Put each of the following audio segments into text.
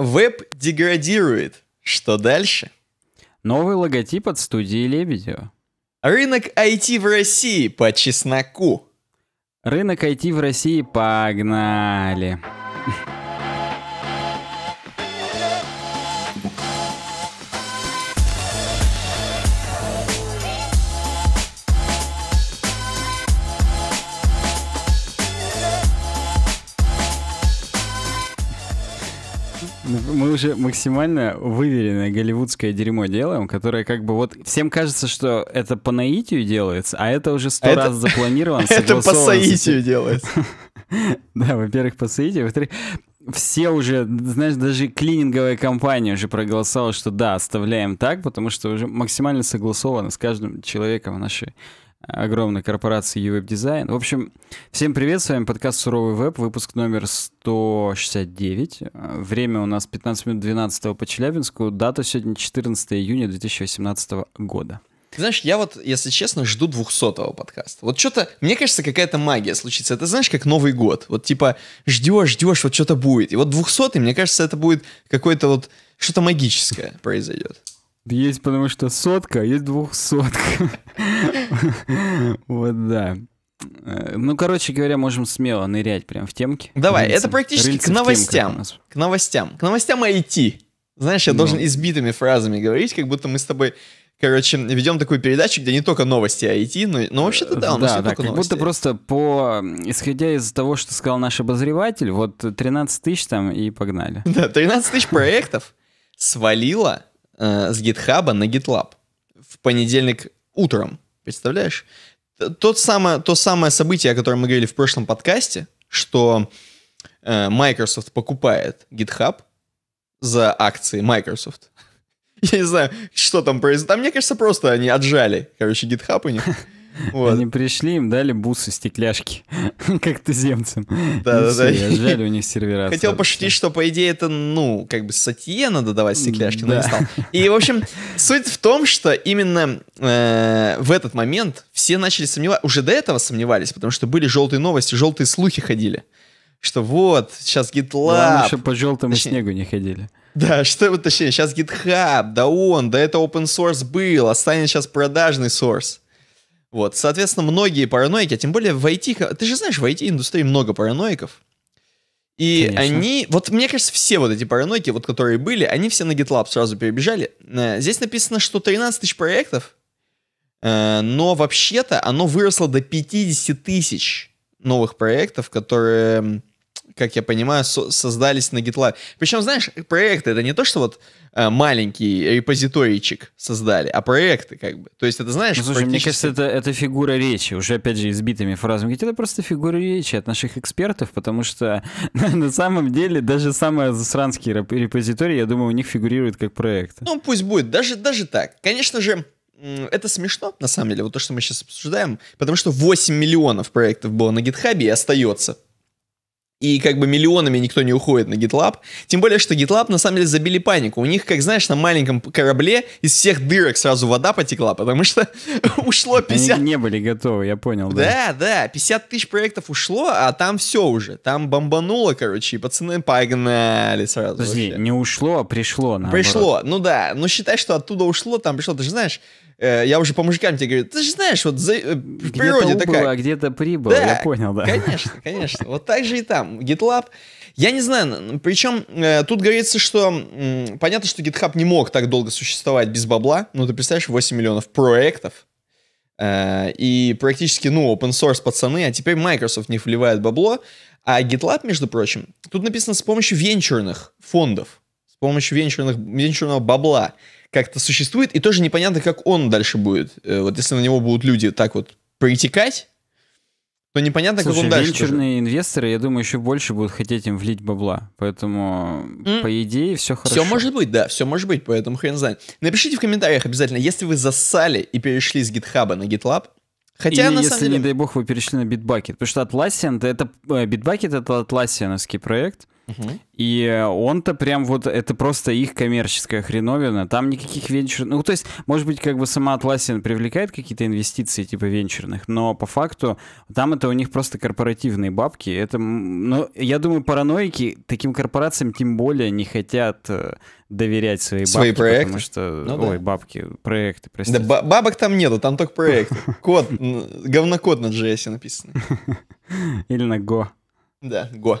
Веб деградирует. Что дальше? Новый логотип от студии Лебедева. Рынок IT в России по чесноку. Рынок IT в России погнали. Погнали. уже максимально выверенное голливудское дерьмо делаем, которое как бы вот всем кажется, что это по наитию делается, а это уже сто а раз это... запланировано, Это по соитию делается. Да, во-первых, по соитию, во-вторых, все уже, знаешь, даже клининговая компания уже проголосовала, что да, оставляем так, потому что уже максимально согласовано с каждым человеком в нашей огромной корпорации UWeb Дизайн. В общем, всем привет, с вами подкаст «Суровый веб», выпуск номер 169. Время у нас 15 минут 12 по Челябинску, дата сегодня 14 июня 2018 года. Ты знаешь, я вот, если честно, жду 200-го подкаста. Вот что-то, мне кажется, какая-то магия случится. Это знаешь, как Новый год. Вот типа ждешь, ждешь, вот что-то будет. И вот 200-й, мне кажется, это будет какое-то вот что-то магическое произойдет. Есть потому что сотка, а есть двухсотка. Вот да. Э, ну, короче говоря, можем смело нырять прям в темки. Давай, это практически к новостям. К новостям. К новостям IT. Знаешь, я ну. должен избитыми фразами говорить, как будто мы с тобой, короче, ведем такую передачу, где не только новости IT, но, но вообще-то да, у нас да, не да, только как новости. будто просто по, исходя из того, что сказал наш обозреватель, вот 13 тысяч там и погнали. Да, 13 тысяч проектов свалило Э, с GitHub на GitLab в понедельник утром. Представляешь? Тот самое, то самое событие, о котором мы говорили в прошлом подкасте, что э, Microsoft покупает GitHub за акции Microsoft. Я не знаю, что там произошло. Там, мне кажется, просто они отжали, короче, GitHub у них. Вот. Они пришли, им дали бусы, стекляшки, как туземцам. Да-да-да. Жали у них сервера. Хотел пошутить, что, по идее, это, ну, как бы сатье надо давать стекляшки, но не стал. И, в общем, суть в том, что именно э, в этот момент все начали сомневаться, уже до этого сомневались, потому что были желтые новости, желтые слухи ходили что вот, сейчас GitLab... Главное, чтобы по желтому снегу не ходили. Да, что вот точнее, сейчас GitHub, да он, да это open source был, а станет сейчас продажный source. Вот, соответственно, многие параноики, а тем более в IT, ты же знаешь, в IT-индустрии много параноиков. И Конечно. они, вот мне кажется, все вот эти параноики, вот которые были, они все на GitLab сразу перебежали. Э, здесь написано, что 13 тысяч проектов, э, но вообще-то оно выросло до 50 тысяч новых проектов, которые как я понимаю, со- создались на GitLab. Причем, знаешь, проекты — это не то, что вот э, маленький репозиторийчик создали, а проекты как бы. То есть это, знаешь, ну, слушай, практически... мне кажется, это, это фигура речи, уже, опять же, избитыми фразами. Это просто фигура речи от наших экспертов, потому что на самом деле даже самые засранские репозитории, я думаю, у них фигурируют как проект. Ну, пусть будет, даже, даже так. Конечно же, это смешно, на самом деле, вот то, что мы сейчас обсуждаем, потому что 8 миллионов проектов было на GitHub и остается и как бы миллионами никто не уходит на GitLab. Тем более, что GitLab на самом деле забили панику. У них, как знаешь, на маленьком корабле из всех дырок сразу вода потекла, потому что ушло 50... Они не были готовы, я понял. Да, да, да 50 тысяч проектов ушло, а там все уже. Там бомбануло, короче, и пацаны погнали сразу. Подожди, не ушло, а пришло, наоборот. Пришло, ну да. Ну считай, что оттуда ушло, там пришло. Ты же знаешь, Э, я уже по мужикам тебе говорю, ты же знаешь, вот за, э, в природе а где-то такая... где-то прибыло, да, я понял, да. конечно, конечно. Вот так же и там. GitLab... Я не знаю, причем э, тут говорится, что э, понятно, что GitHub не мог так долго существовать без бабла, Ну ты представляешь, 8 миллионов проектов, э, и практически, ну, open source пацаны, а теперь Microsoft не вливает бабло, а GitLab, между прочим, тут написано с помощью венчурных фондов, с помощью венчурных, венчурного бабла как-то существует, и тоже непонятно, как он дальше будет. Э, вот если на него будут люди так вот притекать, то непонятно, Слушай, как он дальше. Венчурные тоже. инвесторы, я думаю, еще больше будут хотеть им влить бабла. Поэтому, mm. по идее, все хорошо. Все может быть, да, все может быть, поэтому хрен знает. Напишите в комментариях обязательно, если вы засали и перешли с гитхаба на GitLab, Хотя, Или на если, деле... не дай бог, вы перешли на Bitbucket, потому что Atlassian, это э, Bitbucket — это Atlassianовский проект, Угу. И он-то прям вот, это просто их коммерческая хреновина. Там никаких венчурных... Ну, то есть, может быть, как бы сама Atlassian привлекает какие-то инвестиции типа венчурных, но по факту там это у них просто корпоративные бабки. Это, ну, я думаю, параноики таким корпорациям тем более не хотят э, доверять своей Свои бабки, проекты. потому что... Ну, ой, да. бабки, проекты, простите. Да бабок там нету, там только проект. Код, говнокод на JS написано. Или на Go. Да, Go.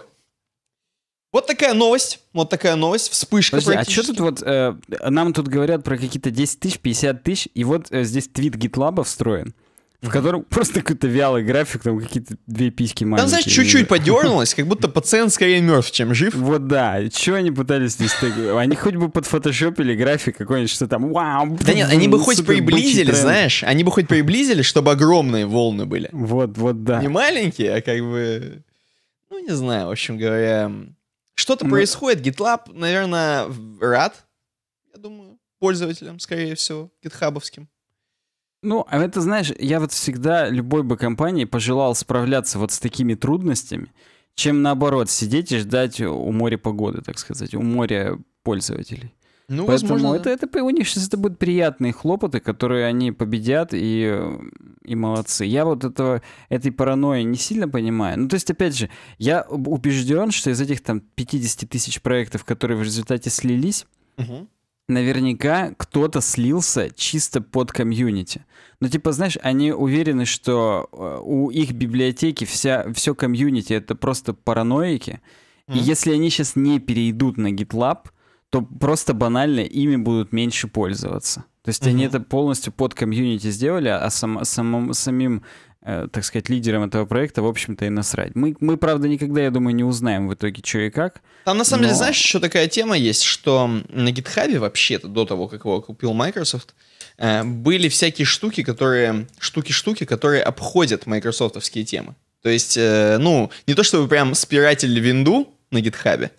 Вот такая новость, вот такая новость, вспышка Подожди, а что тут вот, э, нам тут говорят про какие-то 10 тысяч, 50 тысяч, и вот э, здесь твит GitLab встроен, в котором просто какой-то вялый график, там какие-то две письки маленькие. Там, знаешь, чуть-чуть подернулось, как будто пациент скорее мертв, чем жив. Вот да, что они пытались здесь Они хоть бы под подфотошопили график какой-нибудь, что там вау. Да нет, они бы хоть приблизили, знаешь, они бы хоть приблизили, чтобы огромные волны были. Вот, вот да. Не маленькие, а как бы... Ну, не знаю, в общем говоря, что-то Мы... Ну, происходит. GitLab, наверное, рад, я думаю, пользователям, скорее всего, гитхабовским. Ну, а это, знаешь, я вот всегда любой бы компании пожелал справляться вот с такими трудностями, чем наоборот сидеть и ждать у моря погоды, так сказать, у моря пользователей. Ну, Поэтому возможно, это, да. это, это, у них сейчас это будут приятные хлопоты, которые они победят и, и молодцы. Я вот этого, этой паранойи не сильно понимаю. Ну, то есть, опять же, я убежден, что из этих там 50 тысяч проектов, которые в результате слились, угу. наверняка кто-то слился чисто под комьюнити. Ну, типа, знаешь, они уверены, что э, у их библиотеки вся, все комьюнити — это просто параноики. Угу. И если они сейчас не перейдут на GitLab — то просто банально ими будут меньше пользоваться. То есть угу. они это полностью под комьюнити сделали, а сам, самым, самим, э, так сказать, лидерам этого проекта, в общем-то, и насрать. Мы, мы, правда, никогда, я думаю, не узнаем в итоге, что и как. Там, на самом но... деле, знаешь, еще такая тема есть, что на GitHub вообще-то, до того, как его купил Microsoft, э, были всякие штуки, которые, штуки-штуки, которые обходят майкрософтовские темы. То есть, э, ну, не то чтобы прям спиратель винду на гитхабе,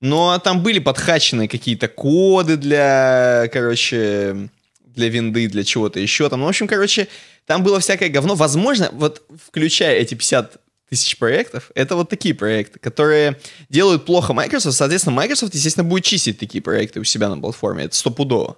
но ну, а там были подхачены какие-то коды для, короче, для винды, для чего-то еще там. Ну, в общем, короче, там было всякое говно. Возможно, вот включая эти 50 тысяч проектов, это вот такие проекты, которые делают плохо Microsoft. Соответственно, Microsoft, естественно, будет чистить такие проекты у себя на платформе. Это стопудово.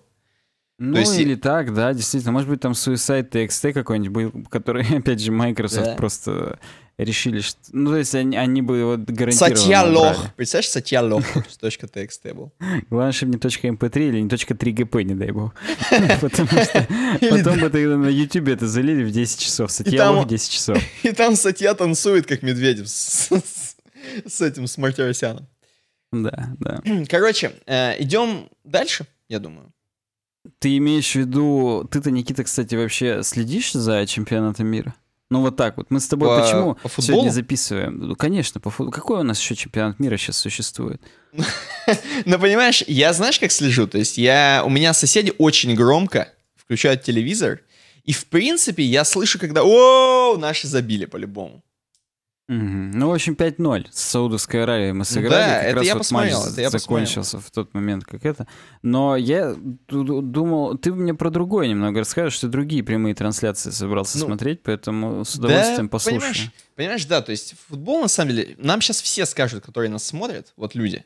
Ну, То есть... или так, да, действительно. Может быть, там Suicide TXT какой-нибудь был, который, опять же, Microsoft да. просто решили, что... Ну, то есть они, они бы его гарантированно Статья лох. Брали. Представляешь, статья лох с .txt был. Главное, чтобы не .mp3 эм или не точка .3gp, не дай бог. Потому что потом бы тогда на YouTube это залили в 10 часов. Статья лох 10 часов. И там статья танцует, как Медведев с этим, с Мартиросяном. Да, да. Короче, э, идем дальше, я думаю. Ты имеешь в виду... Ты-то, Никита, кстати, вообще следишь за чемпионатом мира? Ну вот так вот. Мы с тобой по, почему по сегодня записываем? Ну, конечно, по футболу. Какой у нас еще чемпионат мира сейчас существует? Ну, понимаешь, я знаешь, как слежу? То есть я... У меня соседи очень громко включают телевизор, и, в принципе, я слышу, когда «О, наши забили по-любому». Угу. Ну, в общем, 5-0 с Саудовской Аравией мы сыграли. Да, как это раз я вот посмотрел, это я закончился посмотрел. в тот момент, как это. Но я думал, ты мне про другое немного расскажешь, что другие прямые трансляции собрался ну, смотреть, поэтому с удовольствием да, послушаю. Понимаешь, понимаешь, да, то есть футбол, на самом деле, нам сейчас все скажут, которые нас смотрят, вот люди,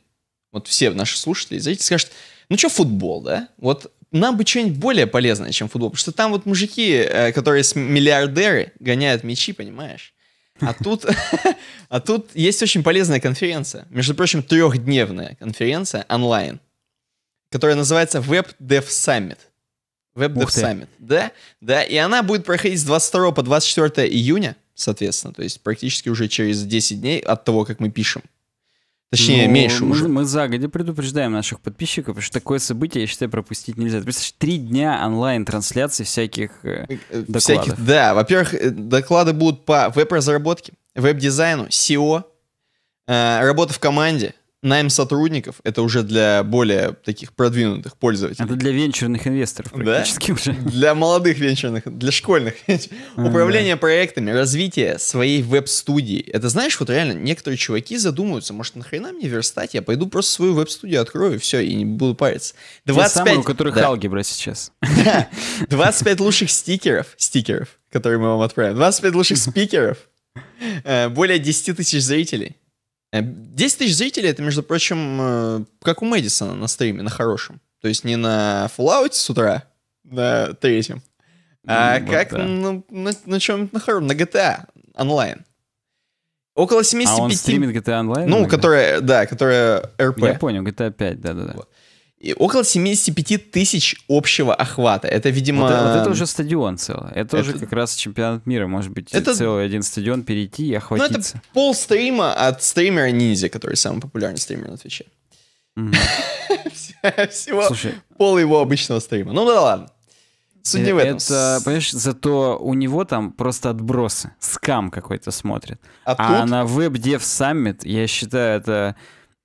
вот все наши слушатели, зрители скажут, ну что футбол, да? Вот нам бы что-нибудь более полезное, чем футбол, потому что там вот мужики, э, которые с миллиардеры, гоняют мячи, понимаешь? А тут, а тут есть очень полезная конференция. Между прочим, трехдневная конференция онлайн, которая называется Web Dev Summit. Web Dev Summit. Да, да. И она будет проходить с 22 по 24 июня, соответственно. То есть практически уже через 10 дней от того, как мы пишем Точнее, ну, меньше мы, уже. Мы загодя предупреждаем наших подписчиков, что такое событие, я считаю, пропустить нельзя. Ты представляешь, три дня онлайн трансляции э, э, э, всяких докладов. Всяких, да. Во-первых, доклады будут по веб-разработке, веб-дизайну, SEO, работа в команде, найм сотрудников это уже для более таких продвинутых пользователей. Это для венчурных инвесторов практически да? уже. Для молодых венчурных, для школьных. А, Управление да. проектами, развитие своей веб-студии. Это знаешь, вот реально некоторые чуваки задумываются, может нахрена мне верстать, я пойду просто свою веб-студию открою, и все, и не буду париться. 25... Те самые, у которых да. алгебра сейчас. 25 лучших стикеров, стикеров, которые мы вам отправим. 25 лучших спикеров, э, более 10 тысяч зрителей. 10 э, тысяч зрителей, это, между прочим, э, как у Мэдисона на стриме, на хорошем. То есть не на Fallout с утра, на третьем, а ну, как вот, да. ну, на, на чем-нибудь на хорошем, на GTA онлайн. Около 75... А он стримит GTA Online? Ну, которая, да, которая RP. Я понял, GTA 5, да-да-да. Вот. И около 75 тысяч общего охвата. Это, видимо... Вот, э, вот это уже стадион целый. Это, это уже как раз чемпионат мира. Может быть, это... целый один стадион перейти и охватиться. Ну, это пол стрима от стримера Ниндзя, который самый популярный стример на Твиче. Всего пол его обычного стрима. Ну да ладно. Суть не в этом. Это, понимаешь, зато у него там просто отбросы. Скам какой-то смотрит. А, а на веб-дев саммит, я считаю, это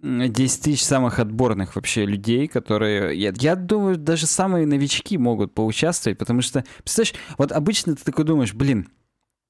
10 тысяч самых отборных вообще людей, которые... Я, я думаю, даже самые новички могут поучаствовать, потому что, представляешь, вот обычно ты такой думаешь, блин,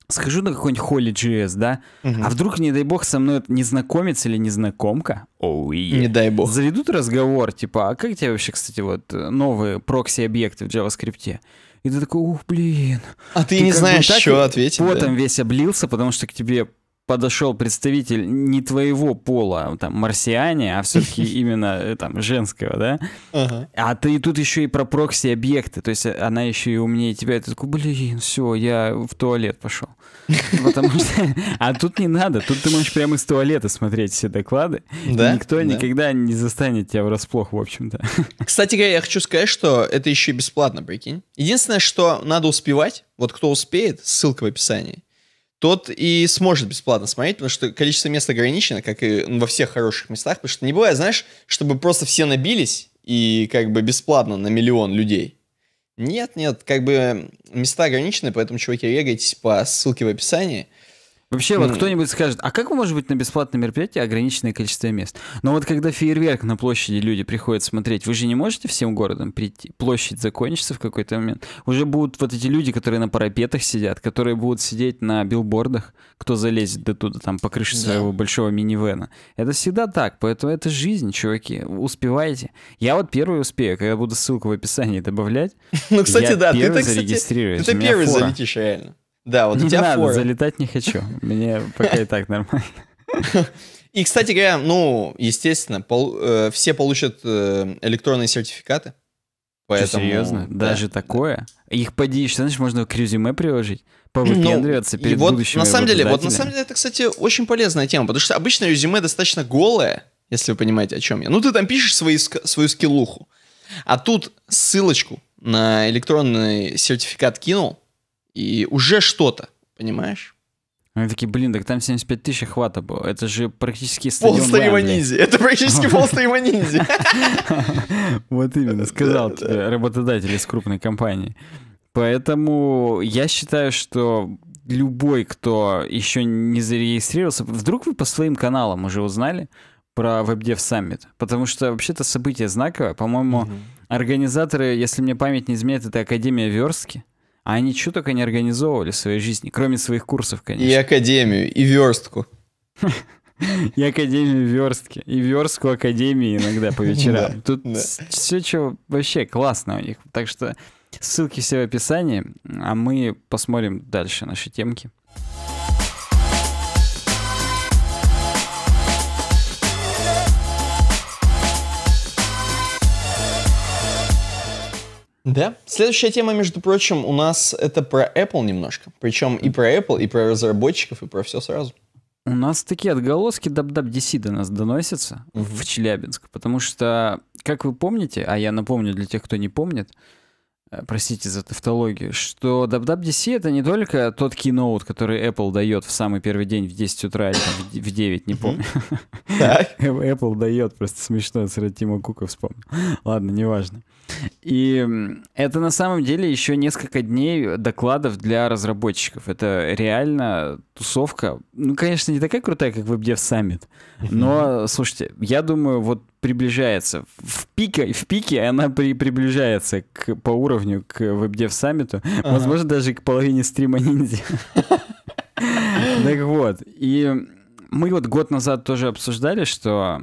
схожу на какой-нибудь холли GS, да? Угу. А вдруг, не дай бог, со мной незнакомец или незнакомка? Оу, oh, yeah. Не дай бог. Заведут разговор, типа, а как тебе вообще, кстати, вот э, новые прокси-объекты в JavaScript? И ты такой, ух, блин. А ты, ты не знаешь, что ответить. Потом да? весь облился, потому что к тебе подошел представитель не твоего пола, а там, марсиане, а все-таки именно э, там женского, да? А ты тут еще и про прокси объекты, то есть э, она еще и умнее тебя, и ты такой, блин, все, я в туалет пошел. Потому что... А тут не надо, тут ты можешь прямо из туалета смотреть все доклады, да? никто никогда не застанет тебя врасплох, в общем-то. Кстати говоря, я хочу сказать, что это еще и бесплатно, прикинь. Единственное, что надо успевать, вот кто успеет, ссылка в описании, тот и сможет бесплатно смотреть, потому что количество мест ограничено, как и ну, во всех хороших местах, потому что не бывает, знаешь, чтобы просто все набились и как бы бесплатно на миллион людей. Нет, нет, как бы места ограничены, поэтому, чуваки, регайтесь по ссылке в описании – Вообще, вот кто-нибудь скажет, а как вы может быть на бесплатном мероприятии ограниченное количество мест? Но вот когда фейерверк на площади люди приходят смотреть, вы же не можете всем городом прийти, площадь закончится в какой-то момент. Уже будут вот эти люди, которые на парапетах сидят, которые будут сидеть на билбордах, кто залезет до туда там по крыше да. своего большого минивена. Это всегда так, поэтому это жизнь, чуваки, успевайте. Я вот первый успею, когда буду ссылку в описании добавлять. Ну, кстати, да, ты так, кстати, ты первый залетишь реально. Да, вот не у тебя надо, форы. залетать не хочу. Мне пока и так нормально. И, кстати говоря, ну, естественно, пол, э, все получат э, электронные сертификаты. Поэтому, Что, серьезно? Да, Даже такое? Их поди, что значит, можно к резюме приложить, повыпендриваться ну, перед и вот, будущими на самом деле, Вот на самом деле это, кстати, очень полезная тема, потому что обычно резюме достаточно голое, если вы понимаете, о чем я. Ну, ты там пишешь свои, свою скиллуху, а тут ссылочку на электронный сертификат кинул, и уже что-то, понимаешь? Они такие, блин, так там 75 тысяч охвата было. Это же практически стадион Это практически пол стадиона Вот именно, сказал работодатель из крупной компании. Поэтому я считаю, что любой, кто еще не зарегистрировался, вдруг вы по своим каналам уже узнали про WebDev Summit, потому что вообще-то событие знаковое. По-моему, организаторы, если мне память не изменяет, это Академия Верстки. А они что только не организовывали в своей жизни, кроме своих курсов, конечно. И академию, и верстку. И академию верстки, и верстку академии иногда по вечерам. Тут все, что вообще классно у них. Так что ссылки все в описании, а мы посмотрим дальше наши темки. Да. Следующая тема, между прочим, у нас это про Apple немножко. Причем и про Apple, и про разработчиков, и про все сразу. У нас такие отголоски WWDC до нас доносятся угу. в Челябинск, потому что, как вы помните, а я напомню для тех, кто не помнит, э, простите за тавтологию, что WWDC это не только тот keynote, который Apple дает в самый первый день в 10 утра или там, в 9, не помню. Apple дает, просто смешно, сыра Тима Кука вспомнил. Ладно, неважно. важно. И это на самом деле еще несколько дней докладов для разработчиков. Это реально тусовка. Ну, конечно, не такая крутая, как WebDev Summit. Но, слушайте, я думаю, вот приближается. В пике, в пике она при, приближается к, по уровню к WebDev Summit. Ага. Возможно, даже к половине стрима ниндзя. Так вот. И мы вот год назад тоже обсуждали, что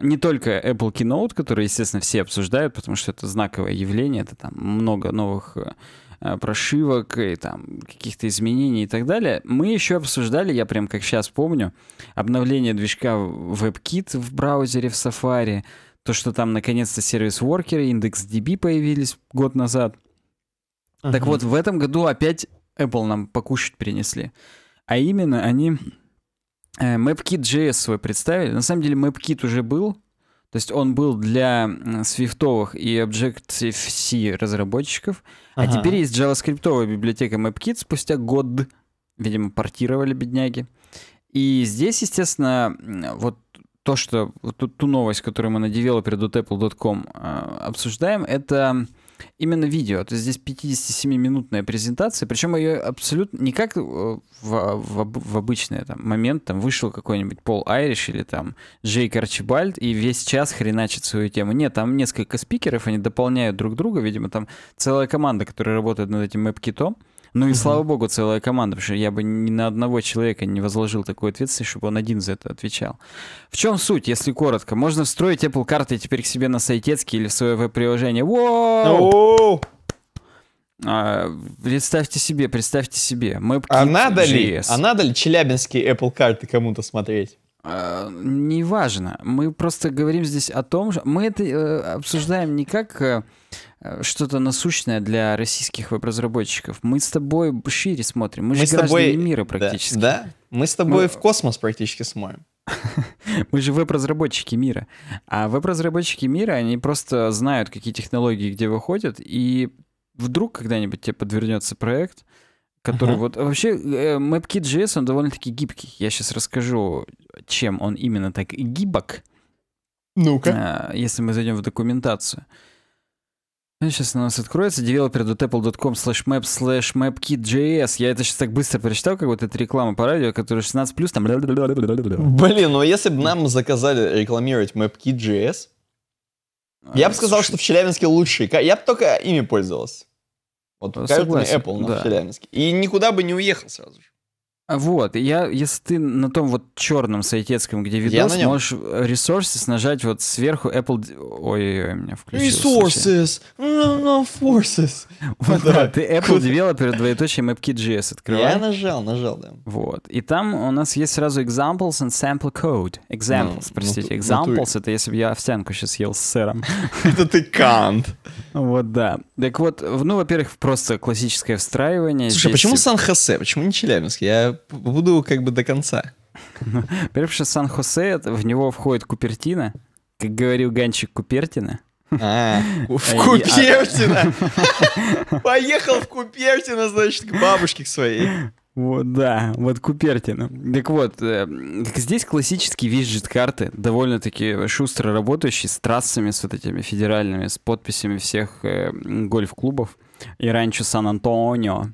не только Apple Keynote, который, естественно, все обсуждают, потому что это знаковое явление, это там много новых э, прошивок и там каких-то изменений и так далее. Мы еще обсуждали, я прям как сейчас помню, обновление движка WebKit в браузере в Safari, то, что там наконец-то сервис-воркеры, IndexDB появились год назад. Ага. Так вот, в этом году опять Apple нам покушать принесли. А именно они Э, MapKit.js свой представили. На самом деле MapKit уже был. То есть он был для свифтовых и Objective-C разработчиков. А ага. А теперь есть JavaScript библиотека MapKit спустя год. Видимо, портировали бедняги. И здесь, естественно, вот то, что вот ту, ту новость, которую мы на developer.apple.com э, обсуждаем, это Именно видео. То есть здесь 57-минутная презентация, причем ее абсолютно не как э, в, в, в обычный там, момент, там вышел какой-нибудь Пол Айриш или там Джейк Арчибальд и весь час хреначит свою тему. Нет, там несколько спикеров, они дополняют друг друга, видимо, там целая команда, которая работает над этим мэп-китом. Ну и угу. слава богу, целая команда, потому что я бы ни на одного человека не возложил такой ответственности, чтобы он один за это отвечал. В чем суть, если коротко? Можно встроить Apple карты теперь к себе на сайтецке или в свое веб-приложение. Воу! А, представьте себе, представьте себе. Mapkit а надо ли, а надо ли челябинские Apple карты кому-то смотреть? А, неважно. Мы просто говорим здесь о том, что мы это э, обсуждаем не как э, э, что-то насущное для российских веб-разработчиков. Мы с тобой шире смотрим. Мы, мы же с граждане тобой... мира практически. Да, да. мы с тобой мы... в космос практически смотрим. Мы же веб-разработчики мира. А веб-разработчики мира, они просто знают, какие технологии где выходят, и вдруг когда-нибудь тебе подвернется проект, который uh-huh. вот... А вообще, MapKit.js, э, он довольно-таки гибкий. Я сейчас расскажу, чем он именно так гибок. Ну-ка. А, если мы зайдем в документацию. Сейчас ну, у нас откроется developer.apple.com slash map slash mapkit.js. Я это сейчас так быстро прочитал, как вот эта реклама по радио, которая 16+, плюс там... Блин, ну если бы нам заказали рекламировать mapkit.js, а, я бы а, сказал, что в Челябинске лучший. Я бы только ими пользовался. Вот э, Согласен, Apple на да. вселенске. И никуда бы не уехал сразу же. Вот, я, если ты на том вот черном сайтецком, где видос, можешь resources э, нажать вот сверху Apple... Ой, ой, меня включился. Resources! No, forces! Вот, да. ты Apple Developer двоеточие MapKit.js открывай. Я нажал, нажал, да. Вот, и там у нас есть сразу examples and sample code. Examples, ну, простите, ну, ну, examples, это если бы я овсянку сейчас съел с сыром. это ты can't, Вот, да. Так вот, ну, во-первых, просто классическое встраивание. Слушай, а почему Сан-Хосе, почему не Челябинск? Я буду как бы до конца. во Сан-Хосе, в него входит Купертина, как говорил Ганчик Купертина. А, в Купертино. Поехал в Купертино, значит, к бабушке своей. Вот, да, вот Купертино. Так вот, э, здесь классические виджет-карты, довольно-таки шустро работающие, с трассами, с вот этими федеральными, с подписями всех э, гольф-клубов и раньше Сан-Антонио.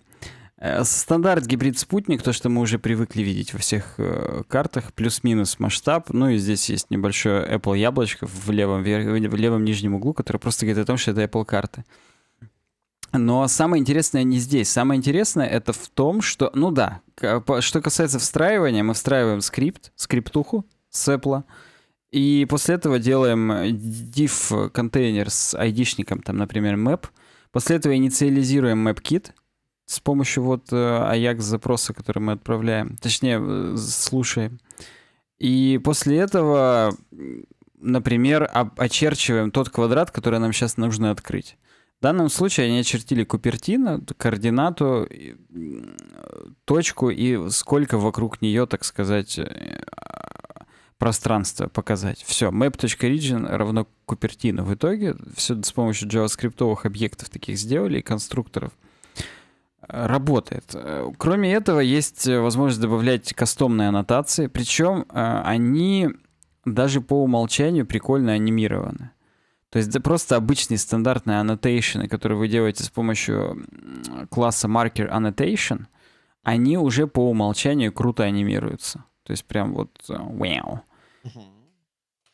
Э, стандарт гибрид-спутник, то, что мы уже привыкли видеть во всех э, картах, плюс-минус масштаб. Ну и здесь есть небольшое Apple яблочко в левом, в левом нижнем углу, которое просто говорит о том, что это Apple карты. Но самое интересное не здесь. Самое интересное это в том, что, ну да, что касается встраивания, мы встраиваем скрипт, скриптуху с Apple, и после этого делаем э, div контейнер с айдишником, там, например, map. После этого инициализируем MapKit — с помощью вот Аякс э, запроса, который мы отправляем, точнее, э, слушаем. И после этого, например, очерчиваем тот квадрат, который нам сейчас нужно открыть. В данном случае они очертили Купертино, координату, точку и сколько вокруг нее, так сказать, э, пространства показать. Все, map.region равно Купертино. В итоге все с помощью JavaScript объектов таких сделали и конструкторов – работает. Э, кроме этого, есть э, возможность добавлять кастомные аннотации, причем э, они даже по умолчанию прикольно анимированы. То есть просто обычные стандартные аннотейшены, которые вы делаете с помощью класса marker annotation, они уже по умолчанию круто анимируются. То есть прям вот вау.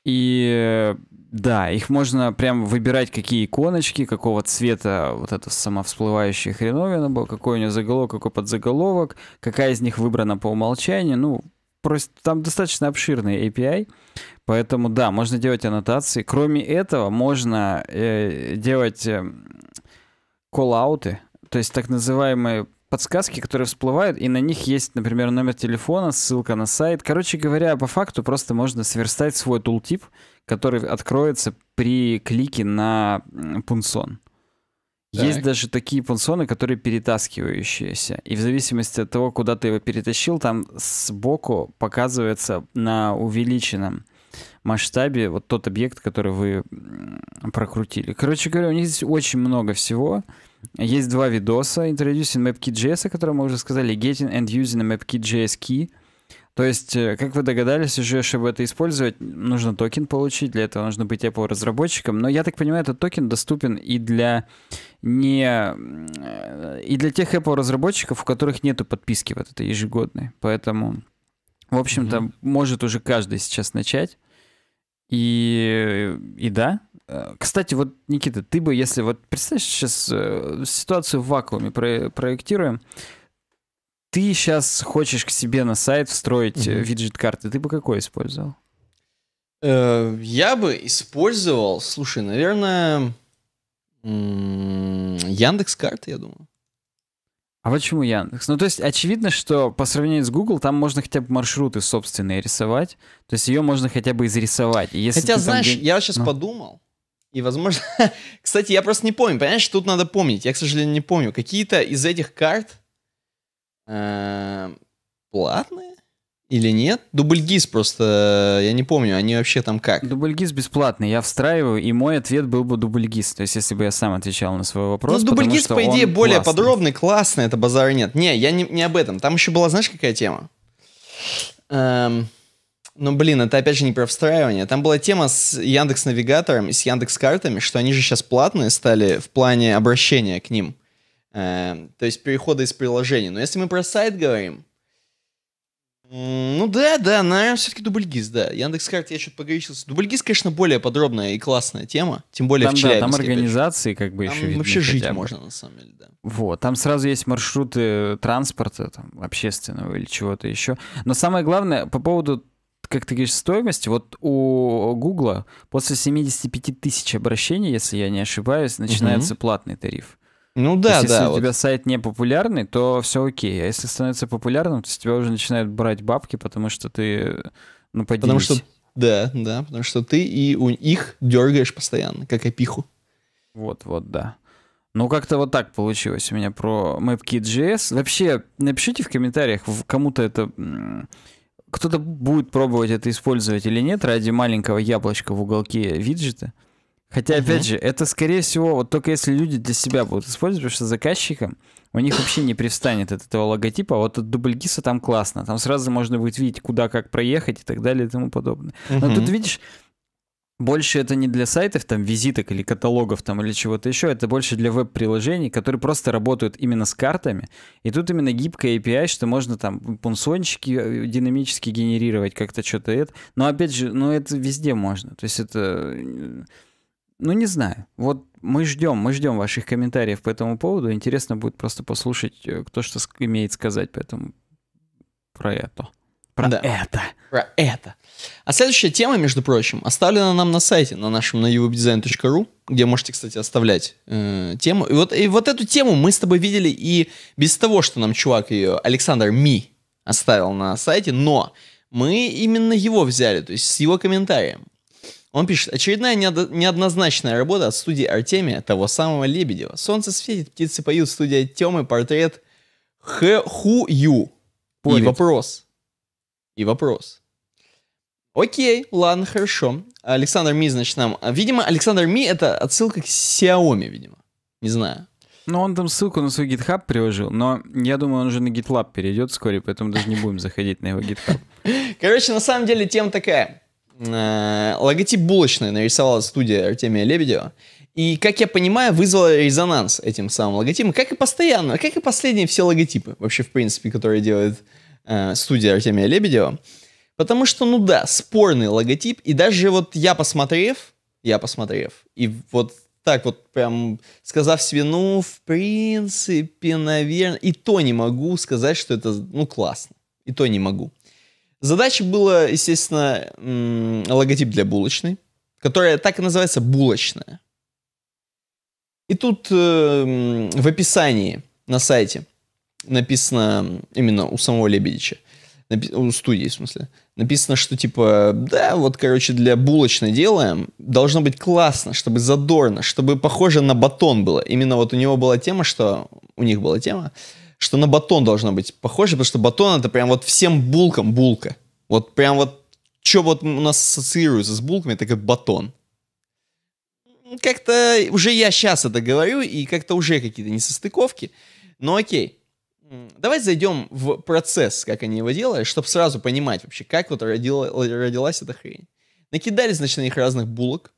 И да, их можно прям выбирать, какие иконочки, какого цвета вот эта сама самовсплывающая хреновина была, какой у нее заголовок, какой подзаголовок, какая из них выбрана по умолчанию. Ну, просто там достаточно обширный API, поэтому да, можно делать аннотации. Кроме этого, можно э, делать э, то есть так называемые подсказки, которые всплывают, и на них есть, например, номер телефона, ссылка на сайт. Короче говоря, по факту просто можно сверстать свой тултип, тип который откроется при клике на пунсон. Так. Есть даже такие пунсоны, которые перетаскивающиеся. И в зависимости от того, куда ты его перетащил, там сбоку показывается на увеличенном масштабе вот тот объект, который вы прокрутили. Короче говоря, у них здесь очень много всего. Есть два видоса. Introducing MapKit.js, о котором мы уже сказали. Getting and using a MapKit.js key. То есть, э, как вы догадались уже, чтобы это использовать, нужно токен получить, для этого нужно быть Apple разработчиком. Но я так понимаю, этот токен доступен и для не э, и для тех Apple разработчиков, у которых нету подписки вот этой ежегодной. Поэтому, в общем-то, mm-hmm. может уже каждый сейчас начать. И, и да. Э, кстати, вот, Никита, ты бы, если вот представь сейчас ситуацию в вакууме, про, проектируем, ты сейчас хочешь к себе на сайт встроить mm-hmm. Э, виджет-карты, ты бы какой использовал? Э, я бы использовал, слушай, наверное, Яндекс карты, я думаю. А почему Яндекс? Ну, то есть, очевидно, что по сравнению с Google, там можно хотя бы маршруты собственные рисовать. То есть, ее можно хотя бы изрисовать. Если хотя, знаешь, там... я сейчас ну. подумал, и, возможно... Кстати, я просто не помню. Понимаешь, тут надо помнить. Я, к сожалению, не помню. Какие-то из этих карт Эм, платные? Или нет? Дубльгиз просто, э, я не помню, они вообще там как? Дубльгиз бесплатный, я встраиваю, и мой ответ был бы дубльгиз. То есть, если бы я сам отвечал на свой вопрос. Ну, дубльгиз, по идее, более классный. подробный, классный, это базар нет. Не, я не, не об этом. Там еще была, знаешь, какая тема? Эм, ну, блин, это опять же не про встраивание. Там была тема с Яндекс Навигатором и с Яндекс Картами, что они же сейчас платные стали в плане обращения к ним. Э, то есть перехода из приложения. Но если мы про сайт говорим, ну да, да, наверное, все-таки дубльгиз, да. Яндекс.Карт я что-то погорячился. Дубльгиз, конечно, более подробная и классная тема, тем более там, в Челябинске. Да, там организации как бы там еще видно. вообще жить бы. можно, на самом деле, да. Вот, там сразу есть маршруты транспорта, там, общественного или чего-то еще. Но самое главное, по поводу как ты говоришь, стоимость, вот у Гугла после 75 тысяч обращений, если я не ошибаюсь, начинается угу. платный тариф. Ну да, есть, да. Если вот. у тебя сайт не популярный, то все окей. А если становится популярным, то с тебя уже начинают брать бабки, потому что ты, ну, поделись. Потому что, да, да, потому что ты и у их дергаешь постоянно, как опиху. Вот, вот, да. Ну, как-то вот так получилось у меня про Mapkit.js. Вообще, напишите в комментариях, кому-то это... Кто-то будет пробовать это использовать или нет ради маленького яблочка в уголке виджета. Хотя, угу. опять же, это, скорее всего, вот только если люди для себя будут использовать, потому что заказчикам у них вообще не пристанет от этого логотипа. А вот от дубльгиса там классно. Там сразу можно будет видеть, куда как проехать и так далее и тому подобное. Угу. Но тут, видишь, больше это не для сайтов, там, визиток или каталогов там или чего-то еще, это больше для веб-приложений, которые просто работают именно с картами. И тут именно гибкая API, что можно там пунсончики э, динамически генерировать, как-то что-то это. Но опять же, ну это везде можно. То есть это э, ну, не знаю. Вот мы ждем, мы ждем ваших комментариев по этому поводу. Интересно будет просто послушать, э, кто что имеет сказать по этому, про это. Про да. это. Про это. А следующая тема, между прочим, оставлена нам на сайте, на нашем на uwebdesign.ru, где можете, кстати, оставлять э, тему. И вот, и вот эту тему мы с тобой видели и без того, что нам чувак ее, Александр Ми, оставил на сайте, но мы именно его взяли, то есть с его комментарием. Он пишет, очередная неоднозначная работа от студии Артемия, того самого Лебедева. Солнце светит, птицы поют, студия Темы, портрет Хэ Ху Ю. И вопрос. И вопрос. Окей, ладно, хорошо. Александр Ми, значит, нам... А, видимо, Александр Ми — это отсылка к Xiaomi, видимо. Не знаю. Ну, он там ссылку на свой GitHub приложил, но я думаю, он уже на GitLab перейдет вскоре, поэтому даже не будем заходить на его GitHub. Короче, на самом деле тема такая. Э, логотип булочной нарисовала студия Артемия Лебедева. И, как я понимаю, вызвала резонанс этим самым логотипом, как и постоянно, как и последние все логотипы, вообще, в принципе, которые делает э, студия Артемия Лебедева. Потому что, ну да, спорный логотип, и даже вот я посмотрев, я посмотрев, и вот так вот прям сказав себе, ну, в принципе, наверное, и то не могу сказать, что это, ну, классно, и то не могу. Задача была, естественно, логотип для булочной, которая так и называется булочная. И тут э, в описании на сайте написано именно у самого Лебедича, у студии, в смысле, написано, что типа, да, вот, короче, для булочной делаем, должно быть классно, чтобы задорно, чтобы похоже на батон было. Именно вот у него была тема, что у них была тема, что на батон должно быть похоже, потому что батон это прям вот всем булкам булка. Вот прям вот, что вот у нас ассоциируется с булками, так и батон. Как-то уже я сейчас это говорю, и как-то уже какие-то несостыковки. Но окей. Давайте зайдем в процесс, как они его делали, чтобы сразу понимать вообще, как вот родила, родилась эта хрень. Накидали, значит, на них разных булок.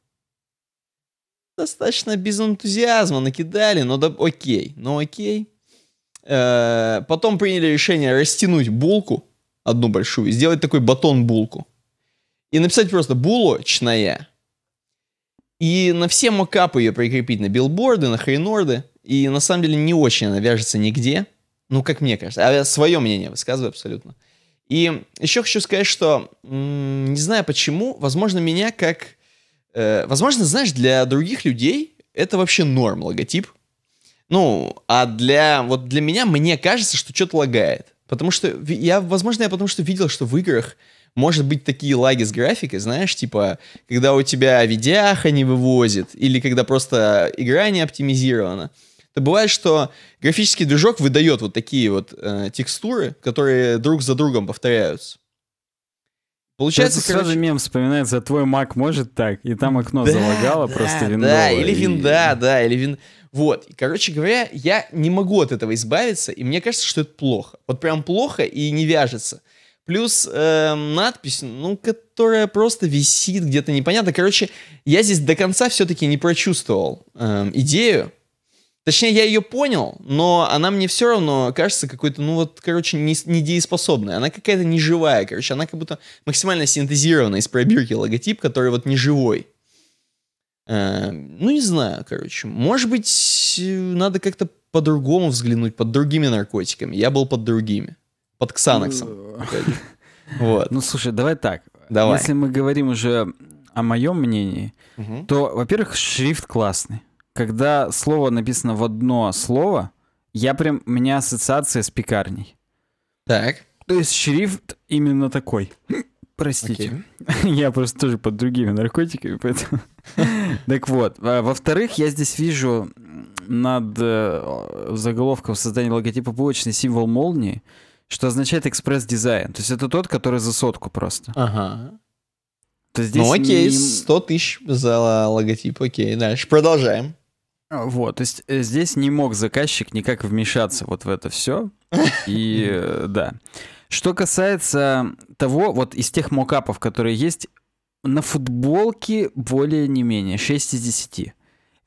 Достаточно без энтузиазма накидали, но да, окей, но окей. Э, потом приняли решение растянуть булку, одну большую, сделать такой батон-булку. И написать просто «булочная». И на все макапы ее прикрепить, на билборды, на хренорды. И на самом деле не очень она вяжется нигде. Ну, как мне кажется. А я свое мнение высказываю абсолютно. И еще хочу сказать, что не знаю почему, возможно, меня как... Э, возможно, знаешь, для других людей это вообще норм логотип. Ну, а для, вот для меня, мне кажется, что что-то лагает. Потому что я, возможно, я потому что видел, что в играх может быть такие лаги с графикой, знаешь, типа, когда у тебя видяха не вывозит, или когда просто игра не оптимизирована. То бывает, что графический движок выдает вот такие вот э, текстуры, которые друг за другом повторяются. Получается, просто короче... сразу мем вспоминается, твой маг может так, и там окно да, залагало да, просто виндовое. Да, или винда, и... да, или вин... Вот, и, короче говоря, я не могу от этого избавиться, и мне кажется, что это плохо. Вот прям плохо и не вяжется. Плюс э, надпись, ну, которая просто висит где-то непонятно. Короче, я здесь до конца все-таки не прочувствовал э, идею. Точнее, я ее понял, но она мне все равно кажется какой-то, ну вот, короче, не, недееспособной. Она какая-то неживая, короче, она как будто максимально синтезирована из пробирки логотип, который вот неживой. Э, ну, не знаю, короче. Может быть, э, надо как-то по-другому взглянуть, под другими наркотиками. Я был под другими. Под ксаноксом. Ну. Вот. Ну, слушай, давай так. Давай. Если мы говорим уже о моем мнении, угу. то, во-первых, шрифт классный. Когда слово написано в одно слово, я прям, у меня ассоциация с пекарней. Так. То есть шрифт именно такой. Простите. Okay. я просто тоже под другими наркотиками, поэтому... так вот. Во-вторых, я здесь вижу над э, заголовком создания логотипа булочный символ молнии, что означает экспресс-дизайн. То есть это тот, который за сотку просто. Ага. То ну, здесь ну окей, не... 100 тысяч за логотип, окей, дальше продолжаем. А, вот, то есть э, здесь не мог заказчик никак вмешаться вот в это все. И э, да. Что касается того, вот из тех мокапов, которые есть, на футболке более не менее 6 из 10.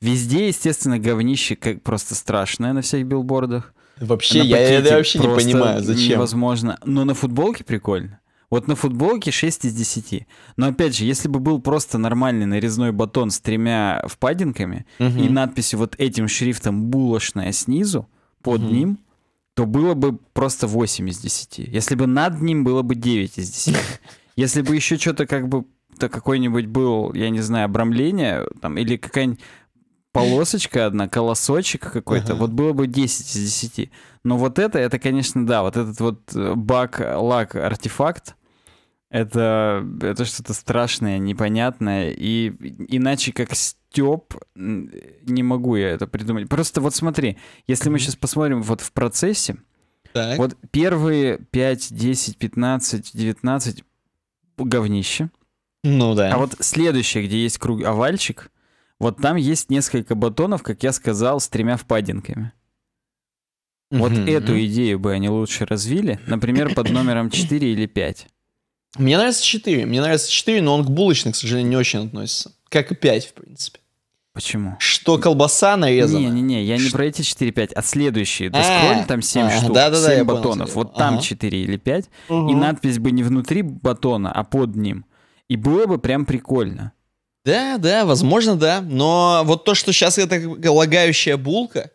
Везде, естественно, говнище как просто страшное на всех билбордах. Вообще, я я, это вообще не понимаю, зачем. Невозможно. Но на футболке прикольно. Вот на футболке 6 из 10. Но опять же, если бы был просто нормальный нарезной батон с тремя впадинками угу. и надписью вот этим шрифтом булочная снизу под угу. ним, то было бы просто 8 из 10. Если бы над ним было бы 9 из 10. Если бы еще что-то как бы то какой-нибудь был, я не знаю, обрамление там или какая-нибудь полосочка одна, колосочек какой-то, вот было бы 10 из 10. Но вот это, это, конечно, да, вот этот вот э, баг, лак, артефакт, это, это что-то страшное, непонятное, и иначе как Степ, не могу я это придумать. Просто вот смотри, если мы сейчас посмотрим вот в процессе, так. вот первые 5, 10, 15, 19 говнище. Ну да. А вот следующее, где есть круг овальчик, вот там есть несколько батонов, как я сказал, с тремя впадинками. Вот эту идею бы они лучше развили, например, под номером 4 или 5. Мне нравится 4. Мне нравится 4, но он к булочной, к сожалению, не очень относится. Как и 5, в принципе. Почему? Что колбаса нарезана. Не-не-не, я не про эти 4-5, а следующие. да, сколько там 7 а, штук, да, да, 7 батонов. Вот там 4 или 5. И надпись бы не внутри батона, а под ним. И было бы прям прикольно. Да, да, возможно, да. Но вот то, что сейчас это лагающая булка,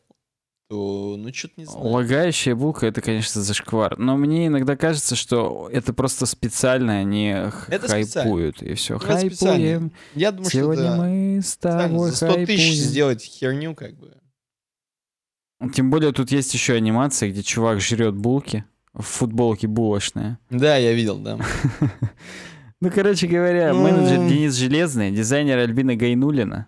ну, что-то не знаю. Лагающая булка — это, конечно, зашквар. Но мне иногда кажется, что это просто специально они это хайпуют. Специально. И все, ну, это хайпуем. Специально. Я думаю, Сегодня что мы с тобой за 100 хайпуем. тысяч сделать херню, как бы. Тем более тут есть еще анимация, где чувак жрет булки в футболке булочная. Да, я видел, да. Ну, короче говоря, ну. менеджер Денис Железный, дизайнер Альбина Гайнулина.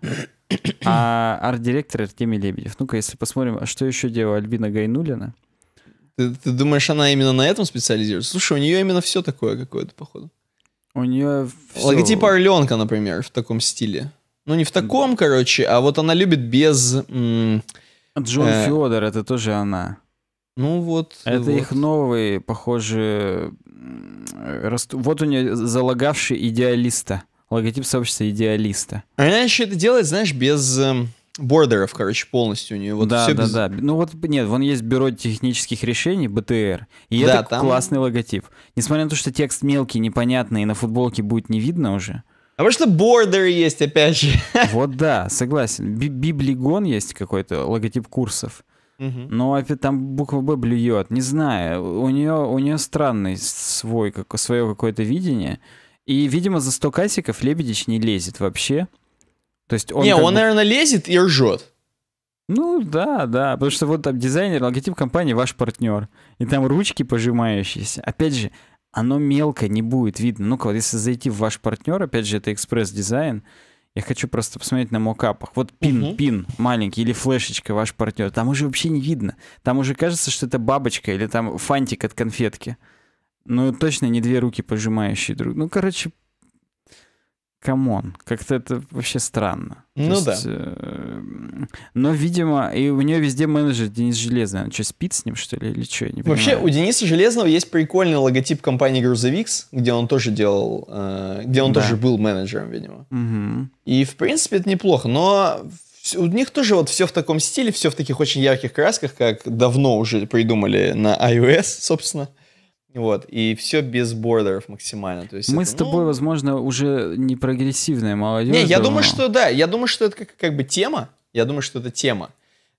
А арт-директор Артемий Лебедев. Ну-ка, если посмотрим, а что еще делала Альбина Гайнулина? Ты, ты думаешь, она именно на этом специализируется? Слушай, у нее именно все такое какое-то, походу. У нее все... Логотип Орленка, например, в таком стиле. Ну, не в таком, да. короче, а вот она любит без... М- Джон э- Федор, это тоже она. Ну вот. Это вот. их новый, похоже... Э, Раст... Вот у нее залагавший идеалиста логотип сообщества идеалиста. А она еще это делает, знаешь, без эм, бордеров, короче, полностью у нее. Вот да, да, без... да. Ну вот нет, вон есть бюро технических решений, БТР, и да, это там... классный логотип. Несмотря на то, что текст мелкий, непонятный, и на футболке будет не видно уже. А потому что бордеры есть, опять же. Вот да, согласен. Библигон есть какой-то, логотип курсов. Угу. Но опять там буква Б блюет. Не знаю, у нее, у нее странный свой, как, свое какое-то видение. И, видимо, за 100 касиков Лебедич не лезет вообще. То есть он не, он, бы... наверное, лезет и ржет. Ну да, да, потому что вот там дизайнер, логотип компании ваш партнер, и там ручки пожимающиеся. Опять же, оно мелко не будет видно. Ну-ка, вот если зайти в ваш партнер, опять же, это экспресс-дизайн, я хочу просто посмотреть на мокапах. Вот пин, угу. пин маленький или флешечка ваш партнер. Там уже вообще не видно. Там уже кажется, что это бабочка или там фантик от конфетки. Ну, точно не две руки, пожимающие друг. Ну, короче, камон, как-то это вообще странно. Ну То да. Есть, э, но, видимо, и у нее везде менеджер Денис Железный. Он что, спит с ним, что ли, или что? Не Вообще, понимаю. у Дениса Железного есть прикольный логотип компании Грузовикс, где он тоже делал, э, где он да. тоже был менеджером, видимо. Угу. И, в принципе, это неплохо, но у них тоже вот все в таком стиле, все в таких очень ярких красках, как давно уже придумали на iOS, собственно. Вот, и все без бордеров максимально. То есть Мы это, с тобой, ну... возможно, уже не прогрессивная молодежь. Не, я думаю, что да, я думаю, что это как, как бы тема, я думаю, что это тема.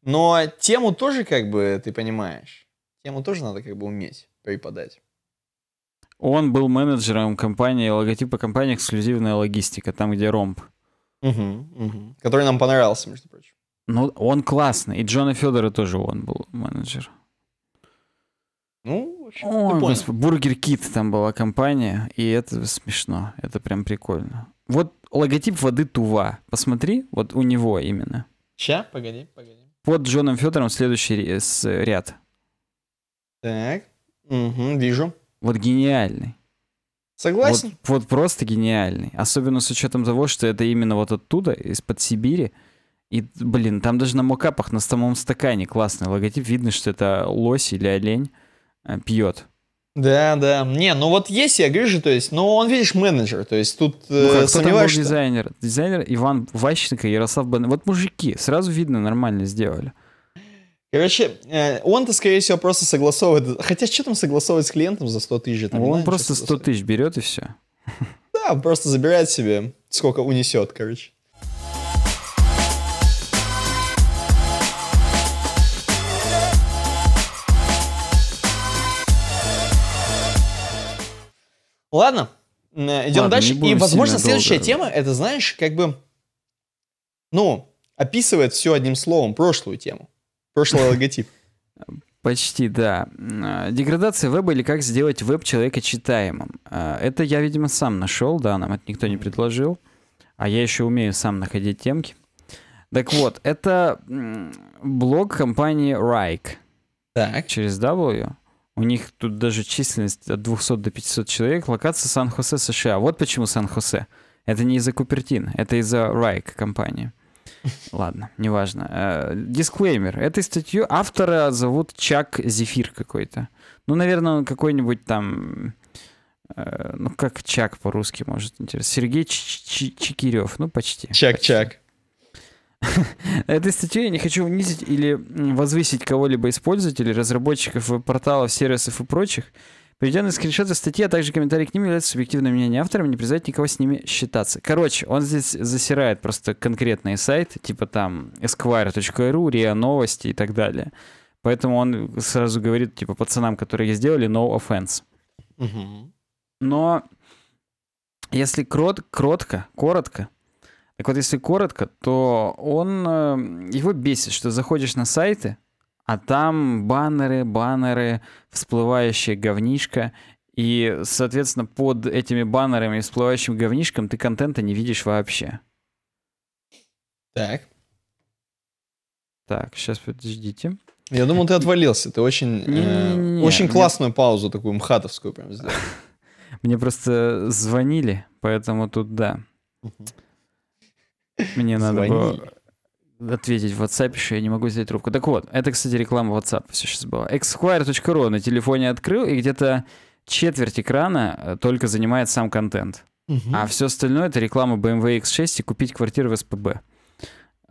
Но тему тоже как бы, ты понимаешь, тему тоже надо как бы уметь преподать. Он был менеджером компании, логотипа компании «Эксклюзивная логистика», там, где ромб. Угу, угу. Который нам понравился, между прочим. Ну, он классный. И Джона Федора тоже он был менеджер. Ну, общем, О, Бургер Кит там была компания, и это смешно, это прям прикольно. Вот логотип воды Тува, посмотри, вот у него именно. Ща, погоди, погоди. Под Джоном Федором следующий ряд. Так, угу, вижу. Вот гениальный. Согласен. Вот, вот просто гениальный. Особенно с учетом того, что это именно вот оттуда, из-под Сибири. И, блин, там даже на мокапах на самом стакане классный логотип. Видно, что это лось или олень. Э, пьет. Да, да. Не, ну вот есть, я говорю же, то есть, ну он, видишь, менеджер, то есть тут ну, как, сомневаешься. Э, кто был дизайнер? Дизайнер Иван Ващенко, Ярослав Бен. Вот мужики, сразу видно, нормально сделали. Короче, э, он-то, скорее всего, просто согласовывает. Хотя что там согласовывать с клиентом за 100 тысяч? Там, он просто 100 тысяч берет и все. Да, просто забирает себе, сколько унесет, короче. Ладно, э, идем Ладно, дальше. И, возможно, следующая долго. тема, это, знаешь, как бы, ну, описывает все одним словом прошлую тему. Прошлый логотип. Почти, да. Э, деградация веба или как сделать веб человека читаемым. Э, это я, видимо, сам нашел, да, нам это никто не предложил. А я еще умею сам находить темки. Так вот, это блог компании Rike. Так. Через W. У них тут даже численность от 200 до 500 человек. Локация Сан-Хосе, США. Вот почему Сан-Хосе. Это не из-за Купертин, это из-за Райк компании. Ладно, неважно. Э, дисклеймер. Этой статью автора зовут Чак Зефир какой-то. Ну, наверное, он какой-нибудь там... Э, ну, как Чак по-русски, может, интересно. Сергей Ч Чикирев, ну, почти. Чак-Чак. Это статью я не хочу унизить или возвысить кого-либо из пользователей, разработчиков порталов, сервисов и прочих. Приведенные скриншоты статьи, а также комментарии к ним являются субъективным мнением автора, не призывает никого с ними считаться. Короче, он здесь засирает просто конкретные сайты, типа там esquire.ru, РИА Новости и так далее. Поэтому он сразу говорит, типа, пацанам, которые сделали, no offense. Но если крот, кротко, коротко, так вот, если коротко, то он, э, его бесит, что заходишь на сайты, а там баннеры, баннеры, всплывающие говнишко, и, соответственно, под этими баннерами и всплывающим говнишком ты контента не видишь вообще. Так. Так, сейчас подождите. Я думал, ты отвалился. Ты очень, э, не, очень классную мне... паузу такую мхатовскую прям сделал. Мне просто звонили, поэтому тут да. Угу. Мне надо было ответить в WhatsApp еще, я не могу взять трубку. Так вот, это, кстати, реклама WhatsApp все сейчас была. Exquire.ru на телефоне открыл, и где-то четверть экрана э, только занимает сам контент. Угу. А все остальное — это реклама BMW X6 и купить квартиру в СПБ.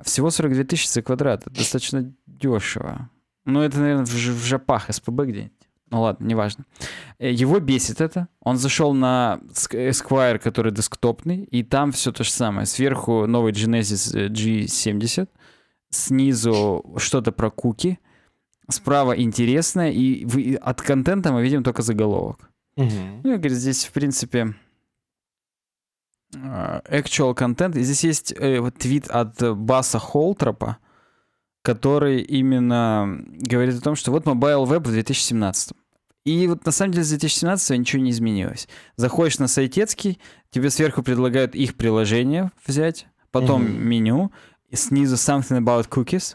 Всего 42 тысячи за квадрат. достаточно дешево. Ну, это, наверное, в, в Жапах СПБ где-нибудь. Ну ладно, неважно. Э, его бесит это. Он зашел на э, Esquire, который десктопный, и там все то же самое. Сверху новый Genesis э, G70, снизу что-то про куки, справа интересное, и от контента мы видим только заголовок. Угу. Ну, и, говорит, здесь, в принципе, а, actual content. И Здесь есть э, вот твит от Баса Холтропа, который именно говорит о том, что вот Mobile Web в 2017 и вот на самом деле с 2017 ничего не изменилось. Заходишь на сайтецкий, тебе сверху предлагают их приложение взять, потом mm-hmm. меню, снизу something about cookies,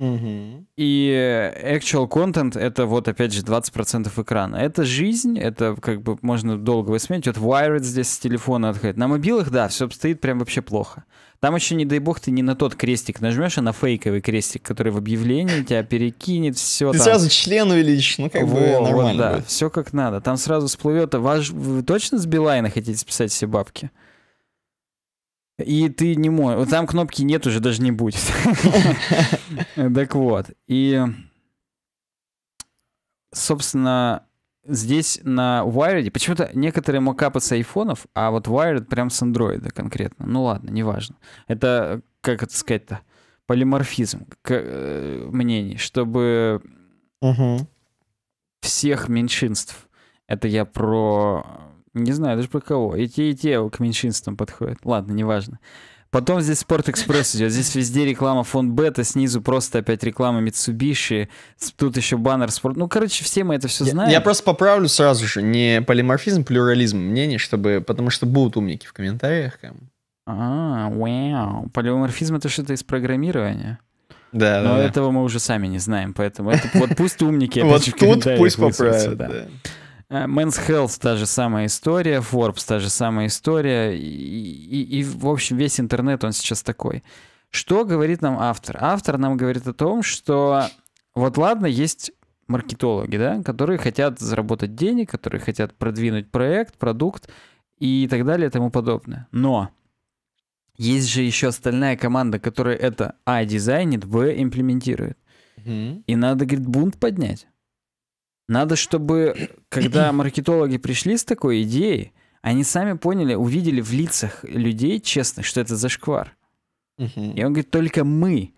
и actual content — это вот, опять же, 20% экрана. Это жизнь, это как бы можно долго высмеять. Вот Wired здесь с телефона отходит. На мобилах, да, все обстоит прям вообще плохо. Там еще, не дай бог, ты не на тот крестик нажмешь, а на фейковый крестик, который в объявлении тебя перекинет, все. Ты там. сразу член увеличишь, ну как Во, бы нормально. Вот, да, будет. все как надо. Там сразу всплывет. Ваш... Вы точно с Билайна хотите списать все бабки? — и ты не можешь... Там кнопки нет уже, даже не будет. Так вот. И, собственно, здесь на Wired... Почему-то некоторые мокапы с айфонов, а вот Wired прям с андроида конкретно. Ну ладно, неважно. Это, как это сказать-то, полиморфизм э, мнений, чтобы всех меньшинств. Это я про не знаю даже про кого. И те, и те к меньшинствам подходят. Ладно, неважно. Потом здесь Спортэкспресс идет. Здесь везде реклама фон бета, снизу просто опять реклама Mitsubishi. Тут еще баннер спорт. Ну, короче, все мы это все знаем. Я, я просто поправлю сразу же. Не полиморфизм, плюрализм мнений, чтобы... Потому что будут умники в комментариях. А, вау. Полиморфизм это что-то из программирования. Да, Но да, этого мы уже сами не знаем, поэтому это вот пусть умники. Вот тут пусть поправят. Э, Men's Health та же самая история, Forbes та же самая история, и, и, и в общем весь интернет он сейчас такой. Что говорит нам автор? Автор нам говорит о том, что вот ладно, есть маркетологи, да, которые хотят заработать денег, которые хотят продвинуть проект, продукт и так далее и тому подобное. Но есть же еще остальная команда, которая это а дизайнит, б имплементирует. Mm-hmm. И надо, говорит, бунт поднять. Надо, чтобы, когда маркетологи пришли с такой идеей, они сами поняли, увидели в лицах людей честно, что это зашквар. Угу. И он говорит, только мы,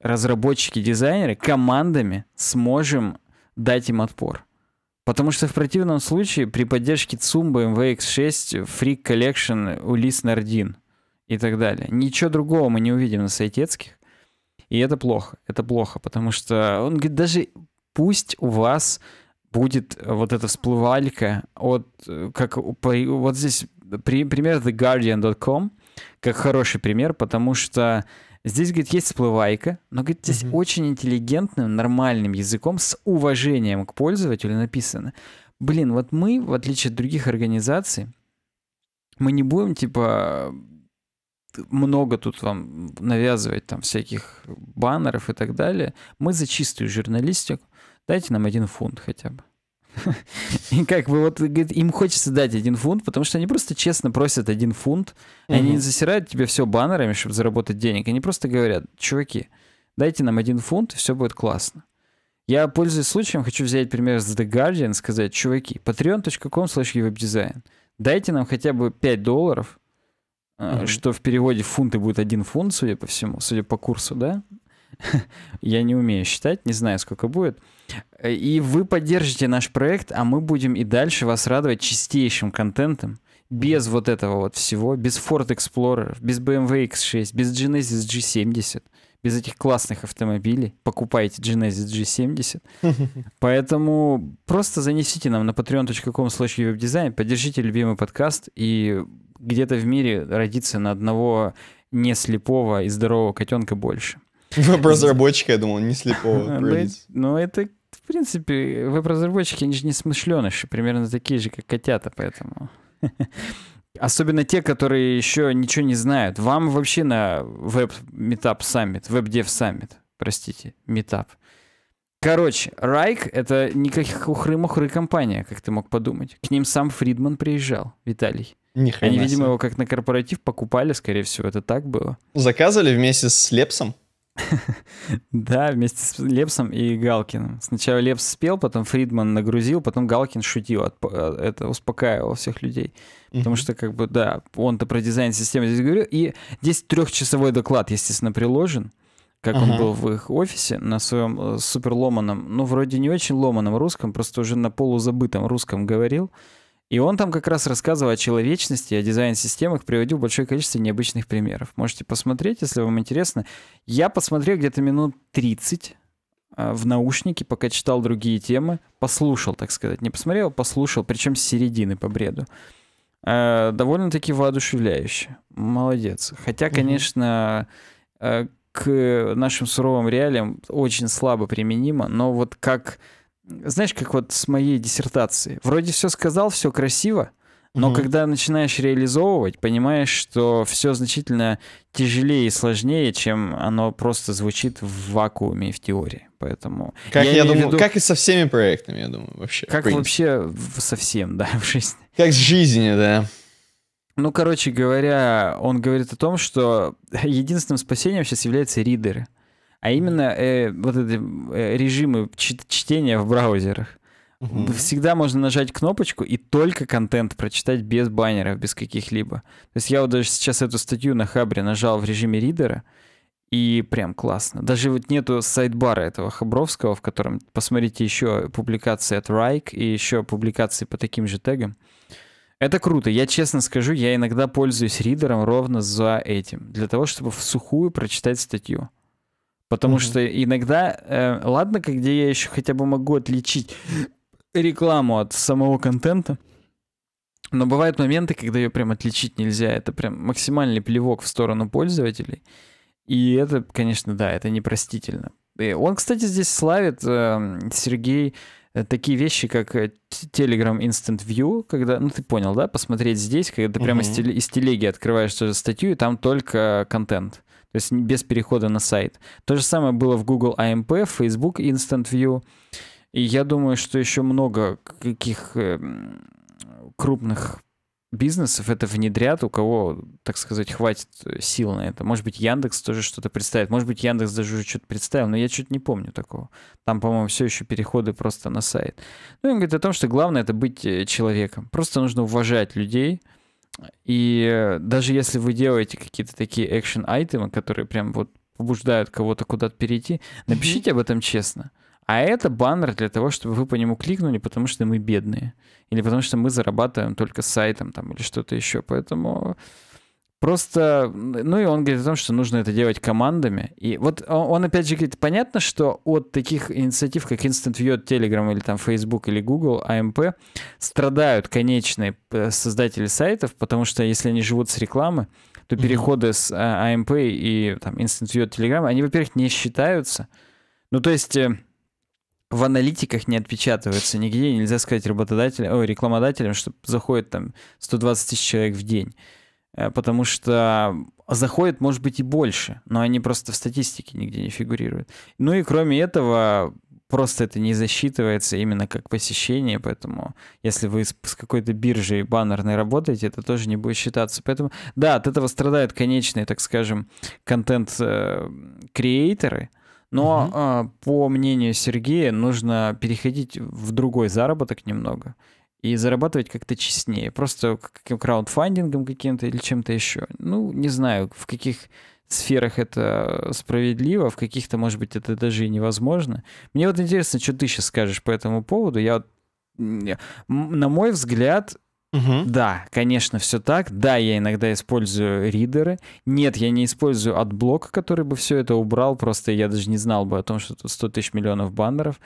разработчики, дизайнеры, командами сможем дать им отпор. Потому что в противном случае при поддержке Цумба, MVX6, Freak Collection, Улис Нардин и так далее. Ничего другого мы не увидим на сайтецких. И это плохо, это плохо, потому что он говорит, даже пусть у вас будет э, вот эта всплывалька от, э, как вот здесь при, пример theguardian.com, как хороший пример, потому что здесь, говорит, есть всплывайка, но, говорит, здесь mm-hmm. очень интеллигентным, нормальным языком с уважением к пользователю написано. Блин, вот мы, в отличие от других организаций, мы не будем, типа, много тут вам навязывать там всяких баннеров и так далее. Мы за чистую журналистику, дайте нам один фунт хотя бы. И как бы вот говорит, им хочется дать один фунт, потому что они просто честно просят один фунт. Угу. Они не засирают тебе все баннерами, чтобы заработать денег. Они просто говорят, чуваки, дайте нам один фунт, и все будет классно. Я, пользуясь случаем, хочу взять пример с The Guardian, сказать, чуваки, patreon.com slash дайте нам хотя бы 5 долларов, mm что в переводе фунты будет один фунт, судя по всему, судя по курсу, да? Я не умею считать, не знаю, сколько будет. Э, и вы поддержите наш проект, а мы будем и дальше вас радовать чистейшим контентом. Без вот этого вот всего, без Ford Explorer, без BMW X6, без Genesis G70, без этих классных автомобилей. Покупайте Genesis G70. Поэтому просто занесите нам на patreon.com slash webdesign, поддержите любимый подкаст, и где-то в мире родится на одного не слепого и здорового котенка больше. Веб разработчика, я думал, не слепого. Ну, это в принципе, веб-разработчики, они же не смышленыши, примерно такие же, как котята, поэтому... Особенно те, которые еще ничего не знают. Вам вообще на веб-метап саммит, веб-дев саммит, простите, метап. Короче, Райк — это никаких хухры-мухры компания, как ты мог подумать. К ним сам Фридман приезжал, Виталий. Ни Они, видимо, его как на корпоратив покупали, скорее всего, это так было. Заказывали вместе с Лепсом? Да, вместе с Лепсом и Галкиным. Сначала Лепс спел, потом Фридман нагрузил, потом Галкин шутил, э, это успокаивал всех людей. Потому что, как бы, да, он-то про дизайн системы здесь говорю. И здесь трехчасовой доклад, естественно, приложен как он был в их офисе на своем э, суперломаном, ну, вроде не очень ломаном русском, просто уже на полузабытом русском говорил. И он там как раз рассказывал о человечности, о дизайн-системах, приводил большое количество необычных примеров. Можете посмотреть, если вам интересно. Я посмотрел где-то минут 30 а, в наушники, пока читал другие темы. Послушал, так сказать. Не посмотрел, а послушал, причем с середины по бреду. А, довольно-таки воодушевляюще. Молодец. Хотя, конечно, к нашим суровым реалиям очень слабо применимо, но вот как знаешь, как вот с моей диссертацией. Вроде все сказал, все красиво, но угу. когда начинаешь реализовывать, понимаешь, что все значительно тяжелее и сложнее, чем оно просто звучит в вакууме и в теории. Поэтому как я, я думаю, виду... как и со всеми проектами, я думаю, вообще. Как вообще со всем, да, в жизни. Как с жизни, да. Ну, короче говоря, он говорит о том, что единственным спасением сейчас является ридеры а именно э, вот эти э, режимы чт- чтения в браузерах. Угу. Всегда можно нажать кнопочку и только контент прочитать без баннеров, без каких-либо. То есть я вот даже сейчас эту статью на Хабре нажал в режиме ридера, и прям классно. Даже вот нету сайдбара этого Хабровского, в котором посмотрите еще публикации от Райк и еще публикации по таким же тегам. Это круто. Я честно скажу, я иногда пользуюсь ридером ровно за этим. Для того, чтобы в сухую прочитать статью. Потому mm что иногда, э, ладно, где я еще хотя бы могу отличить рекламу от самого контента, но бывают моменты, когда ее прям отличить нельзя. Это прям максимальный плевок в сторону пользователей. И это, конечно, да, это непростительно. И он, кстати, здесь славит, эм, э, Сергей, такие вещи, как э, Telegram Instant View, когда, ну ты понял, да, посмотреть здесь, когда ты прямо mm-hmm. из телеги открываешь статью, и там только контент то есть без перехода на сайт. То же самое было в Google AMP, Facebook Instant View. И я думаю, что еще много каких э, крупных бизнесов это внедрят, у кого, так сказать, хватит э, сил на это. Может быть, Яндекс тоже что-то представит. Может быть, Яндекс даже уже что-то представил, но я что-то не помню такого. Там, по-моему, все еще переходы просто на сайт. Ну, он говорит о том, что главное это быть э, человеком. Просто нужно уважать людей, и даже если вы делаете какие-то такие экшен-айтемы, которые прям вот побуждают кого-то куда-то перейти, напишите об этом честно. А это баннер для того, чтобы вы по нему кликнули, потому что мы бедные. Или потому что мы зарабатываем только сайтом там или что-то еще. Поэтому Просто, ну и он говорит о том, что нужно это делать командами. И вот он, он опять же говорит, понятно, что от таких инициатив, как Instant View, Telegram или там Facebook или Google, AMP, а страдают конечные э, создатели сайтов, потому что если они живут с рекламы, то mm-hmm. переходы с AMP э, а и там Instant View, Telegram, они, во-первых, не считаются. Ну то есть э, в аналитиках не отпечатывается нигде, нельзя сказать работодателям, ой, рекламодателям, что заходит там 120 тысяч человек в день. Э, потому что заходит, может быть, и больше, но они просто в статистике нигде не фигурируют. Ну и кроме этого, просто это не засчитывается именно как посещение, поэтому если вы с, какой-то биржей баннерной работаете, это тоже не будет считаться. Поэтому, да, от этого страдают конечные, так скажем, контент-креаторы, э, но угу. по мнению Сергея, нужно переходить в другой заработок немного и зарабатывать как-то честнее. Просто каким краудфандингом каким-то или чем-то еще. Ну, не знаю, в каких сферах это справедливо, в каких-то, может быть, это даже и невозможно. Мне вот интересно, что ты сейчас скажешь по этому поводу. Я на мой взгляд, Угу. Да, конечно, все так. Да, я иногда использую ридеры. Нет, я не использую отблок, который бы все это убрал. Просто я даже не знал бы о том, что тут 100 тысяч миллионов баннеров.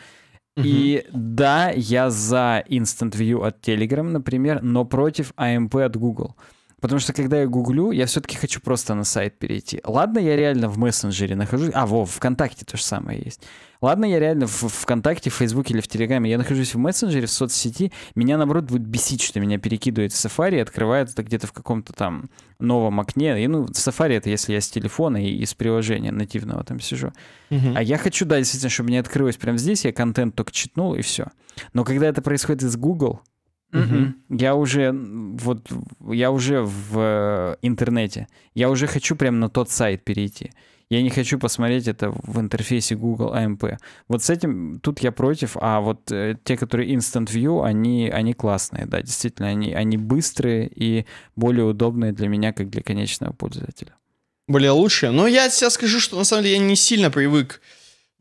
И да, я за Instant View от Telegram, например, но против AMP от Google. Потому что когда я гуглю, я все-таки хочу просто на сайт перейти. Ладно, я реально в мессенджере нахожусь. А, во, ВКонтакте то же самое есть. Ладно, я реально в ВКонтакте, в Фейсбуке или в Телеграме. Я нахожусь в мессенджере, в соцсети. Меня, наоборот, будет бесить, что меня перекидывает в Safari, открывает это где-то в каком-то там новом окне. И, ну, в Safari это если я с телефона и из приложения нативного там сижу. Угу. А я хочу, да, действительно, чтобы мне открылось прямо здесь, я контент только читнул, и все. Но когда это происходит из Google, mm Я уже вот я уже в э, интернете. Я уже хочу прямо на тот сайт перейти. Я не хочу посмотреть это в интерфейсе Google AMP. Вот с этим тут я против, а вот э, те, которые Instant View, они, они классные, да, действительно, они, они быстрые и более удобные для меня, как для конечного пользователя. Более лучшие. Но я тебе скажу, что на самом деле я не сильно привык э,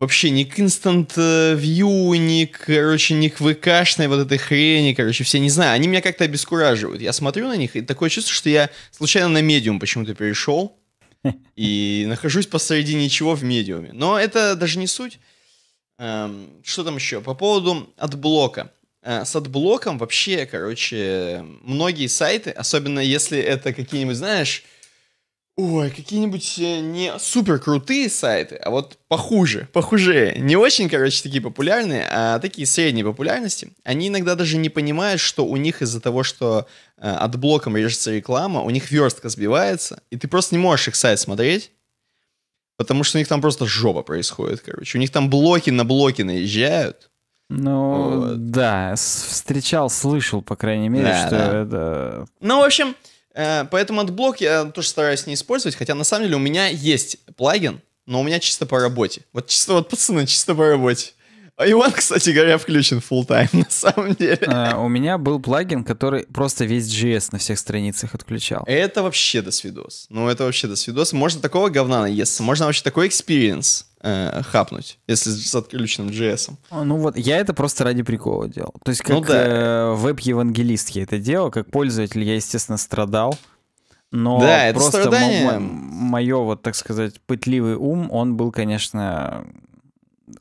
вообще ни к Instant э, View, ни к, короче, ни к ВКшной вот этой хрени, короче, все, не знаю, они меня как-то обескураживают. Я смотрю на них, и такое чувство, что я случайно на медиум почему-то перешел, и нахожусь посреди ничего в медиуме. Но это даже не суть. Эм, что там еще? По поводу отблока. Э, с отблоком вообще, короче, многие сайты, особенно если это какие-нибудь, знаешь, Ой, какие-нибудь э, не супер крутые сайты, а вот похуже, похуже. Не очень, короче, такие популярные, а такие средней популярности. Они иногда даже не понимают, что у них из-за того, что э, от блоком режется реклама, у них верстка сбивается, и ты просто не можешь их сайт смотреть, потому что у них там просто жопа происходит, короче. У них там блоки на блоки наезжают. Ну, вот. да, встречал, слышал, по крайней мере, да, что да. это... Ну, в общем, Э, поэтому отблок я тоже стараюсь не использовать, хотя на самом деле у меня есть плагин, но у меня чисто по работе. Вот чисто, вот пацаны, чисто по работе. А Иван, кстати говоря, включен full time на самом деле. А, у меня был плагин, который просто весь JS на всех страницах отключал. Это вообще досвидос. Ну, это вообще досвидос. Можно такого говна наесться, можно вообще такой experience. Э, хапнуть, если с отключенным JS. А, ну вот, я это просто ради прикола делал. То есть ну как ну, да. э, веб-евангелист я это делал, как пользователь я, естественно, страдал. Но да, это просто страдание... мое, вот так сказать, пытливый ум, он был, конечно,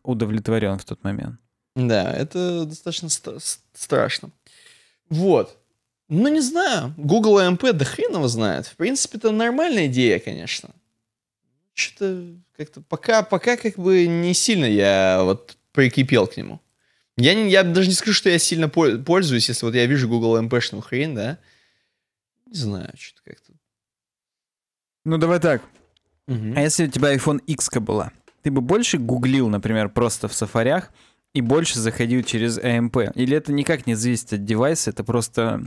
удовлетворен в тот момент. Да, это достаточно ст- страшно. Вот. Ну, не знаю. Google AMP до да хрен его знает. В принципе, это нормальная идея, конечно. Что-то как-то пока, пока как бы не сильно я вот прикипел к нему. Я, не, я даже не скажу, что я сильно пользуюсь, если вот я вижу Google MP-шную хрень, да. Не знаю, что-то как-то. Ну, давай так. Угу. А если у тебя iPhone X была, ты бы больше гуглил, например, просто в сафарях и больше заходил через AMP? Или это никак не зависит от девайса, это просто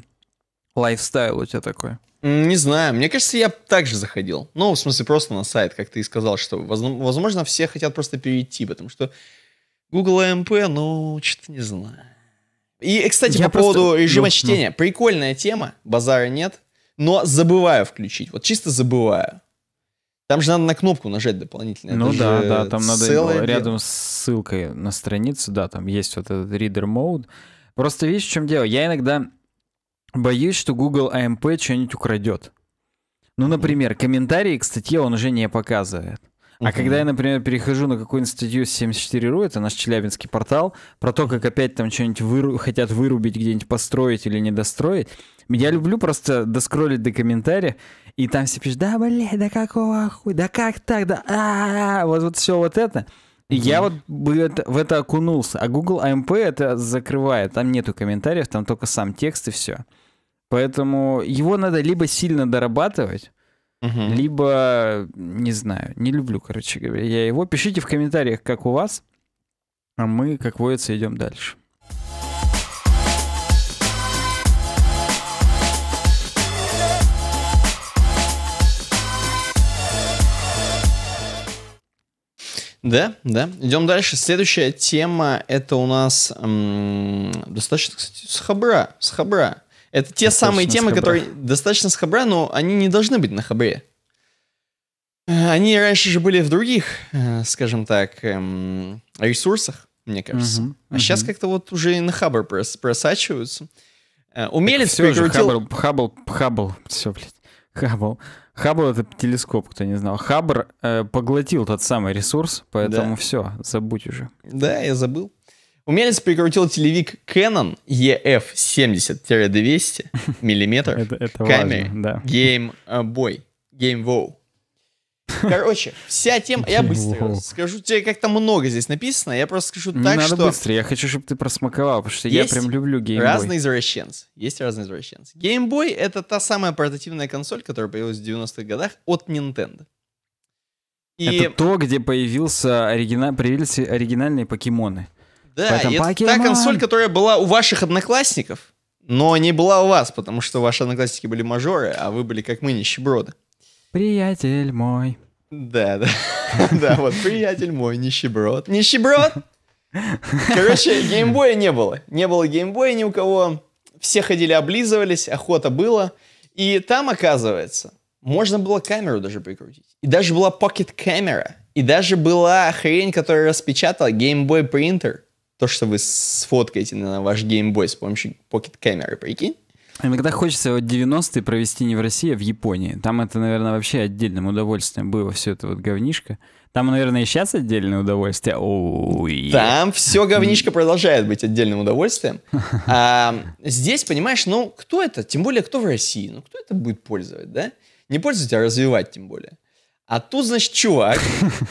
лайфстайл у тебя такой? Не знаю, мне кажется, я также заходил. Ну, в смысле, просто на сайт, как ты и сказал, что, возможно, все хотят просто перейти, потому что Google AMP, ну, что-то не знаю. И, э, кстати, я по просто... поводу режима ну, чтения. Ну. Прикольная тема, базара нет, но забываю включить, вот чисто забываю. Там же надо на кнопку нажать дополнительно. Ну Это да, да, там надо дело. рядом с ссылкой на страницу, да, там есть вот этот reader mode. Просто видишь, в чем дело? Я иногда боюсь, что Google AMP что-нибудь украдет. Ну, например, комментарии к статье он уже не показывает. А угу. когда я, например, перехожу на какую-нибудь статью 74.ru, это наш челябинский портал, про то, как опять там что-нибудь выру... хотят вырубить, где-нибудь построить или не достроить, я люблю просто доскролить до комментариев, и там все пишут, да, блин, да какого хуй, да как так, да, а вот, вот все вот это. И я вот в это окунулся. А Google AMP это закрывает. Там нету комментариев, там только сам текст и все. Поэтому его надо либо сильно дорабатывать, угу. либо, не знаю, не люблю, короче говоря, я его. Пишите в комментариях, как у вас, а мы, как водится, идем дальше. Да, да. Идем дальше. Следующая тема это у нас м- достаточно, кстати, схабра. Схабра. Это те достаточно самые темы, которые достаточно с хабра, но они не должны быть на хабре. Э, они раньше же были в других, э, скажем так, эм, ресурсах, мне кажется. Угу, а сейчас как-то вот уже и на хабр просачиваются. Э, Умелец так все прикрутил... же, Хаббл, Хаббл, Хаббл, все, блядь, Хаббл. Хаббл — это телескоп, кто не знал. Хаббр э, поглотил тот самый ресурс, поэтому да. все, забудь уже. Да, я забыл. Умелец прикрутил телевик Canon EF70-200 мм камеры Game э, Boy, Game Wow. Короче, вся тема... Я быстро скажу тебе, как там много здесь написано. Я просто скажу так, что... Надо быстро, я хочу, чтобы ты просмаковал, потому что я прям люблю Game Boy. разные извращенцы. Есть разные извращенцы. Game Boy — это та самая портативная консоль, которая появилась в 90-х годах от Nintendo. И... Это то, где появился оригина... появились оригинальные покемоны. Да, и это покемон. та консоль, которая была у ваших одноклассников, но не была у вас, потому что ваши одноклассники были мажоры, а вы были, как мы, нищеброды. Приятель мой. Да, да. Да, вот, приятель мой, нищеброд. Нищеброд! Короче, геймбоя не было. Не было геймбоя ни у кого. Все ходили, облизывались, охота была. И там, оказывается, можно было камеру даже прикрутить. И даже была pocket-камера. И даже была хрень, которая распечатала Game Boy Printer то, что вы сфоткаете на ваш геймбой с помощью покет-камеры, прикинь? А иногда хочется вот 90-е провести не в России, а в Японии. Там это, наверное, вообще отдельным удовольствием было все это вот говнишко. Там, наверное, и сейчас отдельное удовольствие. Ой. Там все говнишко продолжает быть отдельным удовольствием. А, здесь, понимаешь, ну кто это? Тем более, кто в России? Ну кто это будет пользовать, да? Не пользовать, а развивать тем более. А тут, значит, чувак,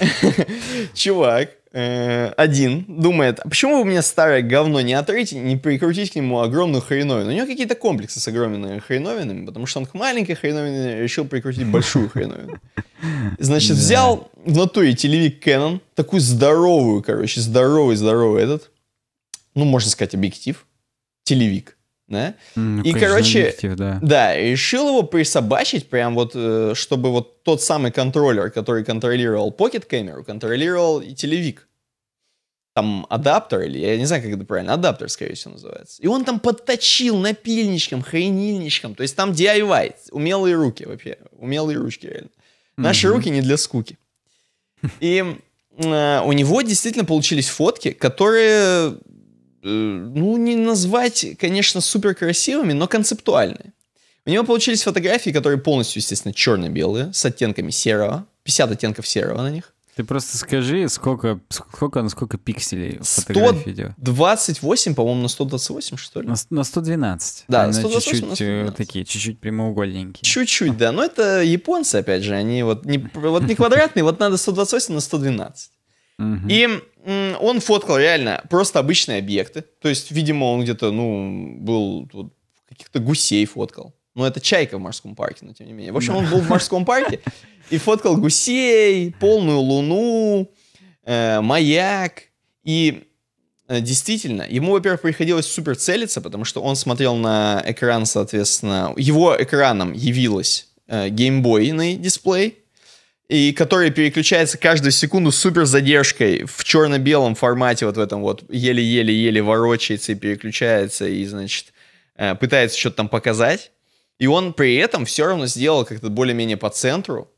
чувак Э, один думает, а почему вы мне старое говно не отрыть, не прикрутить к нему огромную хреновину? У него какие-то комплексы с огромными хреновинами, потому что он к маленькой хреновине решил прикрутить большую хреновину. Значит, взял в натуре телевик Canon, такую здоровую, короче, здоровый-здоровый этот, ну, можно сказать, объектив, телевик да? Mm, и, короче, да. да, решил его присобачить прям вот, э, чтобы вот тот самый контроллер, который контролировал Pocket камеру, контролировал и телевик. Там адаптер, или я не знаю, как это правильно, адаптер, скорее всего, называется. И он там подточил напильничком, хренильничком, то есть там DIY, умелые руки вообще, умелые ручки реально. Наши mm-hmm. руки не для скуки. И э, у него действительно получились фотки, которые Э, ну, не назвать, конечно, супер красивыми, но концептуальные. У него получились фотографии, которые полностью, естественно, черно-белые, с оттенками серого, 50 оттенков серого на них. Ты просто скажи, сколько, сколько на сколько пикселей фотографии идет? 28, по-моему, на 128, что ли? На, на 112. Да, на 128, чуть-чуть, на 112. Э, такие, чуть-чуть прямоугольненькие. Чуть-чуть, да. Но это японцы, опять же, они вот не, вот не квадратные, вот надо 128 на 112. И он фоткал реально просто обычные объекты. То есть, видимо, он где-то, ну, был вот, каких-то гусей фоткал. Но ну, это чайка в морском парке, но тем не менее. В общем, он был в морском парке и фоткал гусей, полную луну, э, маяк. И э, действительно, ему, во-первых, приходилось супер целиться, потому что он смотрел на экран, соответственно, его экраном явилась э, геймбойный дисплей, и который переключается каждую секунду супер задержкой в черно-белом формате вот в этом вот еле-еле-еле ворочается и переключается и, значит, э, пытается что-то там показать. И он при этом все равно сделал как-то более-менее по центру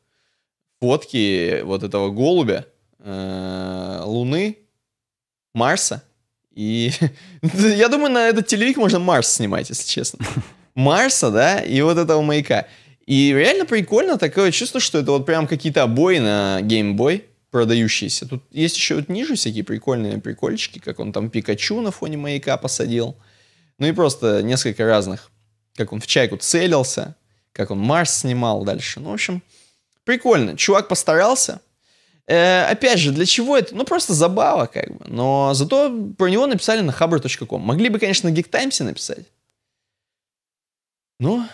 фотки вот этого голубя, э, Луны, Марса. И я думаю, на этот телевик можно Марс снимать, если честно. Марса, да, и вот этого маяка. И реально прикольно, такое чувство, что это вот прям какие-то обои на Game Boy продающиеся. Тут есть еще вот ниже всякие прикольные прикольчики, как он там Пикачу на фоне маяка посадил. Ну и просто несколько разных, как он в чайку целился, как он Марс снимал дальше. Ну, в общем, прикольно. Чувак постарался. Э, опять же, для чего это? Ну, просто забава, как бы. Но зато про него написали на hubber.com. Могли бы, конечно, на Geek Times написать. Ну, Но...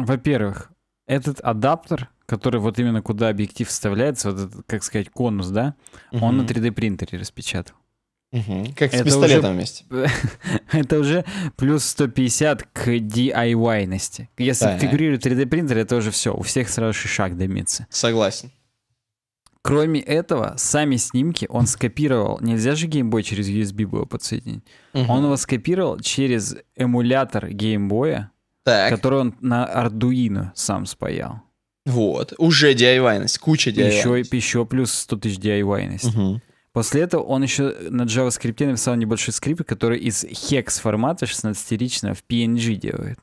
Во-первых, этот адаптер, который вот именно куда объектив вставляется, вот этот, как сказать, конус, да, угу. он на 3D принтере распечатал. Угу. Как это с пистолетом уже, вместе. это уже плюс 150 к DIY-ности. Если да, фигурирует 3D принтер, это уже все. У всех сразу шаг дымится. Согласен. Кроме этого, сами снимки он скопировал. Нельзя же геймбой через USB было подсоединить. Угу. Он его скопировал через эмулятор геймбоя так. которую он на Arduino сам спаял. Вот. Уже DIY-ность, куча DIY. Еще, еще плюс 100 тысяч DIY-ность. Угу. После этого он еще на JavaScript написал небольшой скрипт, который из hex формата 16-ричного в PNG делает.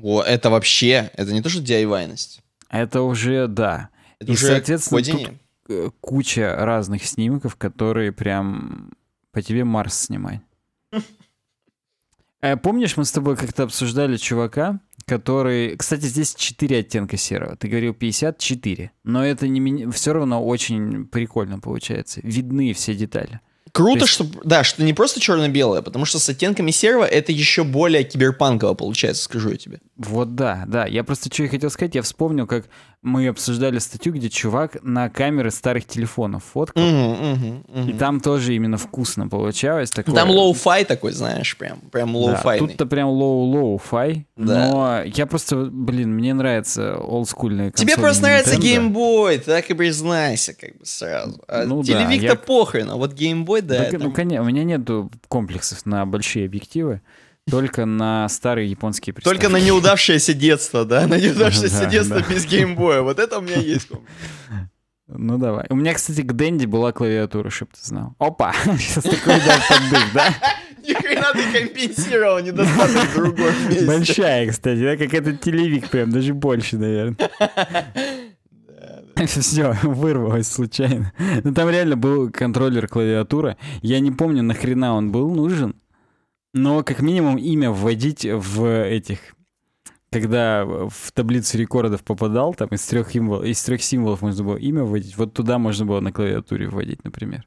О, это вообще, это не то, что DIY-ность. Это уже, да. Это И, уже соответственно, тут э, куча разных снимков, которые прям по тебе Марс снимать. Э, помнишь, мы с тобой как-то обсуждали чувака, который... Кстати, здесь 4 оттенка серого. Ты говорил 54. Но это не... все равно очень прикольно получается. Видны все детали. Круто, есть... что, да, что не просто черно-белое, потому что с оттенками серого это еще более киберпанково получается, скажу я тебе. Вот да, да. Я просто что и хотел сказать, я вспомнил, как мы обсуждали статью, где чувак на камеры старых телефонов фоткал. Mm-hmm, mm-hmm, mm-hmm. И там тоже именно вкусно получалось. Такое. Там лоу-фай такой, знаешь, прям, прям лоу файный. Да, тут-то прям лоу-лоу-фай. Да. Но я просто, блин, мне нравится олдскульная Тебе просто нравится геймбой, ты так и признайся как бы сразу. А ну, телевик-то я... похрен, а вот геймбой, да. да ну, там... Ну, конечно, у меня нет комплексов на большие объективы. Только на старые японские приставки. Только на неудавшееся детство, да? На неудавшееся детство без геймбоя. Вот это у меня есть. Ну давай. У меня, кстати, к Дэнди была клавиатура, чтоб ты знал. Опа! Сейчас такой дал поддых, да? Ни хрена ты компенсировал недостаток другой месте. Большая, кстати, да? Как этот телевик прям, даже больше, наверное. Все, вырвалось случайно. Но ну, там реально был контроллер клавиатура. Я не помню, нахрена он был нужен но как минимум имя вводить в этих когда в таблицу рекордов попадал, там из трех символов, из трех символов можно было имя вводить, вот туда можно было на клавиатуре вводить, например.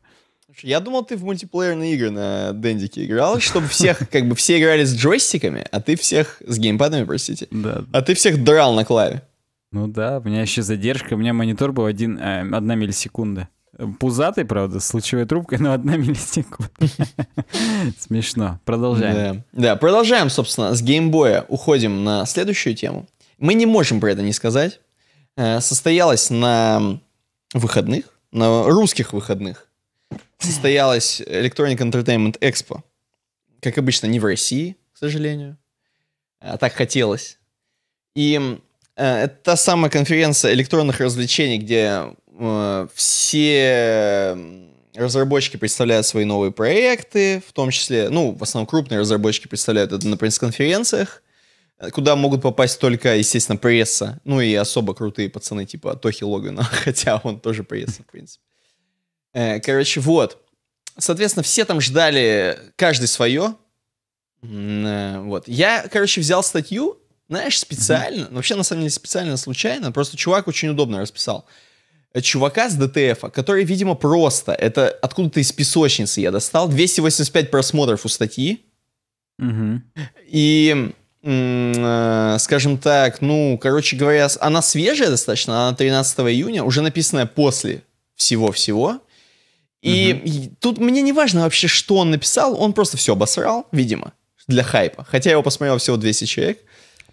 Я думал, ты в мультиплеерные игры на Дендике играл, чтобы всех, как бы все играли с джойстиками, а ты всех с геймпадами, простите. Да. А ты всех драл на клаве. Ну да, у меня еще задержка, у меня монитор был один, э, одна миллисекунда. Пузатый, правда, с лучевой трубкой, но одна миллисекунда. Смешно. Продолжаем. Да, продолжаем, собственно, с геймбоя. Уходим на следующую тему. Мы не можем про это не сказать. Э, состоялась на выходных, на русских выходных, состоялась Electronic Entertainment Expo. Как обычно, не в России, к сожалению. А так хотелось. И э, это та самая конференция электронных развлечений, где Э, все разработчики представляют свои новые проекты, в том числе, ну, в основном крупные разработчики представляют это на пресс-конференциях, э, куда могут попасть только, естественно, пресса, ну и особо крутые пацаны типа Тохи Логана, хотя он тоже пресса, в принципе. Э, короче, вот. Соответственно, все там ждали каждый свое. Вот. Я, короче, взял статью, знаешь, специально, вообще, на самом деле, специально, случайно, просто чувак очень удобно расписал чувака с ДТФ, который, видимо, просто, это откуда-то из песочницы я достал, 285 просмотров у статьи. Угу. И, э, скажем так, ну, короче говоря, она свежая достаточно, она 13 июня, уже написанная после всего-всего. И угу. тут мне не важно вообще, что он написал, он просто все обосрал, видимо, для хайпа. Хотя я его посмотрел всего 200 человек.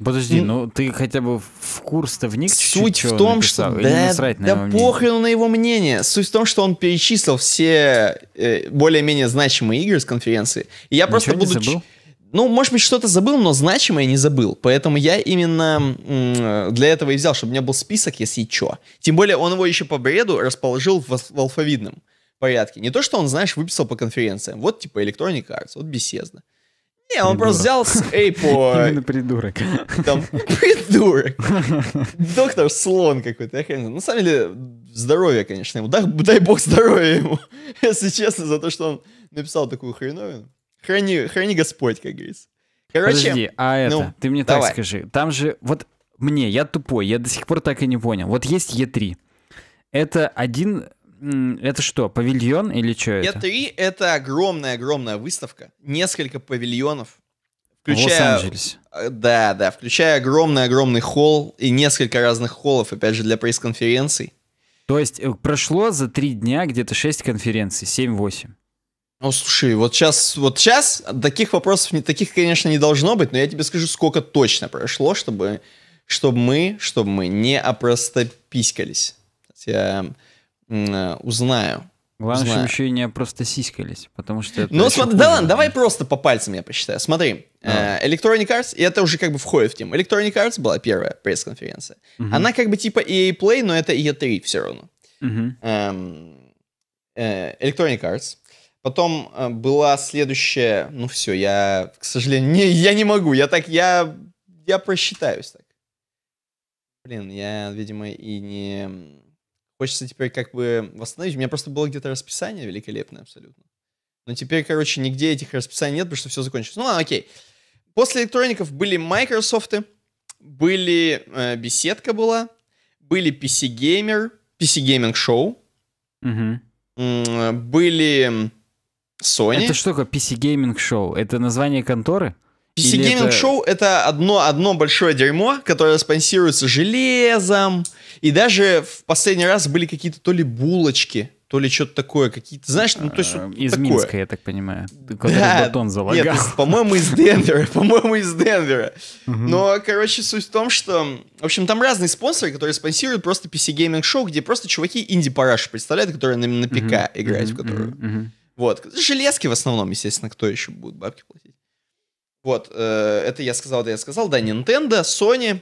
Подожди, ну ты хотя бы в курс-то вник Суть чуть -чуть, в том, что... Да, насрать, да на похрен на его мнение. Суть в том, что он перечислил все э, более-менее значимые игры с конференции. И я Ничего просто буду... забыл? Ну, может быть, что-то забыл, но значимое не забыл. Поэтому я именно э, для этого и взял, чтобы у меня был список, если что. Тем более он его еще по бреду расположил в, в алфавитном порядке. Не то, что он, знаешь, выписал по конференциям. Вот типа Electronic Arts, вот беседа. Не, он просто взял эйпо. Именно придурок. Там, придурок. Доктор слон какой-то. Я На самом деле, здоровье, конечно, ему. Дай, дай бог здоровья ему, если честно, за то, что он написал такую хреновину. Храни, храни Господь, как говорится. Короче, Подожди, а ну, это, ты мне давай. так скажи. Там же, вот мне, я тупой, я до сих пор так и не понял. Вот есть Е3. Это один это что, павильон или что это? E3 — это огромная-огромная выставка. Несколько павильонов. Включая... Лос-Анджелесе. Э, да, да. Включая огромный-огромный холл и несколько разных холлов, опять же, для пресс-конференций. То есть э, прошло за три дня где-то шесть конференций, семь, восемь. Ну, слушай, вот сейчас, вот сейчас таких вопросов, не таких, конечно, не должно быть, но я тебе скажу, сколько точно прошло, чтобы, чтобы мы, чтобы мы не опростописькались. Я Э, узнаю. Главное, узнаю. чтобы еще не просто сиськались, потому что... ну, смотри, да ладно, давай просто по пальцам я посчитаю. Смотри, да. Э, Electronic Arts, и это уже как бы входит в тему. Electronic Arts была первая пресс-конференция. Угу. Она как бы типа EA Play, но это EA3 все равно. Угу. Эм, э, Electronic Arts. Потом была следующая... Ну все, я, к сожалению, не, я не могу. Я так, я, я просчитаюсь так. Блин, я, видимо, и не Хочется теперь как бы восстановить. У меня просто было где-то расписание великолепное абсолютно. Но теперь, короче, нигде этих расписаний нет, потому что все закончилось. Ну ладно, окей. После электроников были Microsoft, были э, беседка была, были PC Gamer, PC Gaming Show, угу. были Sony. Это что такое PC Gaming Show? Это название конторы? PC Или Gaming это... Show это одно, одно большое дерьмо, которое спонсируется железом, и даже в последний раз были какие-то то ли булочки, то ли что-то такое, какие-то, знаешь, ну то есть а, Из такое. Минска, я так понимаю, да, батон залагал. Нет, по-моему, из Денвера, по-моему, из Денвера. Но, короче, суть в том, что, в общем, там разные спонсоры, которые спонсируют просто PC Gaming Show, где просто чуваки инди-параши представляют, которые на, ПК играют, в которую. вот, железки в основном, естественно, кто еще будет бабки платить. Вот, э, это я сказал, да, я сказал, да, Nintendo, Sony,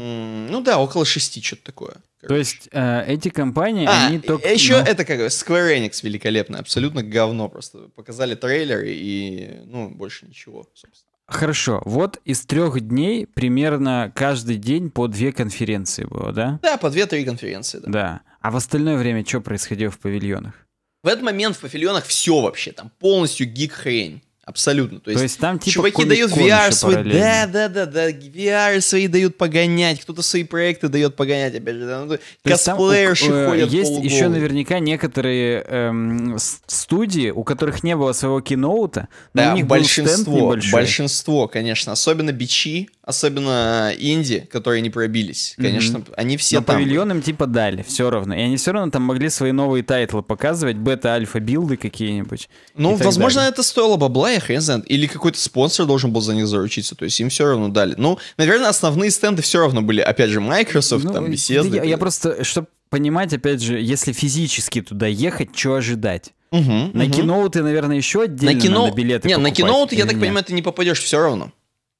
ну да, около шести, что-то такое. Короче. То есть э, эти компании, а, они только... Э, еще ну... это как Square Enix великолепно, абсолютно говно просто. Показали трейлер и, ну, больше ничего, собственно. Хорошо, вот из трех дней примерно каждый день по две конференции было, да? Да, по две-три конференции, да. Да. А в остальное время что происходило в павильонах? В этот момент в павильонах все вообще, там полностью гик-хрень. Абсолютно. То есть, То есть там типа чуваки дают VR свои, да, да, да, да, VR свои дают погонять, кто-то свои проекты дает погонять, опять же, да, ну, то косплеерши там, э, ходят Есть полуголы. еще наверняка некоторые эм, студии, у которых не было своего киноута, но да, у них большинство, был большинство, конечно, особенно бичи, особенно э, инди, которые не пробились, конечно, mm-hmm. они все но там. павильон типа дали, все равно, и они все равно там могли свои новые тайтлы показывать, бета-альфа билды какие-нибудь. Ну, возможно, далее. это стоило бабла, я хрен знает. Или какой-то спонсор должен был за них заручиться. То есть им все равно дали. Ну, наверное, основные стенды все равно были. Опять же, Microsoft, ну, там, Bethesda. Да, я, я просто, чтобы понимать, опять же, если физически туда ехать, что ожидать? Угу, на угу. киноуты, наверное, еще отдельно на кино... надо билеты Не, на киноуты, я так нет? понимаю, ты не попадешь все равно.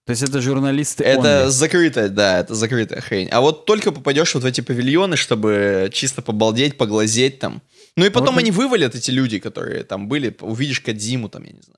То есть это журналисты Это only. закрытая, да, это закрытая хрень. А вот только попадешь вот в эти павильоны, чтобы чисто побалдеть, поглазеть там. Ну и а потом Может... они вывалят эти люди, которые там были. Увидишь Кадзиму там, я не знаю.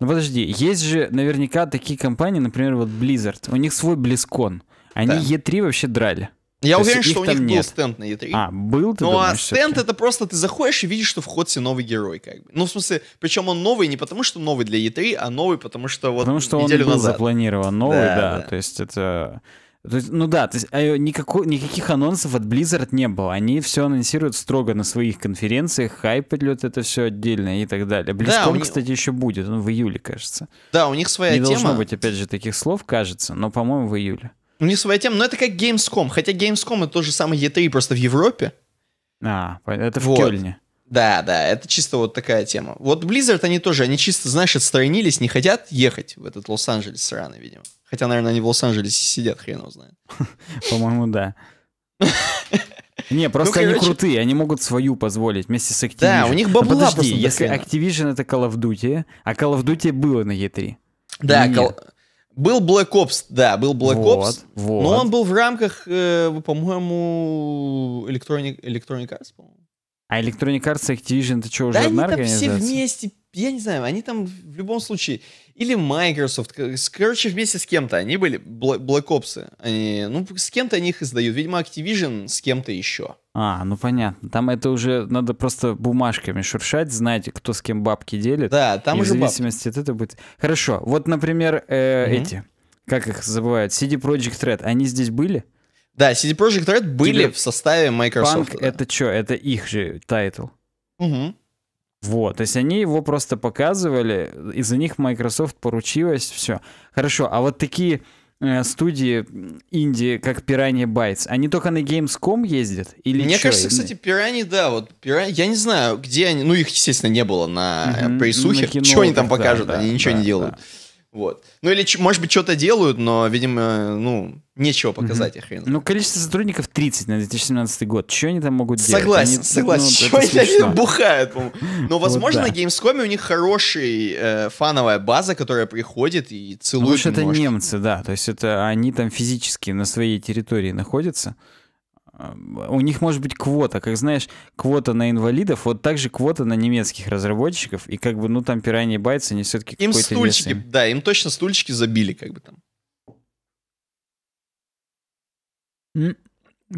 Ну подожди, есть же наверняка такие компании, например, вот Blizzard, у них свой Близкон. Они да. E3 вообще драли. Я То уверен, что у них был нет. стенд на E3. А, был ты Ну, а думаешь, а стенд это просто ты заходишь и видишь, что в ходе новый герой, как бы. Ну, в смысле, причем он новый не потому, что новый для E3, а новый, потому что вот Потому что он был запланирован новый, да, да, да. То есть это то есть, ну да, то есть, а, э, никакой, никаких анонсов от Blizzard не было. Они все анонсируют строго на своих конференциях, хайпят это все отдельно и так далее. Близком, да, них... кстати, еще будет, он ну, в июле, кажется. Да, у них своя не тема. Не должно быть, опять же, таких слов, кажется, но, по-моему, в июле. У них своя тема, но это как Gamescom. Хотя Gamescom это тоже самый E3, просто в Европе. А, это в вот. Кёльне. Да, да, это чисто вот такая тема. Вот Blizzard, они тоже, они чисто, знаешь, отстранились, не хотят ехать в этот Лос-Анджелес сраный, видимо. Хотя, наверное, они в Лос-Анджелесе сидят, хрен его знает. По-моему, да. Не, ну, просто они крутые, они могут свою позволить вместе с Activision. Да, у них бабла а подожди, просто если Activision это Call of Duty, а Call of Duty было на E3. Да, был Black Ops, да, был Black вот, Ops, вот. но он был в рамках, э, по-моему, Electronic, Electronic Arts, по-моему. А Electronic Arts и Activision это что, уже да одна они там все вместе я не знаю, они там в любом случае, или Microsoft, короче, вместе с кем-то, они были, Black Ops, они, ну, с кем-то они их издают, видимо, Activision с кем-то еще. А, ну понятно, там это уже надо просто бумажками шуршать, знаете, кто с кем бабки делит. Да, там уже в зависимости баб... от этого будет. Хорошо, вот, например, э, mm-hmm. эти, как их забывают, CD Project Red, они здесь были? Да, CD Project Red были Или... в составе Microsoft. Панк да. это что? Это их же тайтл. Угу. Вот, то есть они его просто показывали, из за них Microsoft поручилась, все. Хорошо, а вот такие э, студии Индии, как Piranha Bytes, они только на Gamescom ездят? Или Мне чё? кажется, кстати, Piranha, да, вот Piranha, я не знаю, где они, ну их, естественно, не было на mm-hmm, э, пресухе, что они там покажут, да, они да, ничего да, не делают. Да. Вот. Ну или, может быть, что-то делают, но, видимо, ну, нечего показать, mm-hmm. Ну, количество сотрудников 30 на 2017 год. Что они там могут согласен, делать? Согласен, они, согласен. Ну, Чего ну, они, они бухают, Но, возможно, вот, да. на Gamescom у них хорошая э, фановая база, которая приходит и ну, целует. Потому это немцы, да. То есть это они там физически на своей территории находятся у них может быть квота, как знаешь, квота на инвалидов, вот также квота на немецких разработчиков, и как бы, ну, там пираньи байцы, они все-таки Им стульчики, вес да, им точно стульчики забили, как бы там.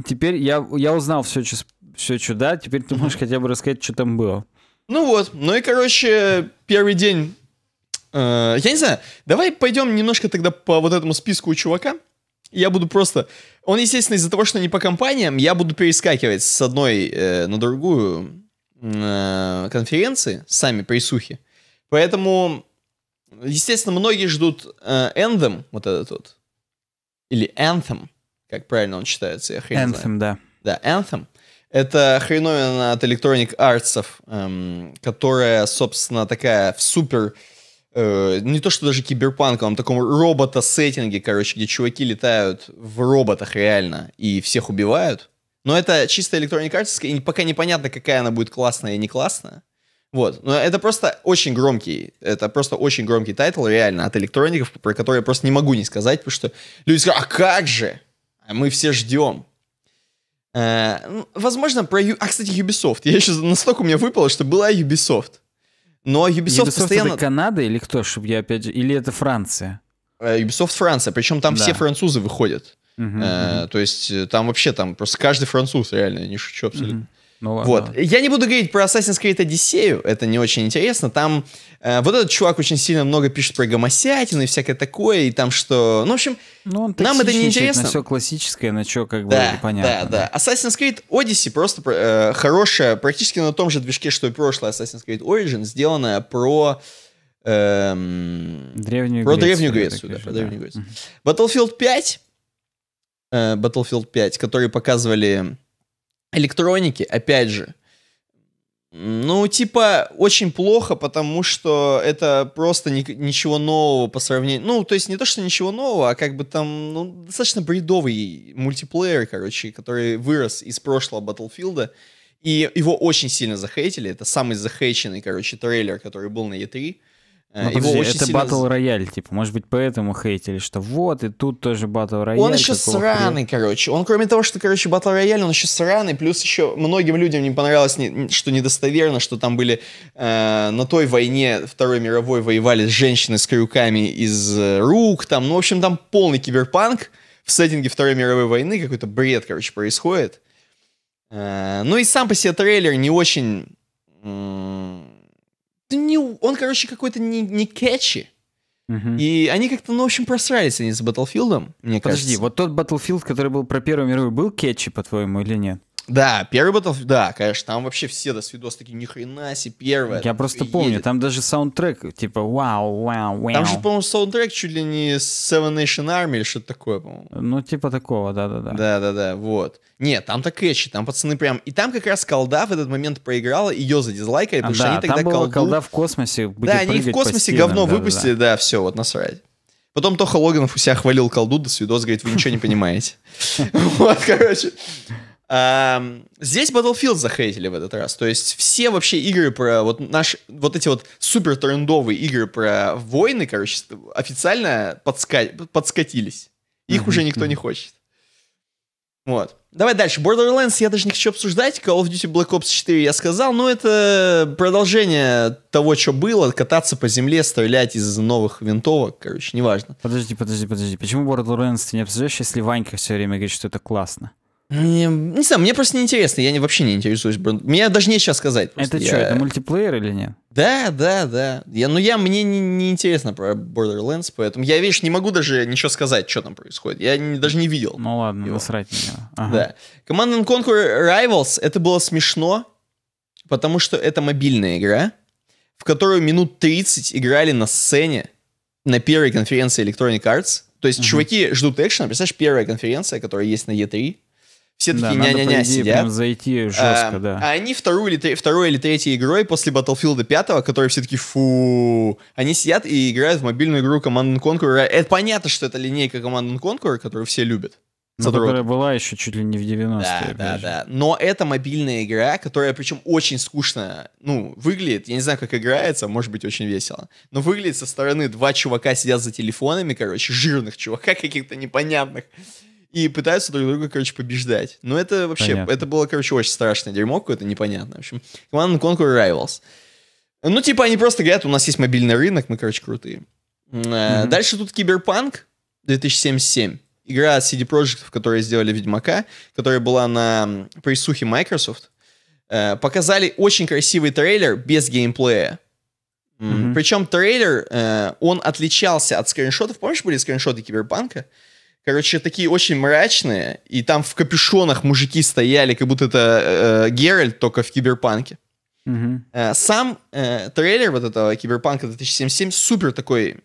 Теперь я, я узнал все, что, все, что, да, теперь ты можешь хотя бы рассказать, что там было. Ну вот, ну и, короче, первый день, э, я не знаю, давай пойдем немножко тогда по вот этому списку у чувака, я буду просто... Он, естественно, из-за того, что не по компаниям, я буду перескакивать с одной э, на другую э, конференции, сами присухи. Поэтому, естественно, многие ждут э, Anthem, вот этот вот, или Anthem, как правильно он читается, я хрен Anthem, знаю. да. Да, Anthem. Это хреновина от Electronic Arts, эм, которая, собственно, такая в супер... Э, э, не то что даже киберпанковом, а таком робота-сеттинге, короче, где чуваки летают в роботах реально и всех убивают. Но это чисто Electronic Arts, и пока непонятно, какая она будет классная и не классная. Вот. Но это просто очень громкий, это просто очень громкий тайтл, реально, от электроников, про который я просто не могу не сказать, потому что люди скажут, а как же? А мы все ждем. Э, ну, возможно, про... А, кстати, Ubisoft. Я еще настолько у меня выпало, что была Ubisoft. Но Ubisoft, Ubisoft постоянно... это Канада или кто, чтобы я опять... Или это Франция? Э, Ubisoft Франция, причем там да. все французы выходят. Uh-huh, uh-huh. То есть э, там вообще там просто каждый француз, реально, не шучу абсолютно. Uh-huh. Ну, ладно. Вот. Я не буду говорить про Assassin's Creed Одиссею, это не очень интересно. Там э, вот этот чувак очень сильно много пишет про гомосятину и всякое такое, и там что... Ну, в общем, ну, он нам это не интересно. На все классическое, на что как да, бы понятно. Да, да, да. Assassin's Creed Odyssey просто э, хорошая, практически на том же движке, что и прошлое Assassin's Creed Origin, сделанная про... Эм, древнюю про Грецию, Древнюю Грецию, да, про да. Древнюю Грецию. Battlefield 5, э, Battlefield 5, который показывали электроники, опять же, ну, типа, очень плохо, потому что это просто ни ничего нового по сравнению. Ну, то есть не то, что ничего нового, а как бы там ну, достаточно бредовый мультиплеер, короче, который вырос из прошлого Battlefield. И его очень сильно захейтили. Это самый захейченный, короче, трейлер, который был на E3. Э, ну, его подожди, очень это сильно... батл рояль, типа, может быть, поэтому хейтили, что вот, и тут тоже батл рояль. Он еще сраный, хрена. короче. Он, кроме того, что, короче, батл рояль, он еще сраный, плюс еще многим людям не понравилось, что недостоверно, что там были э, на той войне Второй мировой воевали женщины с крюками из э, рук, там, ну, в общем, там полный киберпанк в сеттинге Второй мировой войны, какой-то бред, короче, происходит. Э, ну и сам по себе трейлер не очень не, он, короче, какой-то не, не кетчи. Угу. И они как-то, ну, в общем, просрались они с Battlefield, мне Подожди, кажется. вот тот Battlefield, который был про Первую мировую, был кетчи, по-твоему, или нет? Да, первый Battlefield, да, конечно, там вообще все до свидос такие, ни хрена себе, первое. Я просто едет. помню, там даже саундтрек, типа, вау, вау, вау. Там же, по-моему, саундтрек чуть ли не Seven Nation Army или что-то такое, по-моему. Ну, типа такого, да-да-да. Да-да-да, вот. Нет, там так кэчи, там пацаны прям... И там как раз колда в этот момент проиграла, ее задизлайкали, потому а, что да, они тогда там колду... колда в космосе. Да, они в космосе говно да, выпустили, да, да. да, все, вот насрать. Потом Тоха Логанов у себя хвалил колду, до свидос, говорит, вы ничего не понимаете. Вот, короче. Здесь Battlefield захейтили в этот раз. То есть все вообще игры про вот наши, вот эти вот супер трендовые игры про войны, короче, официально подска... подскатились. Их mm-hmm. уже никто не хочет. Вот. Давай дальше. Borderlands я даже не хочу обсуждать. Call of Duty Black Ops 4 я сказал, но ну, это продолжение того, что было. Кататься по земле, стрелять из новых винтовок, короче, неважно. Подожди, подожди, подожди. Почему Borderlands ты не обсуждаешь, если Ванька все время говорит, что это классно? Мне, не знаю, мне просто неинтересно, я не, вообще не интересуюсь брендом. Мне даже нечего сказать. Просто. Это я... что, это мультиплеер или нет? Да, да, да. Я, ну я, мне не, не интересно про Borderlands, поэтому я, видишь, не могу даже ничего сказать, что там происходит. Я не, даже не видел. Ну ладно, его. насрать на Ага. Да. Command and Conquer Rivals, это было смешно, потому что это мобильная игра, в которую минут 30 играли на сцене на первой конференции Electronic Arts. То есть угу. чуваки ждут экшена, представляешь, первая конференция, которая есть на E3, все такие да, ня-ня-ня сидят. Прям зайти жестко, а, да. А они вторую или, тре- второй или третьей игрой после Battlefield 5, которые все таки фу, они сидят и играют в мобильную игру Command Conquer. Это понятно, что это линейка Command Conquer, которую все любят. Ну, которая была еще чуть ли не в 90-е. Да, да, же. да. Но это мобильная игра, которая причем очень скучно, ну, выглядит, я не знаю, как играется, может быть, очень весело, но выглядит со стороны два чувака сидят за телефонами, короче, жирных чувака каких-то непонятных, и пытаются друг друга, короче, побеждать. Но ну, это вообще, Понятно. это было, короче, очень страшное дерьмо какое-то, непонятно. В общем, команда Conquer Rivals. Ну, типа, они просто говорят, у нас есть мобильный рынок, мы, короче, крутые. Mm-hmm. Дальше тут Киберпанк 2077. Игра от CD Projekt, в которой сделали Ведьмака, которая была на присухе Microsoft. Э, показали очень красивый трейлер без геймплея. Mm-hmm. Причем трейлер, э, он отличался от скриншотов. Помнишь, были скриншоты Киберпанка? Короче, такие очень мрачные, и там в капюшонах мужики стояли, как будто это э, Геральт только в киберпанке. Угу. Mm Сам э, трейлер вот этого киберпанка 2077 супер такой,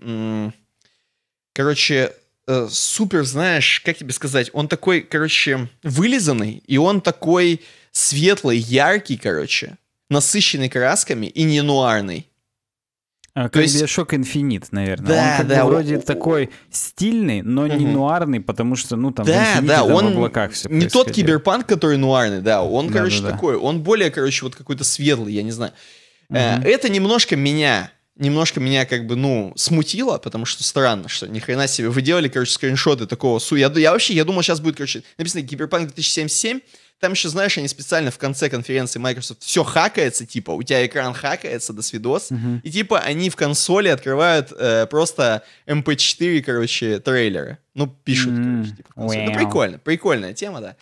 короче, э, супер, знаешь, как тебе сказать, он такой, короче, вылизанный, и он такой светлый, яркий, короче, насыщенный красками и не нуарный. Как То есть... Биошок Инфинит, наверное. Да, он как да, бы вроде он... такой стильный, но угу. не нуарный, потому что, ну, там, да, в да, там он в облаках все Не тот киберпанк, который нуарный, да. Он, да, короче, да, да. такой. Он более, короче, вот какой-то светлый, я не знаю. Угу. Это немножко меня немножко меня как бы, ну, смутило, потому что странно, что ни хрена себе. Вы делали, короче, скриншоты такого су. Я, я вообще, я думал, сейчас будет, короче, написано Киберпанк 2077, там еще, знаешь, они специально в конце конференции Microsoft все хакается, типа, у тебя экран хакается, до свидос. Угу. И типа они в консоли открывают э, просто MP4, эм короче, трейлеры. Ну, пишут, mm. короче, типа. Wow. Ну, прикольно, прикольная тема, да.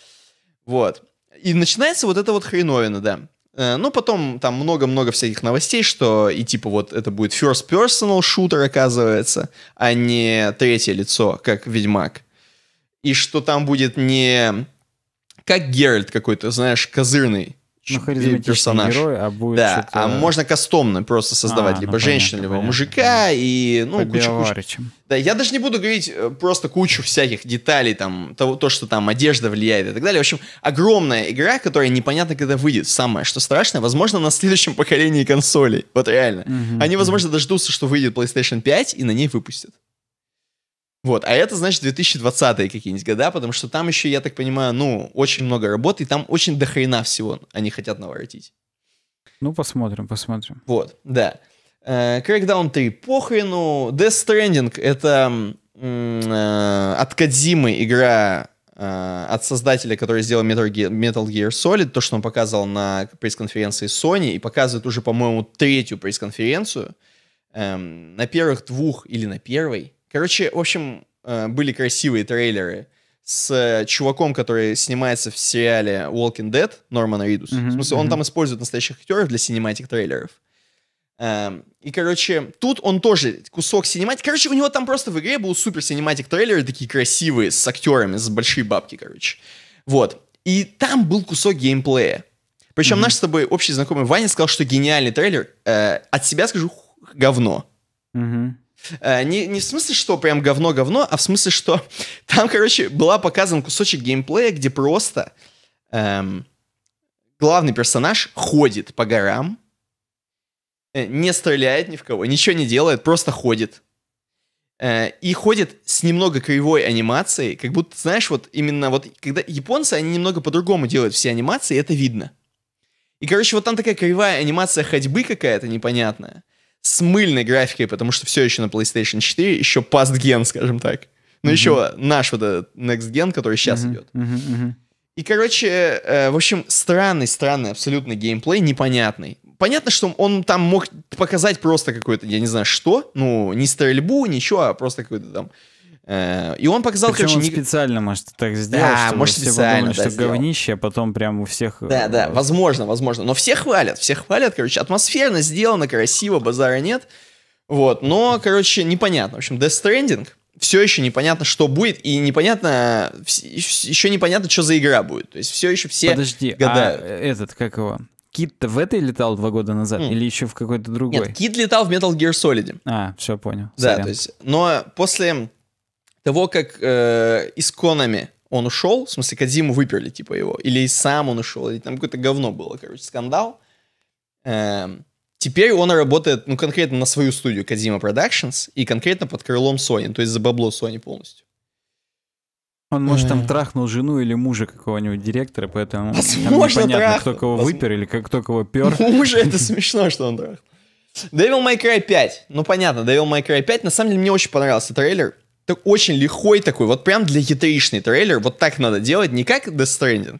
Вот. И начинается вот эта вот хреновина, да. Э, ну, потом там много-много всяких новостей, что и типа вот это будет first personal шутер, оказывается, а не третье лицо, как Ведьмак. И что там будет не как Геральт какой-то, знаешь, козырный ну, персонаж. Герой, а будет да, а можно кастомно просто создавать а, либо ну, женщину, либо понятно, мужика понятно. и ну кучу, кучу. Да, я даже не буду говорить э, просто кучу всяких деталей там того, то, что там одежда влияет и так далее. В общем, огромная игра, которая непонятно когда выйдет. Самое что страшное, возможно, на следующем поколении консолей. Вот реально. Угу, Они, возможно, угу. дождутся, что выйдет PlayStation 5 и на ней выпустят. Вот, а это, значит, 2020-е какие-нибудь года, потому что там еще, я так понимаю, ну, очень много работы, и там очень дохрена всего они хотят наворотить. Ну, посмотрим, посмотрим. Вот, да. Э, Crackdown 3 похрену. Death Stranding — это э, от Кадзимы игра э, от создателя, который сделал Metal Gear, Metal Gear Solid, то, что он показывал на пресс-конференции Sony, и показывает уже, по-моему, третью пресс-конференцию. Эм, на первых двух или на первой Короче, в общем, э, были красивые трейлеры с э, чуваком, который снимается в сериале Walking Dead, Норман Ридус. Mm-hmm, в смысле, mm-hmm. он там использует настоящих актеров для синематик трейлеров. Эм, и, короче, тут он тоже кусок синематик. Короче, у него там просто в игре был супер синематик трейлеры, такие красивые, с актерами, с большие бабки, короче. Вот. И там был кусок геймплея. Причем mm-hmm. наш с тобой общий знакомый Ваня сказал, что гениальный трейлер. Э, от себя скажу, говно. Mm-hmm. Э, не, не в смысле, что прям говно-говно, а в смысле, что там, короче, была показан кусочек геймплея, где просто эм, главный персонаж ходит по горам, э, не стреляет ни в кого, ничего не делает, просто ходит. Э, и ходит с немного кривой анимацией, как будто, знаешь, вот именно вот, когда японцы, они немного по-другому делают все анимации, это видно. И, короче, вот там такая кривая анимация ходьбы какая-то непонятная с мыльной графикой, потому что все еще на PlayStation 4, еще пастген, скажем так. Но mm-hmm. еще наш вот этот Next Gen, который сейчас mm-hmm. идет. Mm-hmm. И, короче, э, в общем, странный, странный абсолютно геймплей, непонятный. Понятно, что он там мог показать просто какое то я не знаю, что, ну, не стрельбу, ничего, а просто какой-то там Э, и он показал, Причем короче, он не... специально, может, так сделал, да, чтобы может, все специально, подумали, да, что сделал. говнище, а потом прям у всех... Э, да, да, возможно, возможно. Но все хвалят, все хвалят, короче, атмосферно сделано, красиво, базара нет. Вот, но, короче, непонятно. В общем, Death Stranding, все еще непонятно, что будет, и непонятно, еще непонятно, что за игра будет. То есть все еще все Подожди, а гадают. а этот, как его, Кит-то в этой летал два года назад mm. или еще в какой-то другой? Нет, Кит летал в Metal Gear Solid. А, все понял. Да, Сорян. то есть, но после того, как э, исконами он ушел, в смысле, Кадзиму выперли, типа, его, или сам он ушел, или там какое-то говно было, короче, скандал. Эм, теперь он работает, ну, конкретно на свою студию Кадзима Productions и конкретно под крылом Sony, то есть за бабло Sony полностью. Он, может, там э. трахнул жену или мужа какого-нибудь директора, поэтому Возможно, там непонятно, трахнул. кто кого Возможно. выпер или как, кто кого пер. Мужа это смешно, что он трахнул. Devil May Cry 5. Ну, понятно, Devil May Cry 5. На самом деле, мне очень понравился трейлер так, очень лихой такой, вот прям для ятришный трейлер, вот так надо делать, не как Death Stranding,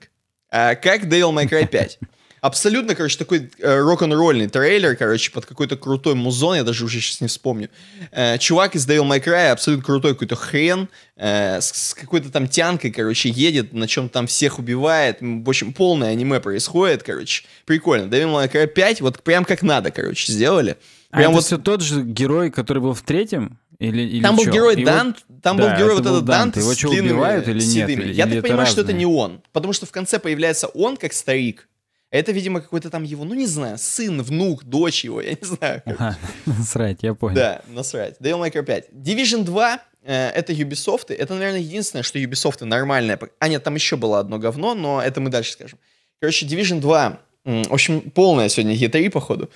а как Devil May Cry 5. Абсолютно, короче, такой э, рок-н-ролльный трейлер, короче, под какой-то крутой музон, я даже уже сейчас не вспомню. Э, чувак из Devil May Cry, абсолютно крутой какой-то хрен, э, с, с какой-то там тянкой, короче, едет, на чем там всех убивает. В общем, полное аниме происходит, короче. Прикольно. Devil May Cry 5 вот прям как надо, короче, сделали. А прям а это вот... все тот же герой, который был в третьем? Или, или там был что? герой Его... Дант, там да, был герой вот этот Дант, Дант его с длинными, убивают или нет? Или, Я или так понимаю, разные? что это не он, потому что в конце появляется он как старик, это, видимо, какой-то там его, ну не знаю, сын, внук, дочь его, я не знаю. Ага, насрать, я понял. Да, насрать. Dale 5. Division 2 э, это Ubisoft. Это, наверное, единственное, что Ubisoft нормальное. А нет, там еще было одно говно, но это мы дальше скажем. Короче, Division 2 в общем, полная сегодня E3, походу.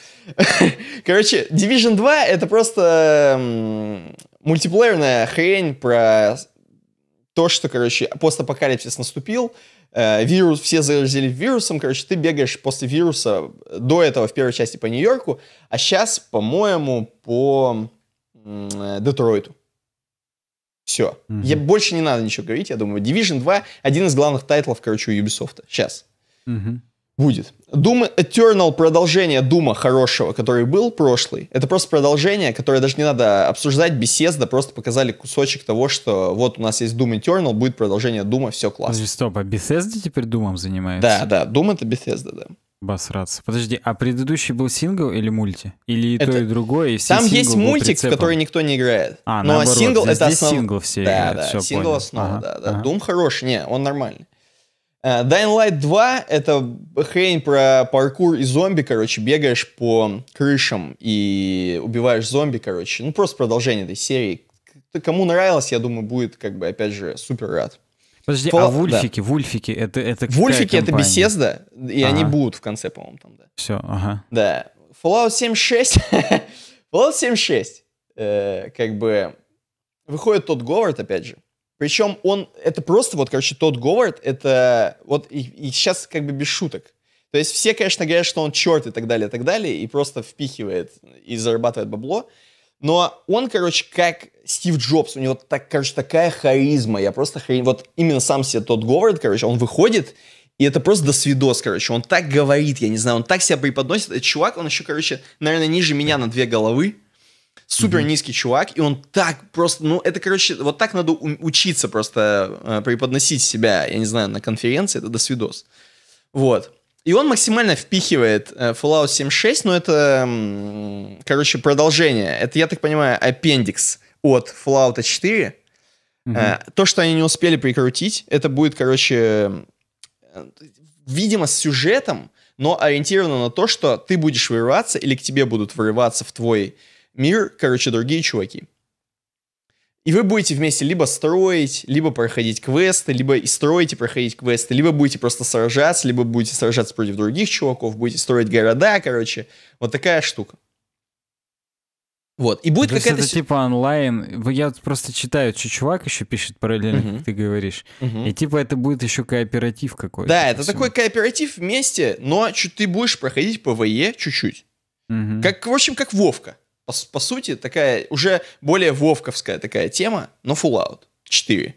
Короче, Division 2 — это просто мультиплеерная хрень про то, что, короче, постапокалипсис наступил, э, вирус, все заразили вирусом, короче, ты бегаешь после вируса до этого в первой части по Нью-Йорку, а сейчас, по-моему, по Детройту. Все. Mm-hmm. Я, больше не надо ничего говорить, я думаю. Division 2 — один из главных тайтлов, короче, у Ubisoft. Сейчас. Mm-hmm. Будет. Doom Eternal продолжение Дума хорошего, который был прошлый, это просто продолжение, которое даже не надо обсуждать, беседа, просто показали кусочек того, что вот у нас есть Doom Eternal, будет продолжение Дума, все классно. Подожди, стоп, а Bethesda теперь Думом занимается? Да, да, Doom это Bethesda, да. Обосраться. Подожди, а предыдущий был сингл или мульти? Или и это... то, и другое? И Там есть мультик, в который никто не играет. А, Но ну, а наоборот, сингл здесь это здесь основ... сингл все да, играют. Да, все сингл понял. основа, ага, да, да. Ага. Doom хороший, не, он нормальный. Э, Dying Light 2 — это хрень про паркур и зомби, короче, бегаешь по крышам и убиваешь зомби, короче. Ну, просто продолжение этой серии. Кому нравилось, я думаю, будет, как бы, опять же, супер рад. Подожди, Фол... а вульфики, да. вульфики, это, это Вульфики — это беседа, и ага. они будут в конце, по-моему, там, да. Все, ага. Да. Fallout 7.6. Fallout 7.6. Э, как бы... Выходит тот Говард, опять же. Причем он, это просто вот, короче, тот Говард, это вот, и, и сейчас как бы без шуток. То есть все, конечно, говорят, что он черт и так далее, и так далее, и просто впихивает и зарабатывает бабло. Но он, короче, как Стив Джобс, у него, так, короче, такая харизма, я просто хрен... Вот именно сам себе тот Говард, короче, он выходит, и это просто до свидос, короче. Он так говорит, я не знаю, он так себя преподносит. Этот чувак, он еще, короче, наверное, ниже меня на две головы супер низкий чувак, и он так просто, ну, это, короче, вот так надо учиться просто э, преподносить себя, я не знаю, на конференции, это до свидос Вот. И он максимально впихивает э, Fallout 76, но это, короче, продолжение. Это, я так понимаю, аппендикс от Fallout 4. Угу. Э, то, что они не успели прикрутить, это будет, короче, видимо, с сюжетом, но ориентировано на то, что ты будешь вырываться или к тебе будут вырываться в твой мир, короче, другие чуваки. И вы будете вместе либо строить, либо проходить квесты, либо и строить, и проходить квесты, либо будете просто сражаться, либо будете сражаться против других чуваков, будете строить города, короче. Вот такая штука. Вот. И будет какая-то... это типа онлайн. Я просто читаю, что чувак еще пишет параллельно, угу. как ты говоришь. Угу. И типа это будет еще кооператив какой-то. Да, это всему. такой кооператив вместе, но ты будешь проходить ПВЕ чуть-чуть. Угу. Как, в общем, как Вовка по, по сути, такая уже более вовковская такая тема, но Fallout 4.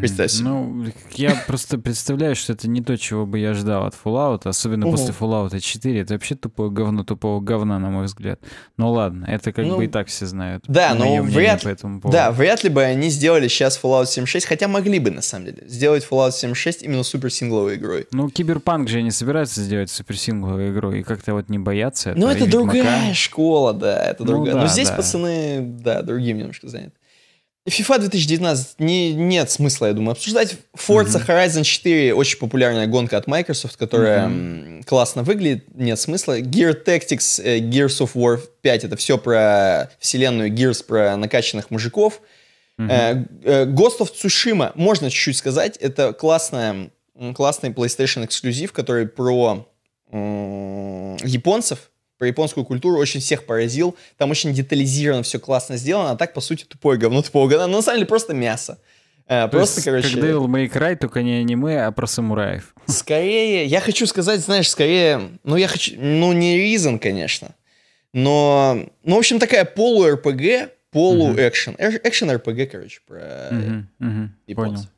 Представь Ну, я просто представляю, что это не то, чего бы я ждал от Fallout, особенно после Fallout 4. Это вообще тупое говно тупого говна, на мой взгляд. Но ну ладно, это как ну, бы и так все знают. Да, но ну, вряд, ли. да, вряд ли бы они сделали сейчас Fallout 76, хотя могли бы, на самом деле, сделать Fallout 76 именно суперсингловой игрой. Ну, Киберпанк же не собираются сделать суперсингловой игрой, и как-то вот не боятся Ну, это другая школа, да, это другая. но здесь пацаны, да, другим немножко заняты. FIFA 2019 не, нет смысла, я думаю, обсуждать. Forza mm-hmm. Horizon 4 очень популярная гонка от Microsoft, которая mm-hmm. классно выглядит, нет смысла. Gear Tactics, э, Gears of War 5 это все про вселенную Gears, про накачанных мужиков. Mm-hmm. Ghost of Tsushima, можно чуть-чуть сказать, это классная, классный PlayStation эксклюзив, который про м- японцев, про японскую культуру очень всех поразил. Там очень детализировано все классно сделано, а так, по сути, тупое говно тупого Но на самом деле просто мясо. А, То просто, есть, короче... Как Devil May Cry, только не аниме, а про самураев. Скорее, я хочу сказать, знаешь, скорее... Ну, я хочу... Ну, не Reason, конечно. Но... Ну, в общем, такая полу-РПГ, полу-экшен. Э, Экшен-РПГ, короче, про uh-huh. Uh-huh. японцев. Понял.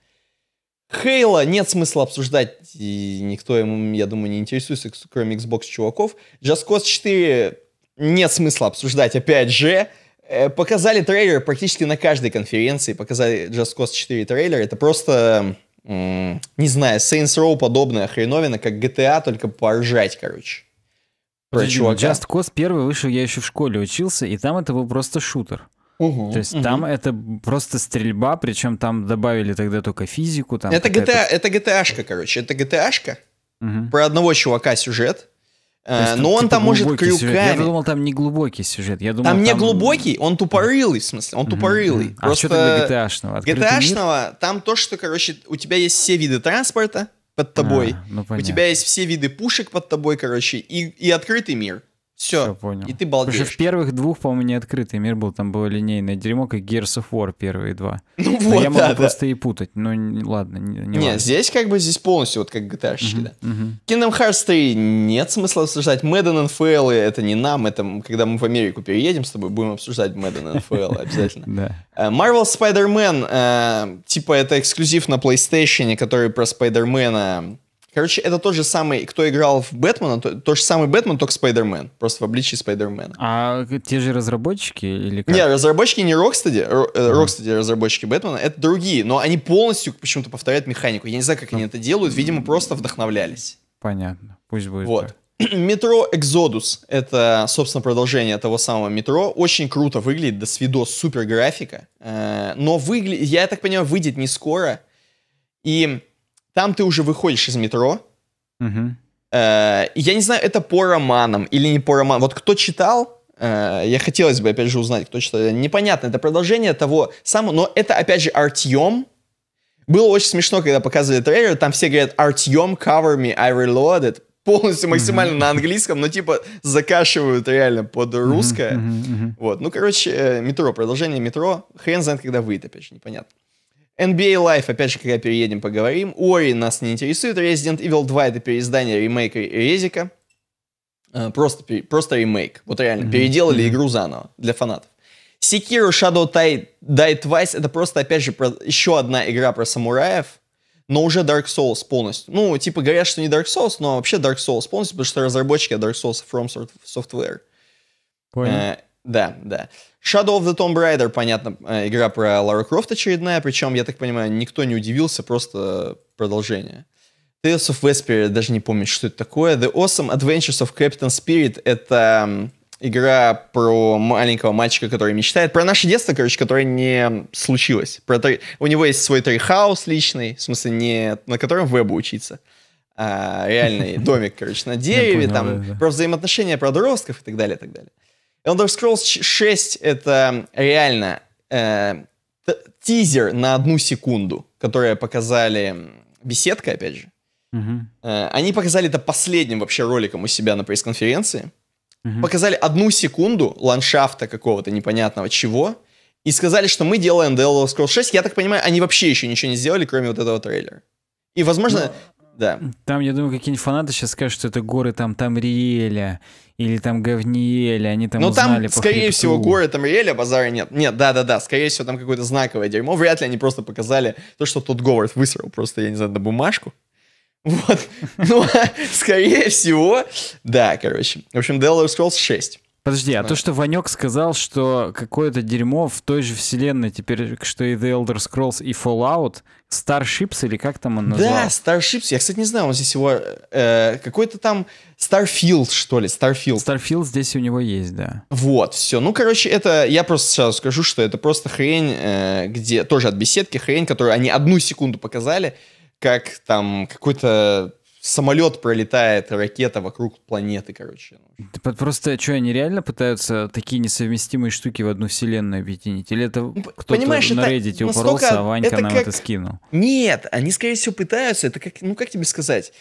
Хейла нет смысла обсуждать, и никто им, я думаю, не интересуется, кроме Xbox чуваков. Just Cause 4 нет смысла обсуждать, опять же. Э, показали трейлер практически на каждой конференции, показали Just Cause 4 трейлер. Это просто, не знаю, Saints Row подобная хреновина, как GTA, только поржать, короче. Про чувака. Just Cause 1 вышел, я еще в школе учился, и там это был просто шутер. Угу, То есть угу. там это просто стрельба, причем там добавили тогда только физику. Там это, GTA, это GTA-шка, короче. Это GTA-шка. Угу. Про одного чувака сюжет. Есть, э, но он типа там может крюками. Сюжет. Я думал, там не глубокий сюжет. Я думал, там, там... не глубокий, он тупорылый, в смысле, он mm-hmm. тупорылый. mm А что тогда GTA-шного? GTA-шного там то, что, короче, у тебя есть все виды транспорта под тобой, а, ну, у тебя есть все виды пушек под тобой, короче, и, и открытый мир. Все. Все понял. И ты балдеешь. Потому в первых двух, по-моему, не открытый мир был. Там было линейное дерьмо, как Gears of War первые два. Ну Но вот, я могу да, просто да. и путать. Ну, не, ладно, не, не Нет, здесь как бы здесь полностью вот как GTA, uh-huh, да. Uh-huh. Kingdom Hearts 3 нет смысла обсуждать. Madden NFL это не нам, это когда мы в Америку переедем с тобой, будем обсуждать Madden NFL обязательно. да. Э, Marvel Spider-Man, э, типа это эксклюзив на PlayStation, который про Спайдермена Короче, это тот же самый, кто играл в Бэтмена, то, тот же самый Бэтмен, только Спайдермен, просто в обличии Спайдермена. А те же разработчики или как? Не, разработчики не Рокстеди, э, э, Рокстеди mm. разработчики Бэтмена, это другие, но они полностью почему-то повторяют механику. Я не знаю, как они это делают, видимо, просто вдохновлялись. Понятно, пусть будет вот. Метро Экзодус это, собственно, продолжение того самого метро. Очень круто выглядит, до свидос, супер графика. Э, но выглядит, я так понимаю, выйдет не скоро. И там ты уже выходишь из метро. Угу. я не знаю, это по романам или не по романам. Вот кто читал, э, я хотелось бы, опять же, узнать, кто читал. Непонятно, это продолжение того самого, но это, опять же, Артем. Было очень смешно, когда показывали трейлер, там все говорят «Артем, cover me, I reloaded» полностью максимально mm-hmm. на английском, но типа закашивают реально под русское. mm-hmm, mm-hmm. Вот, ну короче, э, метро, продолжение метро, хрен знает, когда выйдет, опять же, непонятно. NBA а Life, опять же, когда переедем, поговорим. Ори нас не интересует. Resident Evil 2 — это переиздание ремейка Резика. Э, просто, просто ремейк. Вот реально, mm-hmm. переделали mm-hmm. игру заново для фанатов. Sekiro Shadow Die, Die Twice — это просто, опять же, про, еще одна игра про самураев, но уже Dark Souls полностью. Ну, типа говорят, что не Dark Souls, но вообще Dark Souls полностью, потому что разработчики Dark Souls From Software. Понял. Э, да, да. Shadow of the Tomb Raider, понятно, э, игра про Лара Крофт очередная, причем, я так понимаю, никто не удивился, просто продолжение. Tales of Vesper, даже не помню, что это такое. The Awesome Adventures of Captain Spirit — это игра про маленького мальчика, который мечтает. Про наше детство, короче, которое не случилось. Про три... У него есть свой трейхаус личный, в смысле, не на котором вебу учиться. А, реальный домик, короче, на дереве, там, про взаимоотношения, про подростков и так далее, и так далее. Elder Scrolls 6 — это реально э, тизер на одну секунду, которые показали беседка, опять же. Uh-huh. они показали это последним вообще роликом у себя на пресс-конференции. Uh-huh. Показали одну секунду ландшафта какого-то непонятного чего и сказали, что мы делаем The Elder Scrolls 6. Я так понимаю, они вообще еще ничего не сделали, кроме вот этого трейлера. И, возможно, ну, да. Там, я думаю, какие-нибудь фанаты сейчас скажут, что это горы там Тамриеля или там Говниеля, они там Ну там, по скорее хребту. всего, горы Тамриеля, базара нет. Нет, да-да-да, скорее всего, там какое-то знаковое дерьмо. Вряд ли они просто показали то, что тот Говард высрал просто, я не знаю, на бумажку. Вот. Ну, а скорее всего, да, короче. В общем, The Elder Scrolls 6. Подожди, а то, что Ванек сказал, что какое-то дерьмо в той же вселенной теперь, что и The Elder Scrolls и Fallout, Starships или как там он назвал? Да, Starships. Я, кстати, не знаю, он здесь его... Э, какой-то там Starfield, что ли, Starfield. Starfield здесь у него есть, да. Вот, все. Ну, короче, это... Я просто сразу скажу, что это просто хрень, э, где... Тоже от беседки хрень, которую они одну секунду показали, как там какой-то самолет пролетает, ракета вокруг планеты, короче. Ну. Да, просто что, они реально пытаются такие несовместимые штуки в одну вселенную объединить? Или это кто-то на Reddit упоролся, а Ванька нам как... это скинул? Нет, они, скорее всего, пытаются. Это как, ну как тебе сказать?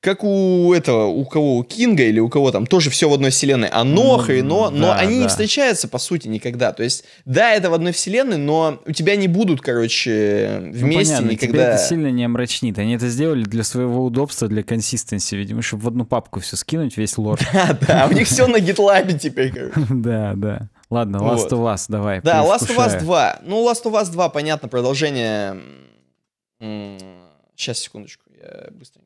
как у этого, у кого, у Кинга или у кого там, тоже все в одной вселенной. Оно, а mm, но, да, но они да. не встречаются, по сути, никогда. То есть, да, это в одной вселенной, но у тебя не будут, короче, ну, вместе ну, понятно, никогда. Тебя это сильно не омрачнит. Они это сделали для своего удобства, для консистенции, видимо, чтобы в одну папку все скинуть, весь лор. Да, да, у них все на гитлабе теперь, короче. Да, да. Ладно, Last of Us, давай. Да, Last of Us 2. Ну, Last of Us 2, понятно, продолжение... Сейчас, секундочку, я быстренько.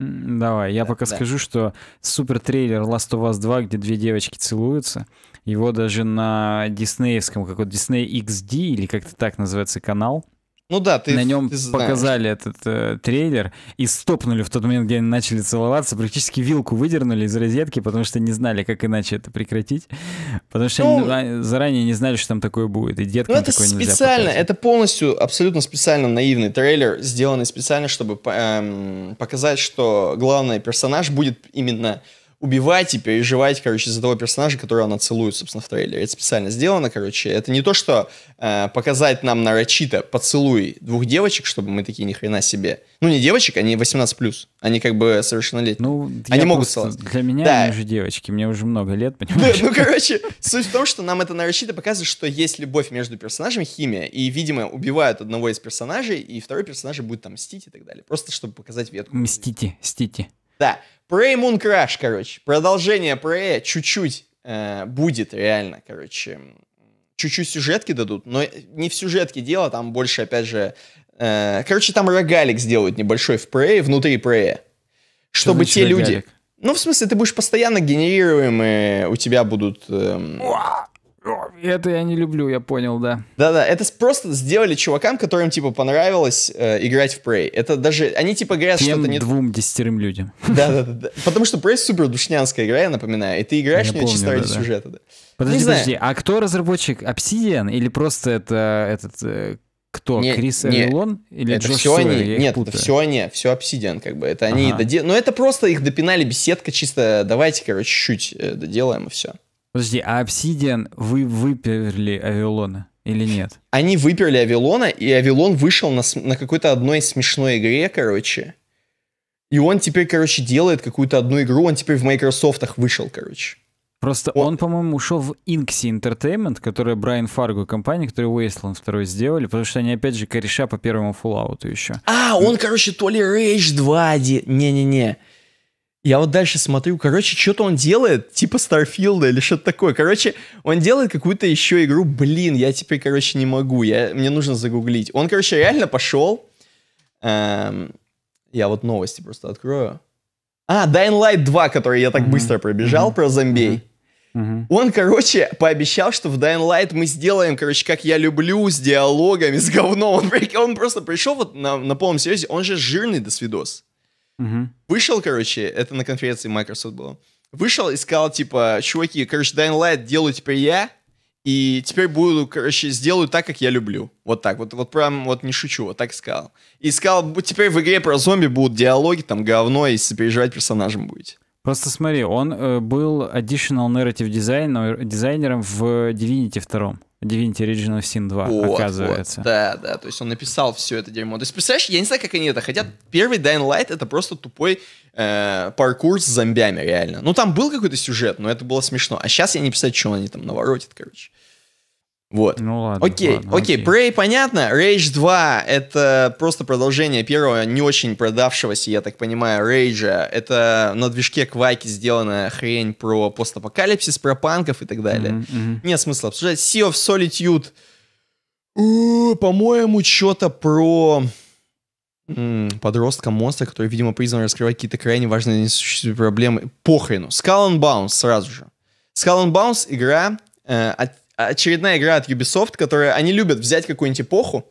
Давай, я да, пока да. скажу, что супер трейлер Last of Us 2, где две девочки целуются, его даже на диснеевском, как вот Disney XD или как-то так называется канал, ну да, ты на нем ты знаешь. показали этот э, трейлер и стопнули в тот момент, где они начали целоваться, практически вилку выдернули из розетки, потому что не знали, как иначе это прекратить, потому что ну, они заранее не знали, что там такое будет, и деткам ну, это такое специально, нельзя это полностью абсолютно специально наивный трейлер, сделанный специально, чтобы эм, показать, что главный персонаж будет именно убивать и переживать, короче, за того персонажа, которого она целует, собственно, в трейлере. Это специально сделано, короче. Это не то, что э, показать нам нарочито поцелуй двух девочек, чтобы мы такие ни хрена себе. Ну, не девочек, они 18+. Они как бы совершеннолетние. Ну, они могут целовать. Для меня да. они же девочки, мне уже много лет, понимаешь? ну, короче, суть в том, что нам это нарочито показывает, что есть любовь между персонажами, химия, и, видимо, убивают одного из персонажей, и второй персонаж будет там мстить и так далее. Просто чтобы показать ветку. Мстите, мстите. Да. Prey Moon Crash, короче. Продолжение Prey чуть-чуть э, будет реально, короче. Чуть-чуть сюжетки дадут, но не в сюжетке дело, там больше, опять же... Э, короче, там рогалик сделают небольшой в Prey, э, внутри Prey. Э. Чтобы Что те рогалик? люди... Ну, в смысле, ты будешь постоянно генерируемые, у тебя будут... Эм, это я не люблю, я понял, да. Да-да, это просто сделали чувакам, которым, типа, понравилось э, играть в Prey. Это даже... Они, типа, говорят, Тем что-то не... двум десятерым людям. Да-да-да. Потому что Prey супер душнянская игра, я напоминаю. И ты играешь я в нее чисто ради да. сюжета. Да. Подожди, не подожди, знаю. а кто разработчик? Obsidian или просто это этот... Э, кто? Не, Крис не, Или это все Сойер? они. Нет, это все они. Все Obsidian, как бы. Это они... Ага. Доде... Но ну, это просто их допинали беседка чисто. Давайте, короче, чуть-чуть э, доделаем и все. Подожди, а Obsidian вы выперли Авилона или нет? Они выперли Авилона, и Авилон вышел на, на какой-то одной смешной игре, короче. И он теперь, короче, делает какую-то одну игру, он теперь в Microsoft вышел, короче. Просто он, он по-моему, ушел в Inxie Entertainment, которая Брайан Фарго компания, которую Wasteland второй сделали, потому что они, опять же, кореша по первому Fallout еще. А, он, короче, то ли Rage 2... Не-не-не. Я вот дальше смотрю, короче, что-то он делает, типа Старфилда или что-то такое. Короче, он делает какую-то еще игру, блин, я теперь, короче, не могу, я, мне нужно загуглить. Он, короче, реально пошел. Эм, я вот новости просто открою. А, Dying Light 2, который я так mm-hmm. быстро пробежал, mm-hmm. про зомбей. Mm-hmm. Он, короче, пообещал, что в Dying Light мы сделаем, короче, как я люблю, с диалогами, с говном. Он, он просто пришел вот на, на полном серьезе, он же жирный до свидос. Угу. Вышел, короче, это на конференции Microsoft было. Вышел и сказал, типа, чуваки, короче, Dying Light делаю теперь я, и теперь буду, короче, сделаю так, как я люблю. Вот так, вот, вот прям, вот не шучу, вот так сказал. И сказал, теперь в игре про зомби будут диалоги, там, говно, и сопереживать персонажем будете. Просто смотри, он э, был additional narrative designer, дизайнером в Divinity 2. Divinity Original Sin 2, вот, оказывается. Вот, да, да, то есть он написал все это дерьмо. То есть, представляешь, я не знаю, как они это хотят. Первый Dying Light — это просто тупой э, паркур с зомбями, реально. Ну, там был какой-то сюжет, но это было смешно. А сейчас я не писать, что они там наворотят, короче. Вот. Ну ладно. Окей, ладно, окей. окей. Prey понятно. Rage 2 это просто продолжение первого не очень продавшегося, я так понимаю, Rage. Это на движке Квайки сделанная хрень про постапокалипсис, про панков и так далее. Mm-hmm, mm-hmm. Нет смысла обсуждать. Sea of Solitude. по-моему, что-то про подростка монстра, который, видимо, призван раскрывать какие-то крайне важные несуществующие проблемы. Похрену. Skull and Bounce сразу же. Skull and Bounce игра э, от очередная игра от Ubisoft, которая они любят взять какую-нибудь эпоху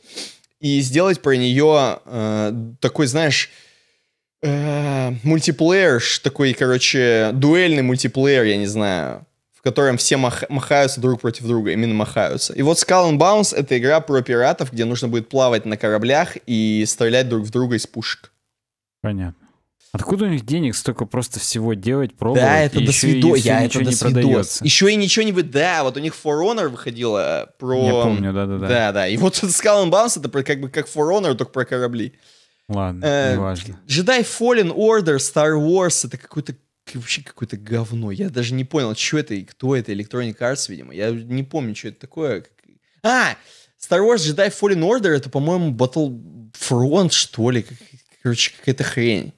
и сделать про нее э, такой, знаешь, э, мультиплеер, такой, короче, дуэльный мультиплеер, я не знаю, в котором все мах- махаются друг против друга, именно махаются. И вот Skull and Bounce — это игра про пиратов, где нужно будет плавать на кораблях и стрелять друг в друга из пушек. Понятно. Откуда у них денег столько просто всего делать, пробовать? Да, это до свидос. Я это до свидос. Еще и ничего не вы. Да, вот у них For Honor выходило э, про. Я помню, да, да, да. Да, да. И вот Skull and Bounce это как бы как For Honor, только про корабли. Ладно, э, неважно. Jedi Fallen Order, Star Wars это какой-то вообще какое-то говно. Я даже не понял, что это и кто это. Electronic Arts, видимо. Я не помню, что это такое. А! Star Wars Jedi Fallen Order это, по-моему, Battlefront, что ли. Короче, какая-то хрень.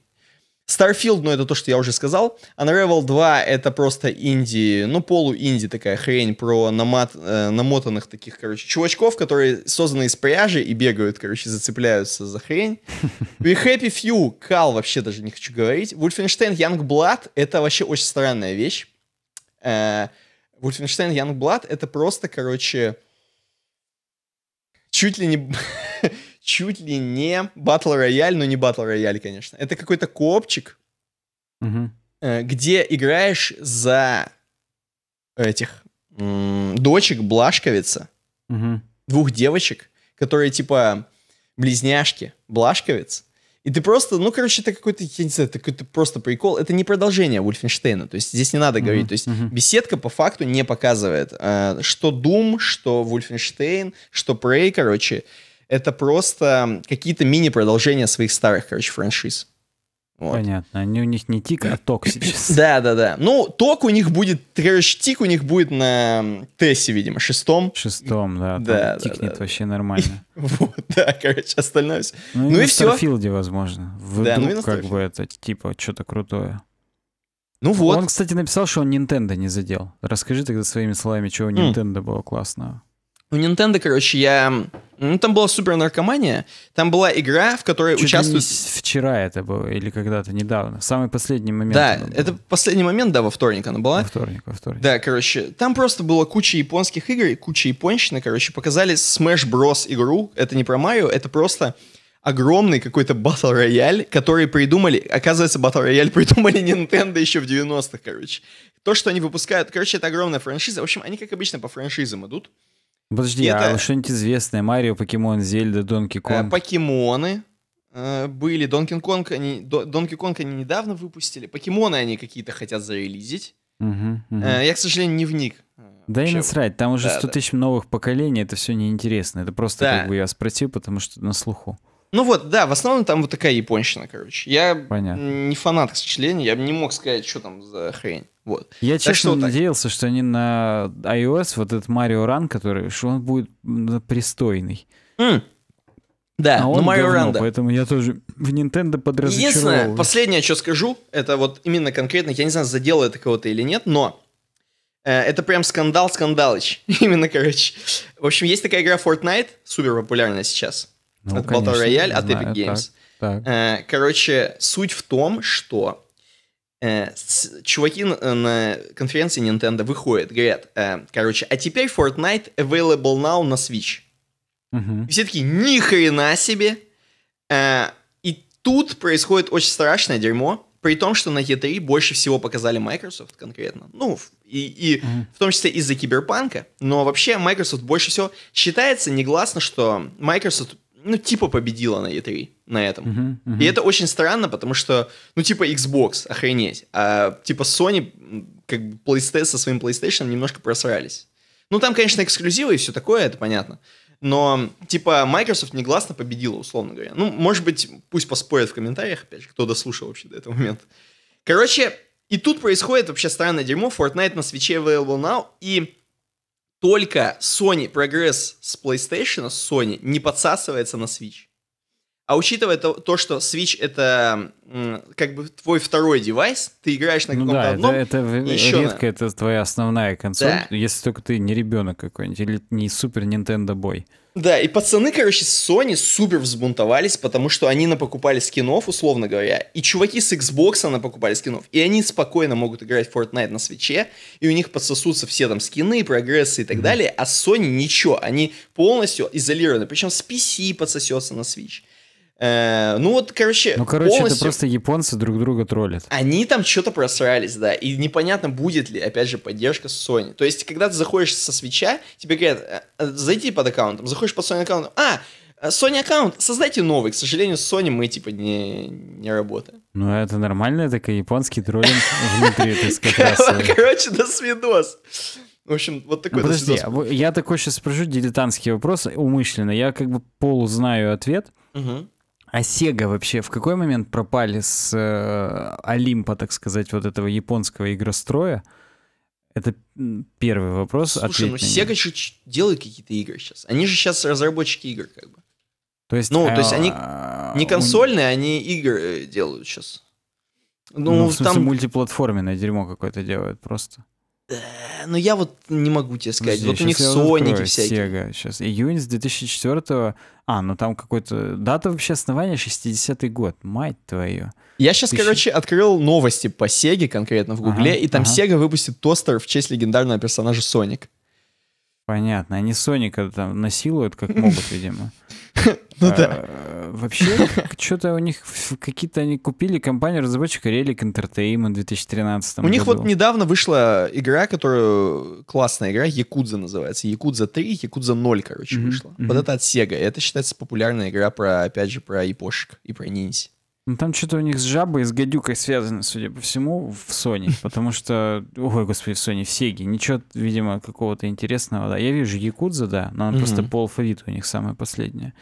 Starfield, ну, это то, что я уже сказал. Unravel 2 — это просто инди, ну, полу-инди такая хрень про намат, э, намотанных таких, короче, чувачков, которые созданы из пряжи и бегают, короче, зацепляются за хрень. И Happy Few, Кал вообще даже не хочу говорить. Wolfenstein Youngblood — это вообще очень странная вещь. Э, Wolfenstein Youngblood — это просто, короче, чуть ли не чуть ли не батл рояль, но не батл рояль, конечно. Это какой-то копчик, угу. где играешь за этих м- дочек Блашковица, угу. двух девочек, которые типа близняшки Блашковиц. И ты просто, ну, короче, это какой-то, я не знаю, это какой-то просто прикол. Это не продолжение Вульфенштейна. То есть здесь не надо говорить. Mm-hmm. То есть mm-hmm. беседка по факту не показывает, э, что Дум, что Вульфенштейн, что Прей, короче это просто какие-то мини-продолжения своих старых, короче, франшиз. Вот. Понятно. Они у них не тик, а ток сейчас. да, да, да. Ну, ток у них будет, короче, тик у них будет на Тессе, видимо, шестом. Шестом, да. Да, Тикнет да, да. вообще нормально. вот, да, короче, остальное все. Ну, ну и, ну и все. В Старфилде, возможно. Вдруг, да, ну как бы это, типа, что-то крутое. Ну вот. Он, кстати, написал, что он Nintendo не задел. Расскажи тогда своими словами, чего у хм. Nintendo было классного. У Nintendo, короче, я... Ну, там была супер наркомания. Там была игра, в которой Чуть участвует... вчера это было, или когда-то недавно. Самый последний момент. Да, это последний момент, да, во вторник она была. Во вторник, во вторник. Да, короче, там просто было куча японских игр, куча японщины, короче. Показали Smash Bros. игру. Это не про Марио, это просто огромный какой-то батл рояль, который придумали, оказывается, батл рояль придумали Nintendo еще в 90-х, короче. То, что они выпускают, короче, это огромная франшиза. В общем, они, как обычно, по франшизам идут. Подожди, а это... а что-нибудь известное? Марио, Покемон, Зельда, Донки э, Конг? Покемоны э, были. Донки Конг они, Донки Конг они недавно выпустили. Покемоны они какие-то хотят зарелизить. Угу, угу. Я, к сожалению, не вник. Да и насрать, там уже да, 100 да. тысяч новых поколений, это все неинтересно. Это просто да. как бы я спросил, потому что на слуху. Ну вот, да, в основном там вот такая японщина, короче. Я Понятно. не фанат, к сожалению, я не мог сказать, что там за хрень. Вот. Я так честно что, надеялся, что они на iOS, вот этот Марио Ран, который, что он будет пристойный. Mm. Да, а он но Марио Ран, да. Поэтому я тоже в Nintendo подразочаровываюсь. Единственное, последнее, что скажу, это вот именно конкретно, я не знаю, задело это кого-то или нет, но э, это прям скандал-скандалыч. Именно, короче. В общем, есть такая игра Fortnite, супер популярная сейчас. Ну, от Battle Royale от знаю, Epic Games. Так, так. Э, короче, суть в том, что э, чуваки э, на конференции Nintendo выходят, говорят, короче, а теперь Fortnite available now на Switch. Угу. все таки ни хрена себе. И тут происходит очень страшное дерьмо, при том, что на E3 больше всего показали Microsoft конкретно. Ну, и, и угу. в том числе из-за киберпанка. Но вообще Microsoft больше всего... Считается негласно, что Microsoft ну, типа победила на E3 на этом. Uh-huh, uh-huh. И это очень странно, потому что, ну, типа Xbox, охренеть. А типа Sony, как бы PlayStation со своим PlayStation немножко просрались. Ну, там, конечно, эксклюзивы и все такое, это понятно. Но, типа, Microsoft негласно победила, условно говоря. Ну, может быть, пусть поспорят в комментариях, опять же, кто дослушал вообще до этого момента. Короче, и тут происходит вообще странное дерьмо. Fortnite на свече available now, и только Sony Progress с PlayStation, с Sony, не подсасывается на Switch. А учитывая то, то что Switch это как бы твой второй девайс, ты играешь на ну каком-то ну да, одном. Это, это еще редко на... это твоя основная консоль, да. если только ты не ребенок какой-нибудь или не супер Nintendo бой. Да, и пацаны, короче, с Sony супер взбунтовались, потому что они напокупали скинов, условно говоря, и чуваки с Xbox напокупали скинов, и они спокойно могут играть Fortnite на свече, и у них подсосутся все там скины, прогрессы и так mm-hmm. далее, а Sony ничего, они полностью изолированы, причем с PC подсосется на Switch Э, ну вот, короче, Ну, короче, полностью... это просто японцы друг друга троллят. Они там что-то просрались, да. И непонятно, будет ли, опять же, поддержка Sony. То есть, когда ты заходишь со свеча, тебе говорят, «Э, э, зайди под аккаунтом, заходишь под Sony аккаунтом, а, Sony аккаунт, создайте новый. К сожалению, с Sony мы, типа, не, не работаем. Ну, а это нормально, это и японский троллинг внутри этой скотрасы. Короче, до свидос. В общем, вот такой ну, Подожди, а я такой сейчас спрошу дилетантский вопрос умышленно. Я как бы полузнаю ответ. Угу. А Sega вообще в какой момент пропали с э, Олимпа, так сказать, вот этого японского игростроя? Это первый вопрос. Слушай, ну Sega же делает какие-то игры сейчас. Они же сейчас разработчики игр, как бы. То есть, ну, то есть а, они не консольные, они игры э, делают сейчас. Ну, ну в смысле, там... мультиплатформенное дерьмо какое-то делают просто. Э, Но ну, я вот не могу тебе сказать. Подожди, вот у них соники всякие. Sega. Сейчас июнь с 2004 -го. А, ну там какой-то... Дата вообще основания 60-й год. Мать твою. Я сейчас, Ты короче, открыл новости по Сеге конкретно в Гугле, ага, и там ага. Sega выпустит тостер в честь легендарного персонажа Соник. Понятно. Они Соника там насилуют как могут, видимо. Ну да. А, вообще, что-то у них какие-то они купили компанию разработчика Relic Entertainment в 2013 У них вот недавно вышла игра, которая Классная игра, Якудза называется. Якудза 3, Якудза 0, короче, вышла. Вот это от Sega. Это считается популярная игра про, опять же, про япошек и про ниндзя. Ну там что-то у них с жабой и с гадюкой связано, судя по всему, в Sony. Потому что, ой, господи, в Sony, в Сеге. Ничего, видимо, какого-то интересного, да. Я вижу Якудза, да, но он mm-hmm. просто по алфавиту у них самое последнее.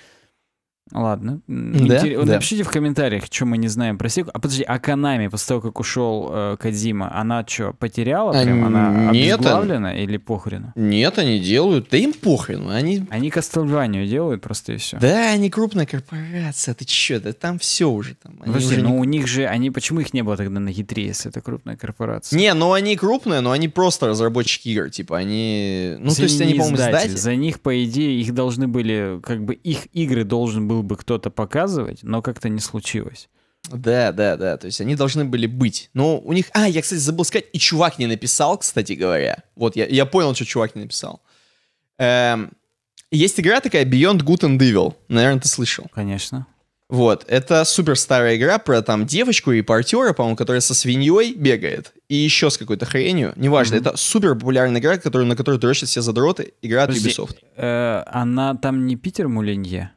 Ладно. Да? Интер... да. Напишите в комментариях, что мы не знаем про сиквел. А подожди, а Канами после того, как ушел э, Кадзима, она что, потеряла? Прям а она нет, обезглавлена они... или похрена? Нет, они делают. Да им похрену. Они, они Кастельванию делают просто и все. Да, они крупная корпорация. Ты че? Да там все уже. Там. Они подожди, уже ну не... у них же... Они... Почему их не было тогда на хитре, если это крупная корпорация? Не, ну они крупные, но они просто разработчики игр. Типа они... Ну, то есть они, по-моему, За них, по идее, их должны были... Как бы их игры должны был был бы кто-то показывать, но как-то не случилось. Да, да, да. То есть они должны были быть. Но у них... А, я, кстати, забыл сказать. И чувак не написал, кстати говоря. Вот, я, я понял, что чувак не написал. Эм, есть игра такая Beyond Good and Evil. Наверное, ты слышал. Конечно. Вот, это супер старая игра про там девочку и партера, по-моему, которая со свиньей бегает. И еще с какой-то хренью. Неважно, mm-hmm. это супер популярная игра, которую, на которую дрочат все задроты. Игра от Подожди, Ubisoft. Э, она там не Питер Мулинье?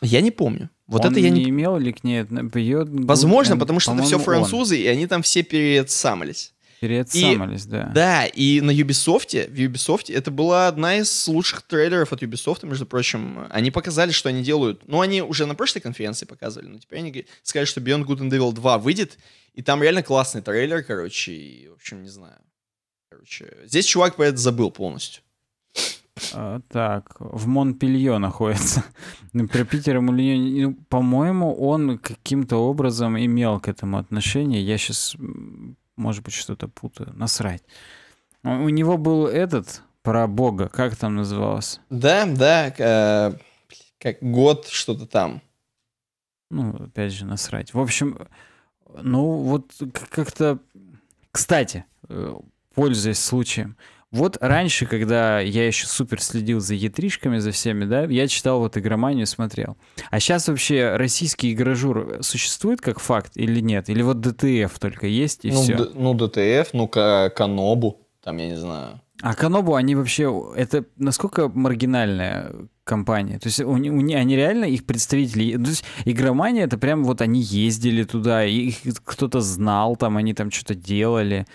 Я не помню. Вот он это я не... не имел или к ней ее... Возможно, потому что это все французы, он. и они там все переотсамались. Переотсамались, и, да. Да, и на Ubisoft, в Ubisoft, это была одна из лучших трейлеров от Ubisoft, между прочим. Они показали, что они делают. Ну, они уже на прошлой конференции показывали, но теперь они сказали, что Beyond Good and Evil 2 выйдет, и там реально классный трейлер, короче, и, в общем, не знаю. Короче, здесь чувак про это забыл полностью. А, так, в Монпелье находится. Ну, при Питере Мульоне, ну, по-моему, он каким-то образом имел к этому отношение. Я сейчас, может быть, что-то путаю. Насрать. А, у него был этот про Бога, как там называлось? Да, да, э, как год что-то там. Ну, опять же, насрать. В общем, ну вот как-то... Кстати, э, пользуясь случаем, вот раньше, когда я еще супер следил за ятришками, за всеми, да, я читал вот игроманию, смотрел. А сейчас вообще российский игражур существует как факт или нет? Или вот ДТФ только есть и ну, все? ну, ДТФ, ну, к- Канобу, там, я не знаю. А Канобу, они вообще, это насколько маргинальная компания? То есть у, у, они реально, их представители, то есть игромания, это прям вот они ездили туда, их кто-то знал, там они там что-то делали,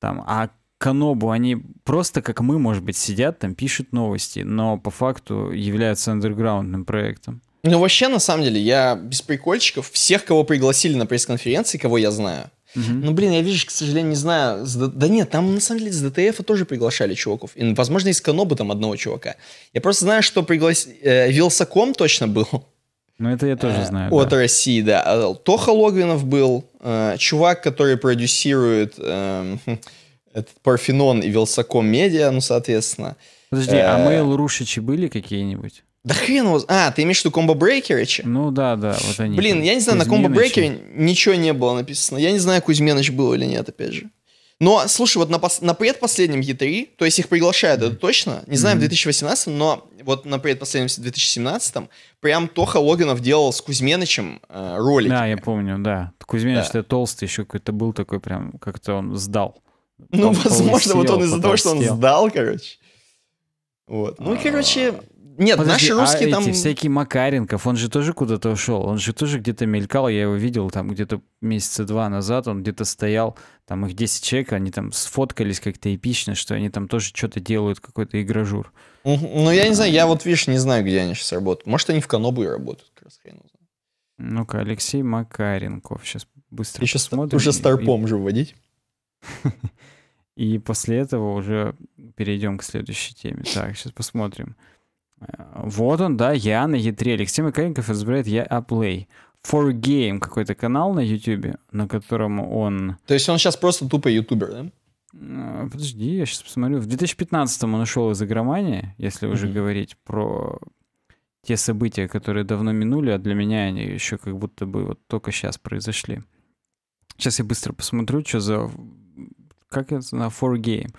там, а канобу, они просто, как мы, может быть, сидят там, пишут новости, но по факту являются андерграундным проектом. Ну, вообще, на самом деле, я без прикольчиков всех, кого пригласили на пресс-конференции, кого я знаю, Угу. Ну, блин, я, вижу, к сожалению, не знаю. да нет, там, на самом деле, с ДТФ тоже приглашали чуваков. И, возможно, из Канобы там одного чувака. Я просто знаю, что приглас... Э, Вилсаком точно был. Ну, это я тоже э, знаю. От да. России, да. Э, Тоха Логвинов был. чувак, который продюсирует... Э, этот Парфенон и Вилсаком Медиа, ну, соответственно. Подожди, а э, мы Рушичи были какие-нибудь? Да хрен его... А, ты имеешь в виду комбо Брейкерич? Ну да, да, вот они. Блин, я не знаю, на комбо брейкере ничего не было написано. Я не знаю, Кузьменыч был или нет, опять же. Но, слушай, вот на, пос... на предпоследнем E3, то есть их приглашают, это точно, не знаю, mm-hmm. в 2018, но вот на предпоследнем 2017 прям Тоха Логинов делал с Кузьменычем э, ролики. Да, я помню, да. Кузьменыч да. толстый еще какой-то был такой прям, как-то он сдал. Ну, он возможно, вот он из-за того, что он сдал, короче. Вот. Ну, а. короче, нет, Подожди, наши а русские а там... Эти, всякий Макаренков, он же тоже куда-то ушел, он же тоже где-то мелькал, я его видел там где-то месяца два назад, он где-то стоял, там их 10 человек, они там сфоткались как-то эпично, что они там тоже что-то делают, какой-то игражур. Ну, я не знаю, я вот, видишь, не знаю, где они сейчас работают. Может, они в Канобу и работают, как раз хрен Ну-ка, Алексей Макаренков, сейчас быстро Ты сейчас уже старпом и... же вводить. И после этого уже перейдем к следующей теме. Так, сейчас посмотрим. Э, вот он, да, Яна Етрель. Алексей Макаренков разбирает я Аплей. For Game какой-то канал на YouTube, на котором он... То есть он сейчас просто тупо ютубер, да? Э, подожди, я сейчас посмотрю. В 2015-м он ушел из игромании, если уже mm-hmm. говорить про те события, которые давно минули, а для меня они еще как будто бы вот только сейчас произошли. Сейчас я быстро посмотрю, что за как это на 4Game.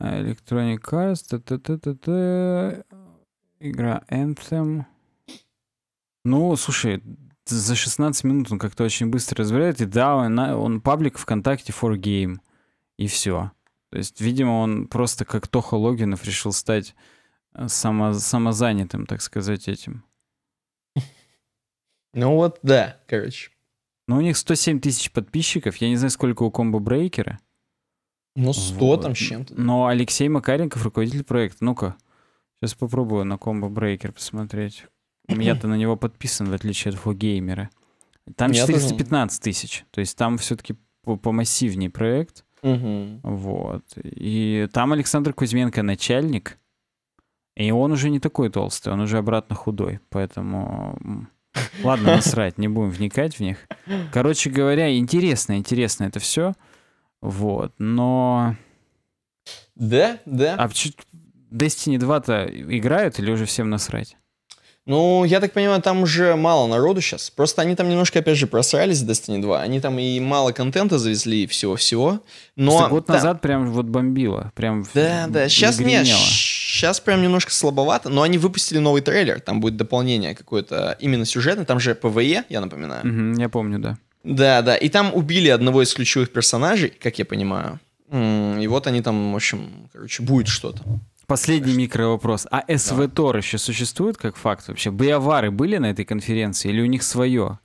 Electronic Arts, т -т -т -т -т, игра Anthem. Ну, слушай, за 16 минут он как-то очень быстро разбирает, и да, он, он паблик ВКонтакте 4Game, и все. То есть, видимо, он просто как Тоха Логинов решил стать э, само, самозанятым, так сказать, этим. Ну вот, да, короче. Но ну, у них 107 тысяч подписчиков. Я не знаю, сколько у Комбо Брейкера. Ну, 100 вот. там с чем-то. Но Алексей Макаренков, руководитель проекта. Ну-ка, сейчас попробую на комбо брейкер посмотреть. Я-то на него подписан, в отличие от фогеймера. Там 415 тысяч. То есть там все-таки помассивней проект. Угу. Вот. И там Александр Кузьменко начальник. И он уже не такой толстый, он уже обратно худой. Поэтому ладно, насрать, не будем вникать в них. Короче говоря, интересно, интересно это все. Вот, но... Да, да. А Destiny 2-то играют или уже всем насрать? Ну, я так понимаю, там уже мало народу сейчас. Просто они там немножко, опять же, просрались в Destiny 2. Они там и мало контента завезли, и всего-всего. Но... год там... назад прям вот бомбило. Прям да, да. Сейчас нет. сейчас прям немножко слабовато, но они выпустили новый трейлер. Там будет дополнение какое-то именно сюжетное. Там же ПВЕ, e, я напоминаю. Угу, я помню, да. Да, да. И там убили одного из ключевых персонажей, как я понимаю. И вот они там, в общем, короче, будет что-то. Последний микро вопрос. А СВТОР еще существует как факт вообще? Боевары были на этой конференции или у них свое?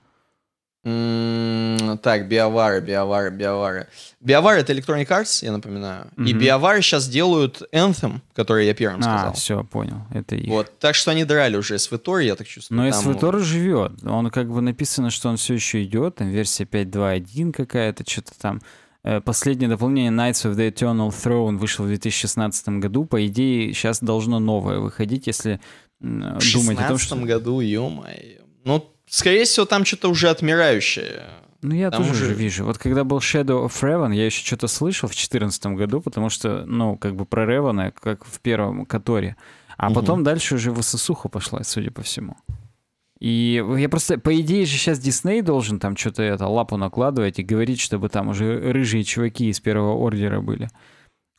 Так, биовары, биовары, биовары. Биовары — это Electronic Arts, я напоминаю. Mm-hmm. И биовары сейчас делают Anthem, который я первым а, сказал. А, все, понял. Это их. Вот, так что они драли уже SVTOR, я так чувствую. Но там... SVTOR живет. Он как бы написано, что он все еще идет. Там версия 5.2.1 какая-то, что-то там. Э, последнее дополнение Knights of the Eternal Throne вышло в 2016 году. По идее, сейчас должно новое выходить, если э, думать о том, что... В 2016 году, ё-моё. Ну, скорее всего, там что-то уже отмирающее. Ну, я Там тоже уже... вижу. Вот когда был Shadow of Revan, я еще что-то слышал в 2014 году, потому что, ну, как бы про Ревана, как в первом Которе. А угу. потом дальше уже в высосуха пошла, судя по всему. И я просто, по идее же сейчас Дисней должен там что-то это лапу накладывать и говорить, чтобы там уже рыжие чуваки из первого ордера были.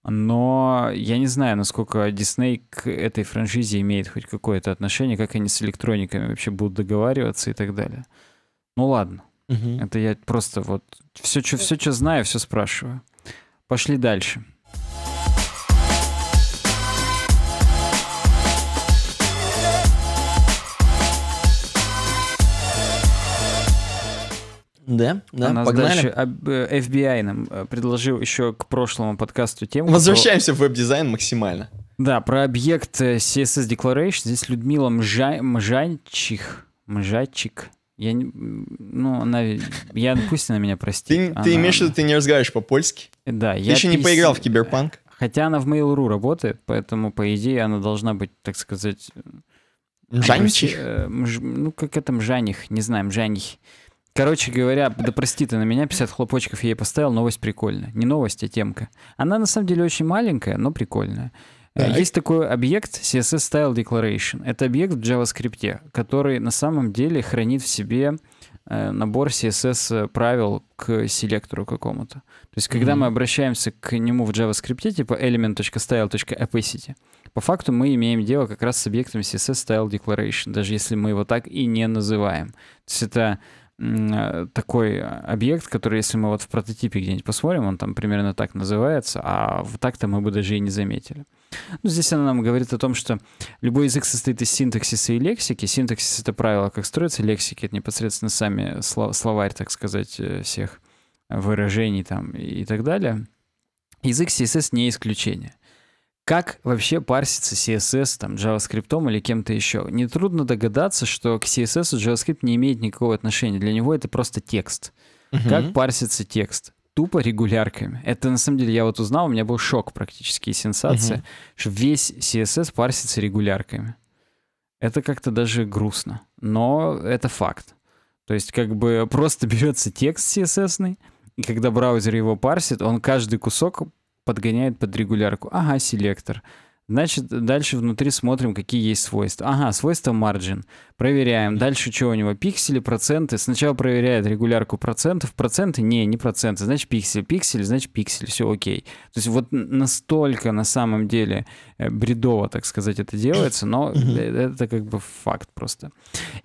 Но я не знаю, насколько Дисней к этой франшизе имеет хоть какое-то отношение, как они с электрониками вообще будут договариваться и так далее. Ну ладно. Угу. Это я просто вот все, что, все, что знаю, все спрашиваю. Пошли дальше. Да, да, Она погнали. Дальше э, FBI нам э, предложил еще к прошлому подкасту тему. Возвращаемся про... в веб-дизайн максимально. Да, про объект э, CSS Declaration. Здесь Людмила Мжа... Мжанчих. Мжачик. Я не... Ну, она... Я... Пусть она меня простит. Ты, она... ты имеешь в виду, ты не разговариваешь по-польски? Да. Ты я еще пис... не поиграл в Киберпанк? Хотя она в Mail.ru работает, поэтому, по идее, она должна быть, так сказать... Мжаних? Ну, как это мжаних, не знаю, мжаних. Короче говоря, да прости ты на меня, 50 хлопочков я ей поставил, новость прикольная. Не новость, а темка. Она на самом деле очень маленькая, но прикольная. Э, так. Есть такой объект CSS Style Declaration. Это объект в JavaScript, который на самом деле хранит в себе э, набор CSS э, правил к селектору какому-то. То есть, когда mm-hmm. мы обращаемся к нему в JavaScript, типа element.style.opacity, по факту мы имеем дело как раз с объектом CSS Style Declaration, даже если мы его так и не называем. То есть это Э, такой э, объект, который, если мы вот в прототипе где-нибудь посмотрим, он там примерно так называется, а вот так-то мы бы даже и не заметили. Ну, здесь она нам говорит о том, что любой язык состоит из синтаксиса и лексики. Синтаксис — это правило, как строится, лексики — это непосредственно сами словарь, так сказать, э, всех выражений там и так далее. Язык CSS не исключение. Как вообще парсится CSS там, JavaScript или кем-то еще? Нетрудно догадаться, что к CSS JavaScript не имеет никакого отношения. Для него это просто текст. Угу. Как парсится текст? Тупо регулярками. Это на самом деле я вот узнал, у меня был шок практически и сенсация, угу. что весь CSS парсится регулярками. Это как-то даже грустно, но это факт. То есть как бы просто берется текст CSS, и когда браузер его парсит, он каждый кусок подгоняет под регулярку. Ага, селектор. Значит, дальше внутри смотрим, какие есть свойства. Ага, свойства margin. Проверяем. Дальше что у него? Пиксели, проценты. Сначала проверяет регулярку процентов. Проценты? Не, не проценты. Значит, пиксель. Пиксель, значит, пиксель. Все окей. То есть вот настолько на самом деле э, бредово, так сказать, это делается, но э, это как бы факт просто.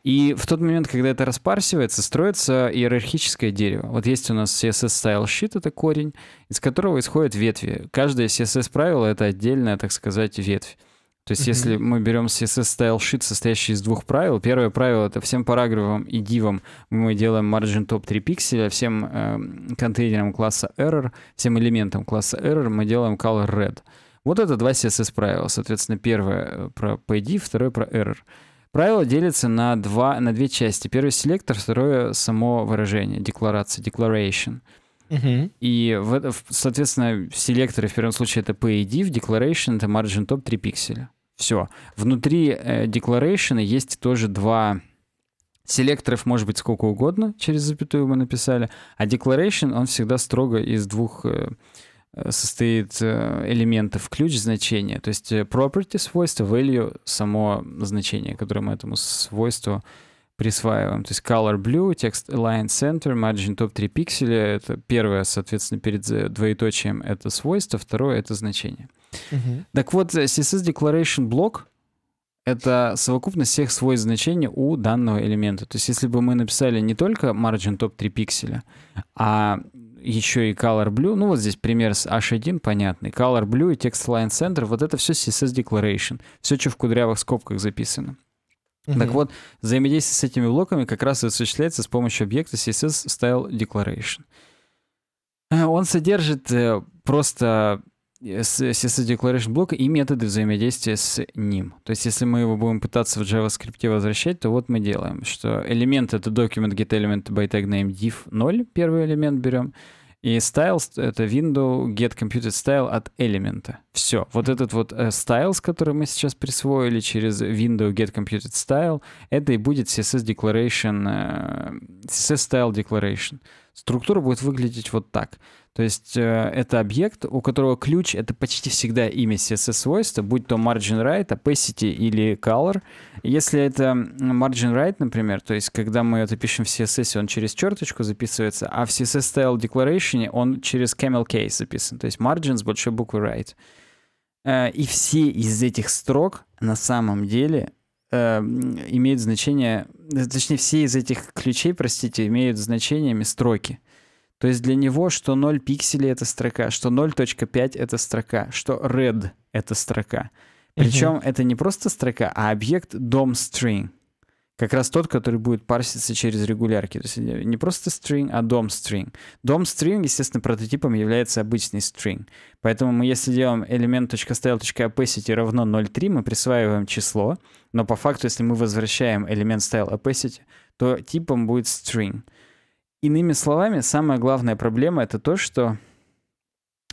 И в тот момент, когда это распарсивается, строится иерархическое дерево. Вот есть у нас CSS Style Sheet, это корень из которого исходят ветви. Каждое CSS-правило — это отдельная, так сказать, ветвь. То есть, mm-hmm. если мы берем CSS Style шит, состоящий из двух правил, первое правило — это всем параграфам и дивам мы делаем margin top 3 пикселя, всем э, контейнерам класса error, всем элементам класса error мы делаем color red. Вот это два CSS правила. Соответственно, первое э, про PD, второе про error. Правило делится на, два, на две части. Первый селектор, второе само выражение, декларация, declaration. declaration. Угу. И, в, соответственно, селекторы, в первом случае, это PAD, в Declaration это Margin Top 3 пикселя. Все. Внутри э, Declaration есть тоже два... Селекторов может быть сколько угодно, через запятую мы написали, а Declaration, он всегда строго из двух э, э состоит э, элементов ключ значение то есть э, property свойство value само значение, которое мы этому свойству присваиваем. То есть color blue, текст line center, margin top 3 пикселя. Это первое, соответственно, перед э, двоеточием это свойство, второе это значение. Угу. Так вот, э, CSS declaration блок — это совокупность всех свойств значения у данного элемента. То есть если бы мы написали не только margin top 3 пикселя, а еще и color blue, ну вот здесь пример с h1 понятный, color blue и text line center, вот это все CSS declaration, все, что в кудрявых скобках записано. Угу. Так вот, взаимодействие с этими блоками как раз и осуществляется с помощью объекта CSS Style Declaration. Э, он содержит э, просто э, CSS Declaration блок и методы взаимодействия с ним. То есть, если мы его будем пытаться в JavaScript возвращать, то вот мы делаем, что элемент — это document get element by tag name div 0, первый элемент берем, и styles — это window get computed style от элемента. Все. Вот этот вот styles, который мы сейчас присвоили через window get computed style, это и будет CSS declaration, CSS style declaration структура будет выглядеть вот так. То есть э, это объект, у которого ключ — это почти всегда имя CSS-свойства, будь то margin right, opacity или color. Если это margin right, например, то есть когда мы это пишем в CSS, он через черточку записывается, а в CSS style declaration он через camel case записан, то есть margin с большой буквы right. Э, и все из этих строк на самом деле э, имеют значение, э, точнее, все из этих ключей, простите, имеют значениями строки. То есть для него, что 0 пикселей — это строка, что 0.5 — это строка, что red — это строка. Причем uh-huh. это не просто строка, а объект DOM string как раз тот, который будет парситься через регулярки. То есть не просто string, а DOM string. DOM string, естественно, прототипом является обычный string. Поэтому мы, если делаем element.style.opacity равно 0.3, мы присваиваем число, но по факту, если мы возвращаем элемент style opacity, то типом будет string. Иными словами, самая главная проблема — это то, что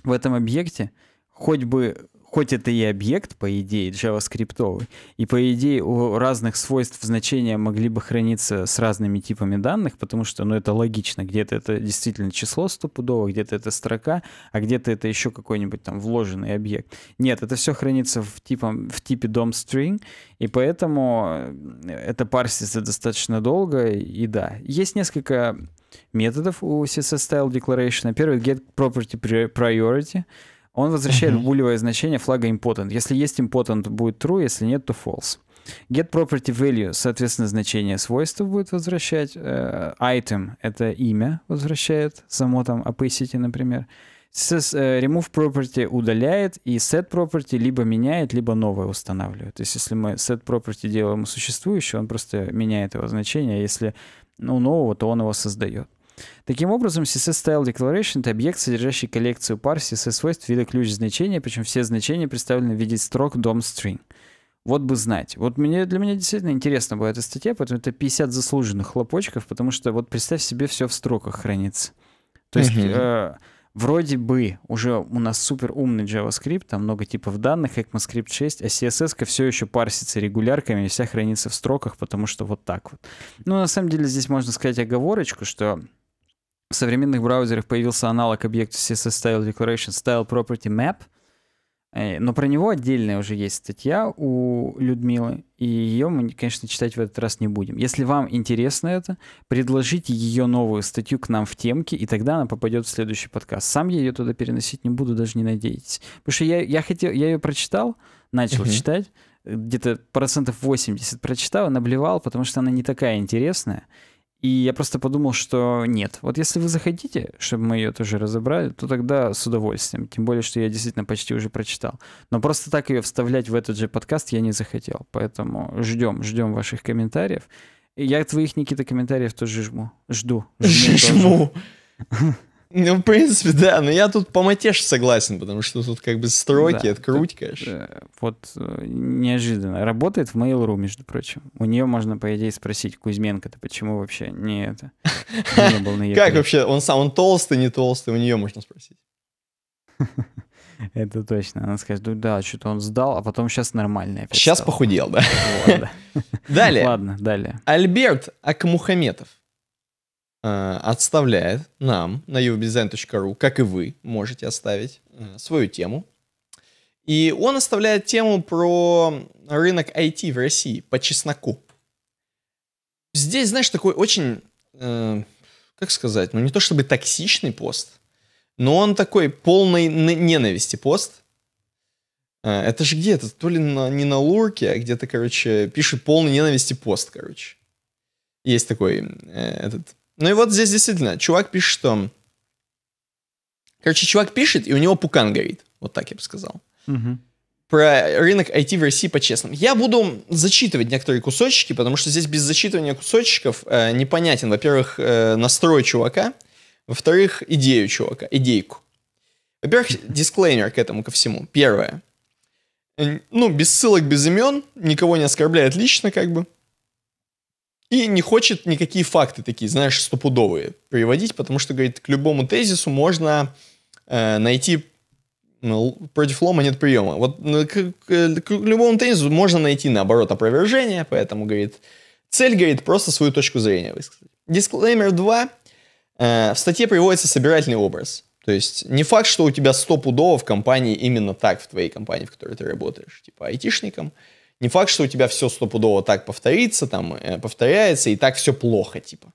в этом объекте хоть бы хоть это и объект, по идее, JavaScript, и по идее у разных свойств значения могли бы храниться с разными типами данных, потому что, ну, это логично, где-то это действительно число стопудово, где-то это строка, а где-то это еще какой-нибудь там вложенный объект. Нет, это все хранится в, типом, в типе DOM-string, и поэтому э, это парсится достаточно долго, и да. Есть несколько методов у CSS Style Declaration. Первый — get property priority — он возвращает uh-huh. булевое значение флага impotent. Если есть impotent, будет true, если нет, то false. Get property value, соответственно, значение свойства будет возвращать. Э, item — это имя возвращает, само там opacity, например. Says, э, remove property удаляет, и set property либо меняет, либо новое устанавливает. То есть если мы set property делаем существующий, он просто меняет его значение, а если ну, нового, то он его создает. Таким образом, CSS Style Declaration — это объект, содержащий коллекцию пар CSS-свойств в виде ключ значения, причем все значения представлены в виде строк DOM string. Вот бы знать. Вот мне, для меня действительно интересна была эта статья, поэтому это 50 заслуженных хлопочков, потому что вот представь себе, все в строках хранится. То есть э, вроде бы уже у нас супер умный JavaScript, там много типов данных, ECMAScript 6, а CSS все еще парсится регулярками и вся хранится в строках, потому что вот так вот. Ну, на самом деле здесь можно сказать оговорочку, что в современных браузерах появился аналог объекта CSS Style Declaration Style Property Map, э, но про него отдельная уже есть статья у Людмилы, и ее мы, конечно, читать в этот раз не будем. Если вам интересно это, предложите ее новую статью к нам в темке, и тогда она попадет в следующий подкаст. Сам я ее туда переносить не буду, даже не надейтесь. Потому что я, я, хотел, я ее прочитал, начал uh-huh. читать, где-то процентов 80 прочитал, наблевал, потому что она не такая интересная. И я просто подумал, что нет. Вот если вы захотите, чтобы мы ее тоже разобрали, то тогда с удовольствием. Тем более, что я действительно почти уже прочитал. Но просто так ее вставлять в этот же подкаст я не захотел. Поэтому ждем, ждем ваших комментариев. Я твоих, Никита, комментариев тоже жму. Жду. Жму. жму. Ну, в принципе, да, но я тут по матеше согласен, потому что тут как бы строки, да, это э, конечно. Вот э, неожиданно. Работает в Mail.ru, между прочим. У нее можно, по идее, спросить, Кузьменко, то почему вообще не это? как вообще? Он сам, он толстый, не толстый? У нее можно спросить. Это точно. Она скажет, «Ну да, что-то он сдал, а потом сейчас нормально. Сейчас стал. похудел, да? Далее. Ладно, далее. Альберт Акмухаметов. Э, отставляет нам на uvdesign.ru, как и вы можете оставить э, свою тему. И он оставляет тему про рынок IT в России по чесноку. Здесь, знаешь, такой очень, э, как сказать, ну не то чтобы токсичный пост, но он такой полный ненависти пост. Э, это же где-то, то ли на, не на Лурке, а где-то, короче, пишет полный ненависти пост, короче. Есть такой э, этот ну и вот здесь действительно, чувак пишет, что... Короче, чувак пишет, и у него пукан горит. Вот так я бы сказал. Угу. Про рынок IT в России по-честному. Я буду зачитывать некоторые кусочки, потому что здесь без зачитывания кусочков э, непонятен, во-первых, э, настрой чувака, во-вторых, идею чувака, идейку. Во-первых, дисклеймер к этому ко всему. Первое. Ну, без ссылок, без имен, никого не оскорбляет лично, как бы. И не хочет никакие факты такие, знаешь, стопудовые приводить, потому что, говорит, к любому тезису можно э, найти ну, против лома нет приема. Вот ну, к, к, к любому тезису можно найти, наоборот, опровержение, поэтому, говорит, цель, говорит, просто свою точку зрения высказать. Дисклеймер 2. Э, в статье приводится собирательный образ. То есть не факт, что у тебя стопудово в компании именно так, в твоей компании, в которой ты работаешь, типа айтишником, не факт, что у тебя все стопудово так повторится, там, э, повторяется, и так все плохо, типа.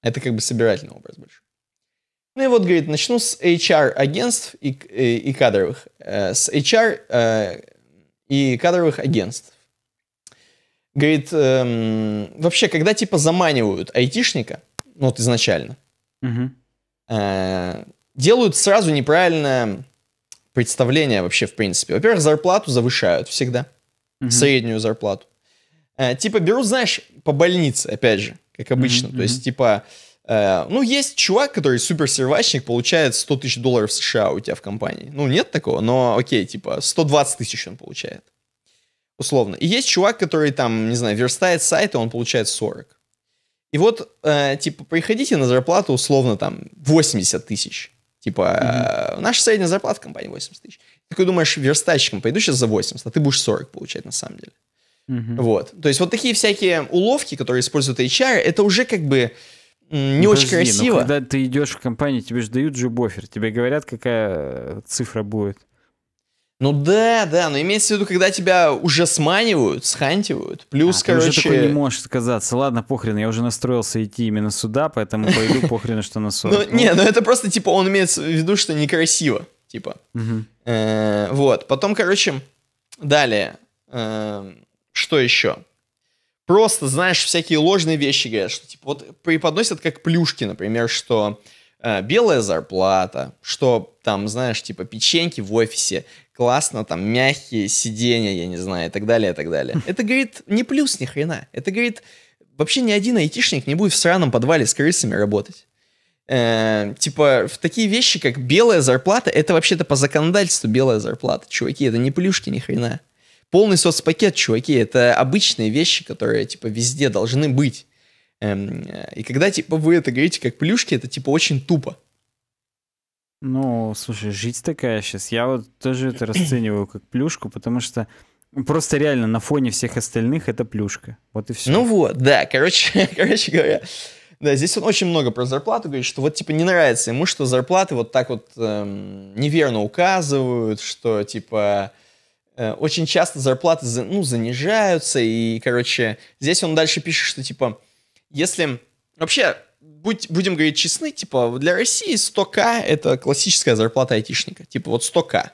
Это как бы собирательный образ больше. Ну и вот, говорит, начну с HR-агентств и, и, э, и кадровых. Э, с HR и кадровых агентств. Говорит, эм, вообще, когда типа заманивают айтишника, ну вот изначально, э, делают сразу неправильное представление вообще, в принципе. Во-первых, зарплату завышают всегда угу. среднюю зарплату. А, типа берут, знаешь, по больнице, опять же, как обычно. Угу, То есть, типа, э, ну, есть чувак, который суперсервачник, получает 100 тысяч долларов США у тебя в компании. Ну, нет такого, но окей, типа, 120 тысяч он получает. Условно. И есть чувак, который там, не знаю, верстает сайты, он получает 40. И вот, э, типа, приходите на зарплату условно там 80 тысяч. Типа, mm-hmm. наша средняя зарплата в компании 80 тысяч такой думаешь, верстальщиком пойду сейчас за 80, а ты будешь 40 получать на самом деле. Угу. Вот. То есть вот такие всякие уловки, которые используют HR, это уже как бы не Подожди, очень ну, красиво. когда ты идешь в компанию, тебе же дают джоб тебе говорят, какая э, цифра будет. Ну да, да, но имеется в виду, когда тебя уже сманивают, схантивают, плюс, а, короче... Ты уже такой не можешь отказаться, ладно, похрен, я уже настроился идти именно сюда, поэтому пойду похрен, что на 40. Ну, ну, не, ну это просто, типа, он имеет в виду, что некрасиво, типа. Э, вот, потом, короче, далее, э, что еще? Просто, знаешь, всякие ложные вещи говорят, что, типа, вот преподносят как плюшки, например, что э, белая зарплата, что там, знаешь, типа печеньки в офисе, классно, там мягкие сиденья, я не знаю, и так далее, и так далее. Это, говорит, не плюс ни хрена. Это, говорит, вообще ни один айтишник не будет в сраном подвале с крысами работать. Э, типа, в такие вещи, как белая зарплата, это вообще-то по законодательству белая зарплата, чуваки, это не плюшки ни хрена. Полный соцпакет, чуваки, это обычные вещи, которые, типа, везде должны быть. Эм, и когда, типа, вы это говорите как плюшки, это, типа, очень тупо. Ну, слушай, жить такая сейчас. Я вот тоже это расцениваю как плюшку, потому что просто реально на фоне всех остальных это плюшка. Вот и все. Ну вот, да, короче, короче говоря, да, здесь он очень много про зарплату говорит, что вот, типа, не нравится ему, что зарплаты вот так вот эм, неверно указывают, что, типа, э, очень часто зарплаты, за, ну, занижаются, и, короче, здесь он дальше пишет, что, типа, если... Вообще, будь, будем говорить честны, типа, для России 100к — это классическая зарплата айтишника. Типа, вот 100к.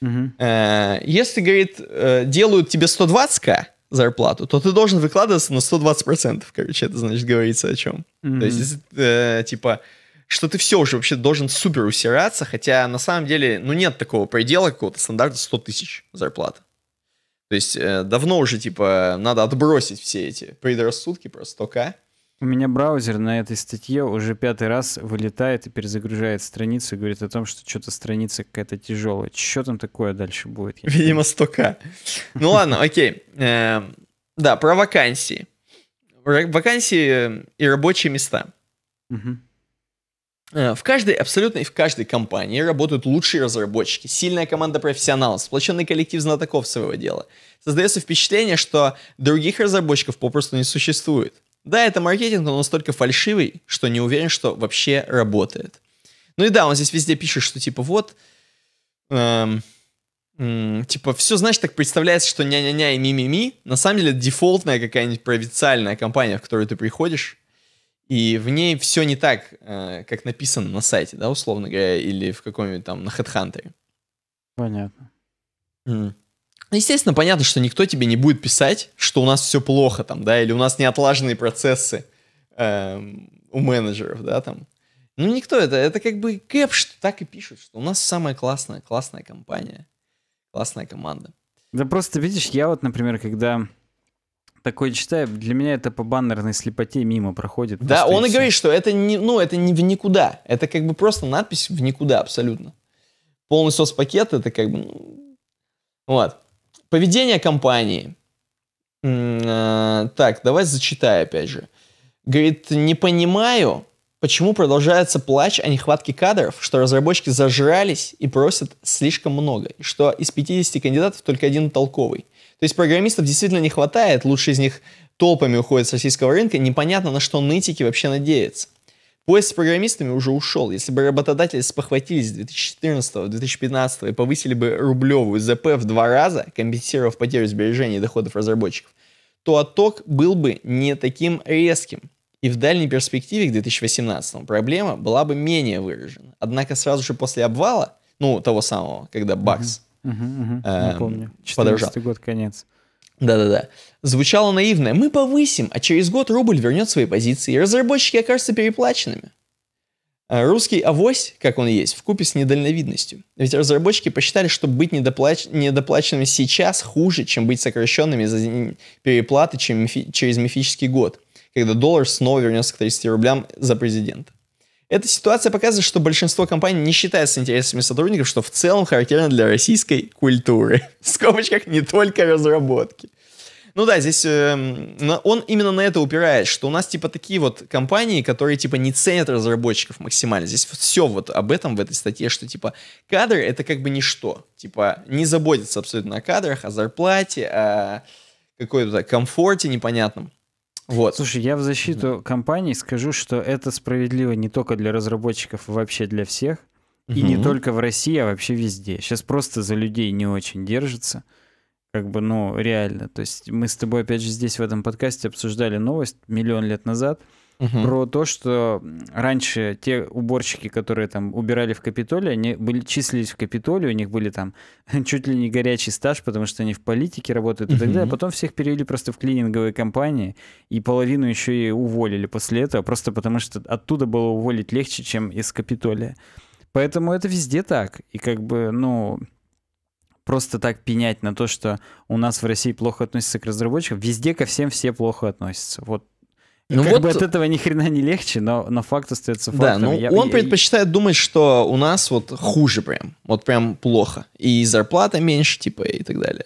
Угу. Э, если, говорит, э, делают тебе 120к, зарплату, то ты должен выкладываться на 120%. Короче, это значит говорится о чем. Mm-hmm. То есть, э, типа, что ты все уже вообще должен супер усираться, хотя на самом деле, ну, нет такого предела какого-то стандарта 100 тысяч зарплата. То есть, э, давно уже, типа, надо отбросить все эти предрассудки, просто 100к. У меня браузер на этой статье уже пятый раз вылетает и перезагружает страницу и говорит о том, что что-то страница какая-то тяжелая. Что там такое дальше будет? Видимо, 100 Ну ладно, окей. Эм, да, про вакансии. Вакансии э, и рабочие места. Э, в каждой, абсолютно в каждой компании работают лучшие разработчики, сильная команда профессионалов, сплоченный коллектив знатоков своего дела. Создается впечатление, что других разработчиков попросту не существует – да, это маркетинг, но он настолько фальшивый, что не уверен, что вообще работает. Ну и да, он здесь везде пишет, что типа вот, эм, эм, типа все, значит, так представляется, что ня-ня-ня и ми-ми-ми. На самом деле дефолтная какая-нибудь провинциальная компания, в которую ты приходишь, и в ней все не так, э, как написано на сайте, да, условно говоря, или в каком-нибудь там на HeadHunter. Понятно. Mm. Ну, естественно, понятно, что никто тебе не будет писать, что у нас все плохо там, да, или у нас неотлаженные процессы э, у менеджеров, да, там. Ну, никто это, это как бы кэп, что так и пишут, что у нас самая классная, классная компания, классная команда. Да просто, видишь, я вот, например, когда такое читаю, для меня это по баннерной слепоте мимо проходит. Да, он и, и говорит, что это не, ну, это не в никуда, это как бы просто надпись в никуда абсолютно. Полный соцпакет, это как бы, ну, вот. Поведение компании. Э, так, давай зачитай опять же. Говорит, не понимаю, почему продолжается плач о нехватке кадров, что разработчики зажрались и просят слишком много, и что из 50 кандидатов только один толковый. То есть программистов действительно не хватает, лучше из них толпами уходят с российского рынка, непонятно на что нытики вообще надеются. Поезд с программистами уже ушел. Если бы работодатели спохватились 2014-2015 и повысили бы рублевую ЗП в два раза, компенсировав потерю сбережений и доходов разработчиков, то отток был бы не таким резким. И в дальней перспективе к 2018 проблема была бы менее выражена. Однако сразу же после обвала, ну, того самого, когда Бакс угу, угу, угу, эм, подорожал. год, конец. Да-да-да. Звучало наивно. Мы повысим, а через год рубль вернет свои позиции, и разработчики окажутся переплаченными. А русский авось, как он есть, в купе с недальновидностью. Ведь разработчики посчитали, что быть недоплач... недоплаченными сейчас хуже, чем быть сокращенными за переплаты чем мифи... через мифический год, когда доллар снова вернется к 30 рублям за президента. Эта ситуация показывает, что большинство компаний не считает с интересами сотрудников, что в целом характерно для российской культуры. В скобочках не только разработки. Ну да, здесь э, он именно на это упирает, что у нас типа такие вот компании, которые типа не ценят разработчиков максимально. Здесь все вот об этом в этой статье, что типа кадры это как бы ничто. Типа не заботятся абсолютно о кадрах, о зарплате, о какой-то комфорте непонятном. Вот. Слушай, я в защиту компании скажу, что это справедливо не только для разработчиков, вообще для всех. И угу. не только в России, а вообще везде. Сейчас просто за людей не очень держится. Как бы, ну, реально. То есть мы с тобой, опять же, здесь в этом подкасте обсуждали новость миллион лет назад — угу. про то, что раньше те уборщики, которые там убирали в Капитолии, они были, числились в Капитолии, у них были там чуть ли не горячий стаж, потому что они в политике работают угу. и так далее. А потом всех перевели просто в клининговые компании, и половину еще и уволили после этого, просто потому что оттуда было уволить легче, чем из Капитолия. Поэтому это везде так. И как бы, ну, просто так пенять на то, что у нас в России плохо относятся к разработчикам, везде ко всем все плохо относятся. Вот ну как вот... бы от этого ни хрена не легче, но, но факт остается фактом. Да, ну я, он я, предпочитает я... думать, что у нас вот хуже прям, вот прям плохо. И зарплата меньше, типа, и так далее.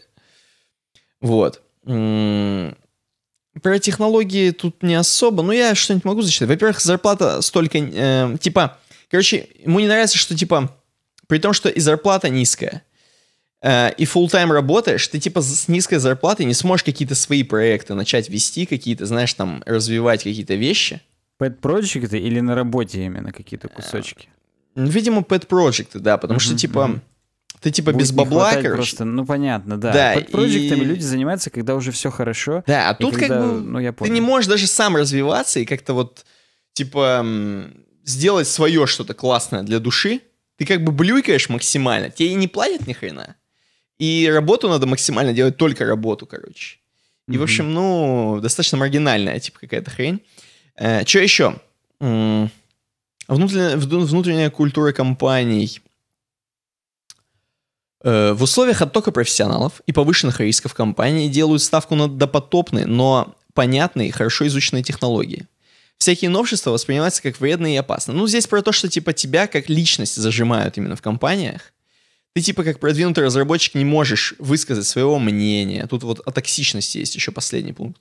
Вот. Про технологии тут не особо, но я что-нибудь могу зачитать. Во-первых, зарплата столько, э, типа, короче, ему не нравится, что, типа, при том, что и зарплата низкая, Э, и full-time работаешь, ты типа с низкой зарплатой не сможешь какие-то свои проекты начать вести, какие-то, знаешь, там, развивать какие-то вещи. Pet проджекты или на работе именно какие-то э, кусочки? Ну, видимо, pet проджекты да, потому что типа ты типа Будет без бабла, короче. Просто, ну понятно, да. да Под проектами и... люди занимаются, когда уже все хорошо. Да, а тут когда, как бы ну, я понял. ты не можешь даже сам развиваться и как-то вот типа сделать свое что-то классное для души. Ты как бы блюйкаешь максимально. Тебе и не платят ни хрена. И работу надо максимально делать только работу, короче. И, mm-hmm. в общем, ну, достаточно маргинальная, типа, какая-то хрень. Э, что еще? внутренняя, внутренняя культура компаний. Э, в условиях оттока профессионалов и повышенных рисков компании делают ставку на допотопные, но понятные, хорошо изученные технологии. Всякие новшества воспринимаются как вредные и опасные. Ну, здесь про то, что, типа, тебя как личность зажимают именно в компаниях, ты типа как продвинутый разработчик не можешь высказать своего мнения. Тут вот о токсичности есть еще последний пункт.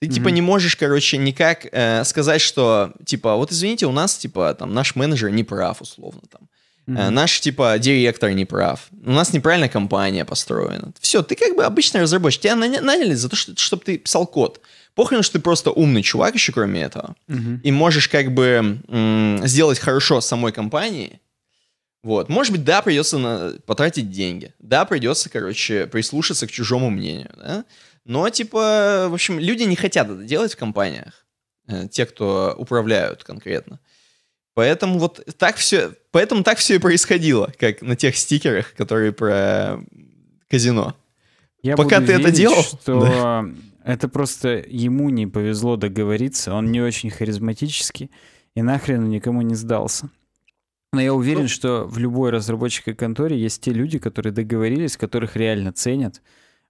Ты mm-hmm. типа не можешь, короче, никак э, сказать, что типа вот извините, у нас типа там наш менеджер не прав условно там. Mm-hmm. Э, наш типа директор не прав. У нас неправильно компания построена. Все, ты как бы обычный разработчик. Тебя наняли за то, что, чтобы ты писал код. Похрен, что ты просто умный чувак еще кроме этого. Mm-hmm. И можешь как бы сделать хорошо самой компании вот. Может быть, да, придется на... потратить деньги. Да, придется, короче, прислушаться к чужому мнению. Да? Но, типа, в общем, люди не хотят это делать в компаниях. Э, те, кто управляют конкретно. Поэтому вот так все, поэтому так все и происходило, как на тех стикерах, которые про казино. Я Пока ты верить, это делал, что да. это просто ему не повезло договориться, он не очень харизматический и нахрен никому не сдался. Но я уверен, ну, что в любой разработчике конторе есть те люди, которые договорились, которых реально ценят,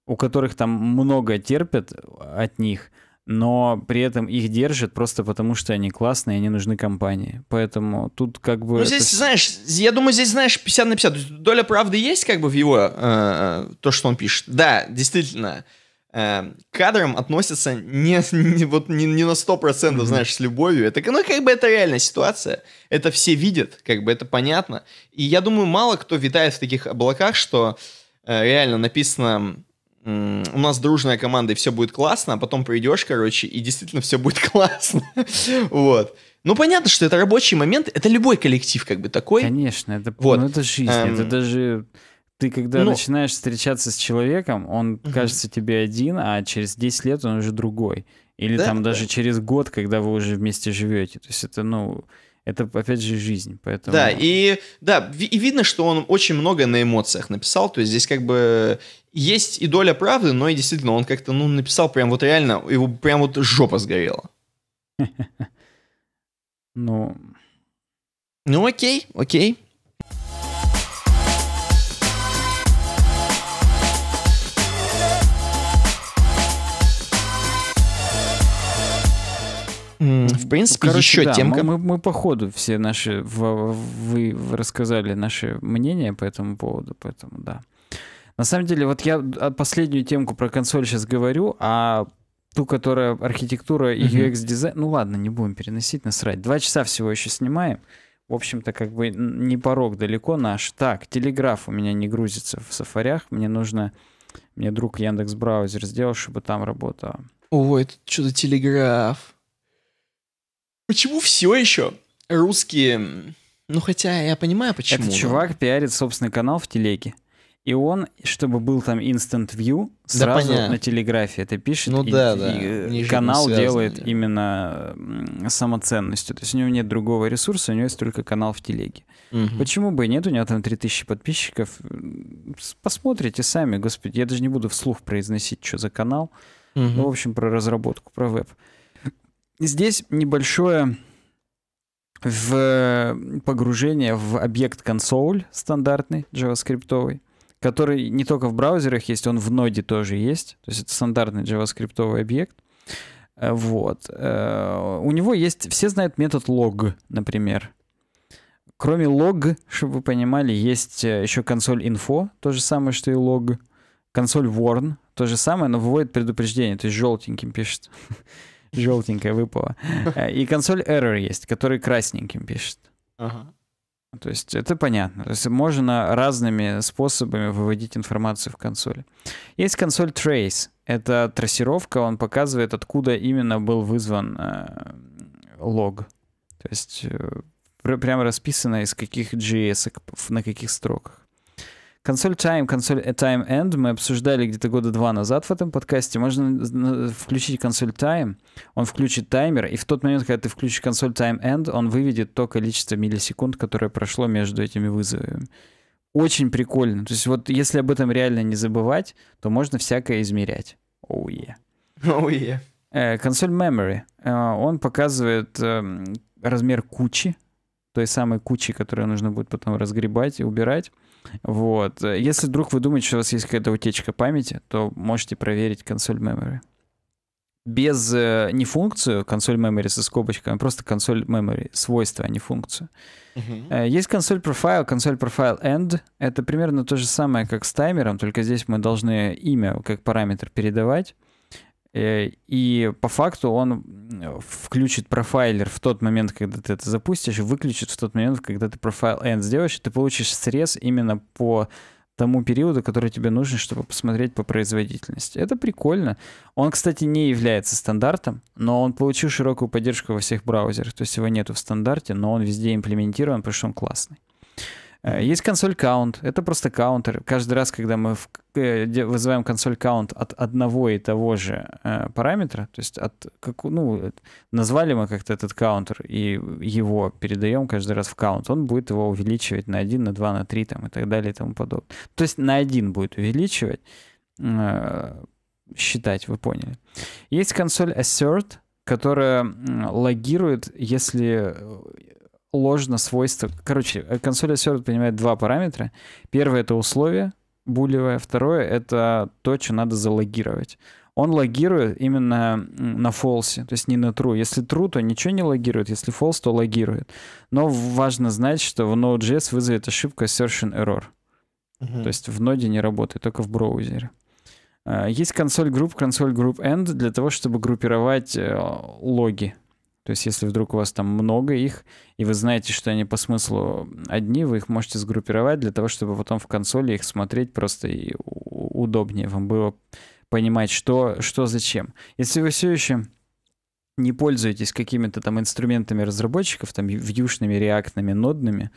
у которых там много терпят от них, но при этом их держат просто потому, что они классные, они нужны компании. Поэтому тут как бы... Ну, здесь, это... знаешь, я думаю, здесь, знаешь, 50 на 50. Доля правды есть как бы в его... Э, э то, что он пишет. Да, действительно. Действительно Эм, к кадрам относятся не, не, вот, не, не на 100%, mm-hmm. знаешь, с любовью. Это, ну, как бы это реальная ситуация. Это все видят, как бы это понятно. И я думаю, мало кто витает в таких облаках, что э, реально написано у нас дружная команда, и все будет классно, а потом придешь, короче, и действительно все будет классно. вот. Ну, понятно, что это рабочий момент, это любой коллектив как бы такой. Конечно, это, вот. ну, это жизнь, эм... это даже ты когда ну, начинаешь встречаться с человеком, он угу. кажется тебе один, а через 10 лет он уже другой. Или да, там даже через год, когда вы уже вместе живете. То есть это, ну, это опять же жизнь, поэтому. Да и да и видно, что он очень много на эмоциях написал, то есть здесь как бы есть и доля правды, но и действительно он как-то ну написал прям вот реально его прям вот жопа сгорела. Ну. Ну окей, окей. В принципе, Короче, еще да, темка. Мы, мы, мы по ходу все наши, вы рассказали наши мнения по этому поводу, поэтому да. На самом деле, вот я а, последнюю темку про консоль сейчас говорю, а ту, которая архитектура и UX-дизайн, ну ладно, не будем переносить, насрать. Два часа всего еще снимаем. В общем-то, как бы не порог далеко наш. Так, телеграф у меня не грузится в сафарях. Мне нужно... Мне друг Яндекс Браузер сделал, чтобы там работало. Ой, это что за телеграф. Почему все еще русские... Ну, хотя я понимаю, почему. Этот чувак пиарит собственный канал в телеге. И он, чтобы был там instant view, сразу да, на телеграфе это пишет. Ну и, да, да. И канал связано, делает да. именно самоценностью. То есть у него нет другого ресурса, у него есть только канал в телеге. Угу. Почему бы и нет? У него там 3000 подписчиков. Посмотрите сами, господи. Я даже не буду вслух произносить, что за канал. Угу. Ну, в общем, про разработку, про веб. Здесь небольшое в э, погружение в объект консоль стандартный, JavaScript, который не только в браузерах есть, он в ноде тоже есть. То есть это стандартный JavaScript объект. Э, вот. Э, у него есть, все знают метод log, например. Кроме log, чтобы вы понимали, есть еще консоль info, то же самое, что и log. Консоль warn, то же самое, но выводит предупреждение, то есть желтеньким пишет. Желтенькая выпала. Э, и консоль Error есть, который красненьким пишет. То есть это понятно. То есть можно разными способами выводить информацию в консоли. Есть консоль Trace. Это трассировка, он показывает, откуда именно был вызван э, лог. То есть э, прямо расписано, из каких JS, на каких строках. Консоль Time, консоль Time End мы обсуждали где-то года два назад в этом подкасте. Можно включить консоль Time, он включит таймер, и в тот момент, когда ты включишь консоль Time End, он выведет то количество миллисекунд, которое прошло между этими вызовами. Очень прикольно. То есть вот если об этом реально не забывать, то можно всякое измерять. Оу oh, yeah. oh, yeah. консоль Memory. Э, он показывает эм, размер кучи, той самой кучи, которую нужно будет потом разгребать и убирать. Вот. Если вдруг вы думаете, что у вас есть какая-то утечка памяти, то можете проверить консоль memory. Без э, не функцию консоль memory со скобочками, а просто консоль memory, свойства, а не функцию. Uh-huh. Есть консоль profile, консоль profile end. Это примерно то же самое, как с таймером, только здесь мы должны имя как параметр передавать. Э, и по факту он э, включит профайлер в тот момент, когда ты это запустишь, выключит в тот момент, когда ты профайл end сделаешь, и ты получишь срез именно по тому периоду, который тебе нужен, чтобы посмотреть по производительности. Это прикольно. Он, кстати, не является стандартом, но он получил широкую поддержку во всех браузерах. То есть его нету в стандарте, но он везде имплементирован, потому что он классный. Э, есть консоль count, это просто каунтер. Каждый раз, когда мы э, вызываем консоль count от одного и того же э, параметра, то есть от как, ну, назвали мы как-то этот каунтер и его передаем каждый раз в count, он будет его увеличивать на 1, на 2, на 3 там, и так далее и тому подобное. То есть на один будет увеличивать, считать, вы поняли. Есть консоль assert, которая логирует, если ложно свойство... Короче, э, консоль Assert принимает два параметра. Первое — это условие булевое. А второе — это то, что надо залогировать. Он логирует именно на фолсе, то есть не на true. Если true, то ничего не логирует, если false, то логирует. Но важно знать, что в Node.js вызовет ошибку assertion error. Uh-huh. То есть в ноде не работает, только в браузере. Э, есть консоль group, консоль group end для того, чтобы группировать э, логи то есть, если вдруг у вас там много их, и вы знаете, что они по смыслу одни, вы их можете сгруппировать для того, чтобы потом в консоли их смотреть просто и удобнее вам было понимать, что, что зачем. Если вы все еще не пользуетесь какими-то там инструментами разработчиков, там вьюшными, реактными, нодными,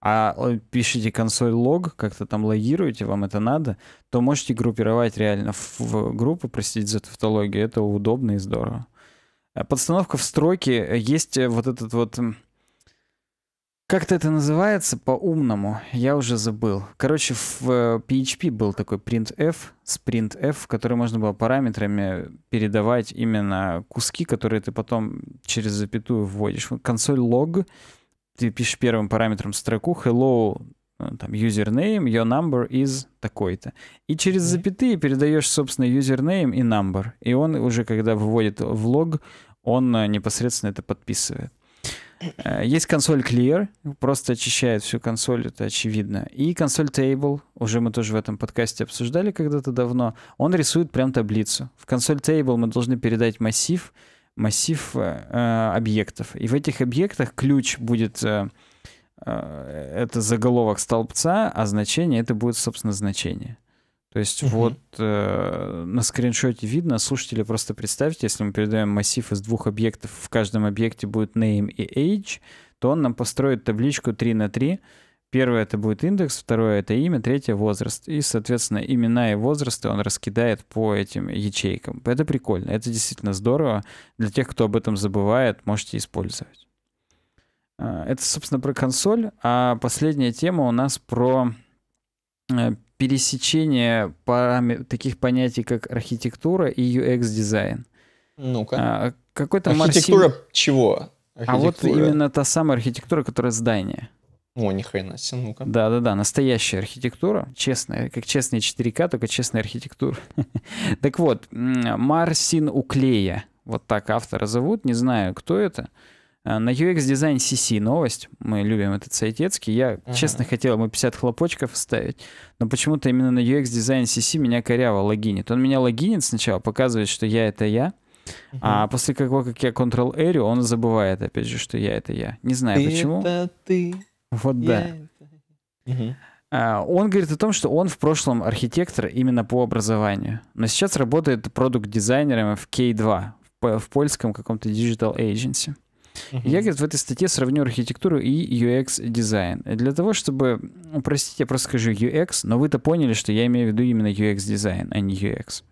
а э, пишите консоль лог, как-то там логируете, вам это надо, то можете группировать реально в группы, простите за тавтологию, это удобно и здорово. Э, подстановка в строке, э, есть э, вот этот вот... Как-то это называется по-умному, я уже забыл. Короче, в PHP был такой printf, sprintf, который можно было параметрами передавать именно куски, которые ты потом через запятую вводишь. Консоль log, ты пишешь первым параметром строку hello Э, там, username, your number is такой-то. И через запятые передаешь, собственно, username и number. И он уже, когда выводит в лог, он э, непосредственно это подписывает. Э, есть консоль Clear, просто очищает всю консоль, это очевидно. И консоль Table, уже мы тоже в этом подкасте обсуждали когда-то давно, он рисует прям таблицу. В консоль Table мы должны передать массив, массив э, объектов. И в этих объектах ключ будет э, Э, это заголовок столбца, а значение это будет, собственно, значение. То есть угу. вот э, на скриншоте видно, слушатели просто представьте, если мы передаем массив из двух объектов, в каждом объекте будет name и age, то он нам построит табличку 3 на 3. Первое это будет индекс, второе это имя, третье возраст. И, соответственно, имена и возрасты он раскидает по этим ячейкам. Это прикольно, это действительно здорово. Для тех, кто об этом забывает, можете использовать. Э, это, собственно, про консоль. А последняя тема у нас про э, пересечение парами... таких понятий, как архитектура и UX-дизайн. Ну-ка. А, какой-то Архитектура Марсин... чего? Архитектура. А вот именно та самая архитектура, которая здание. О, ни хрена себе, ну-ка. Да-да-да, настоящая архитектура, честная, как честная 4К, только честная архитектура. так вот, Марсин Уклея, вот так автора зовут, не знаю, кто это. Э, на UX Design CC новость, мы любим этот сайтецкий. Я, ага. честно, хотел ему 50 хлопочков вставить, но почему-то именно на UX Design CC меня коряво логинит. Он меня логинит сначала, показывает, что я — это я, Uh-huh. А после того, как я Ctrl R, он забывает, опять же, что я это я. Не знаю ты почему. Это ты. Вот я да. Это... Uh-huh. он говорит о том, что он в прошлом архитектор именно по образованию, но сейчас работает продукт-дизайнером в K2 в, в польском каком-то digital agency. Я, говорит, в этой статье сравню архитектуру и UX-дизайн. Для того, чтобы... Ну, простите, я просто скажу UX, но вы-то поняли, что я имею в виду именно UX-дизайн, а не UX.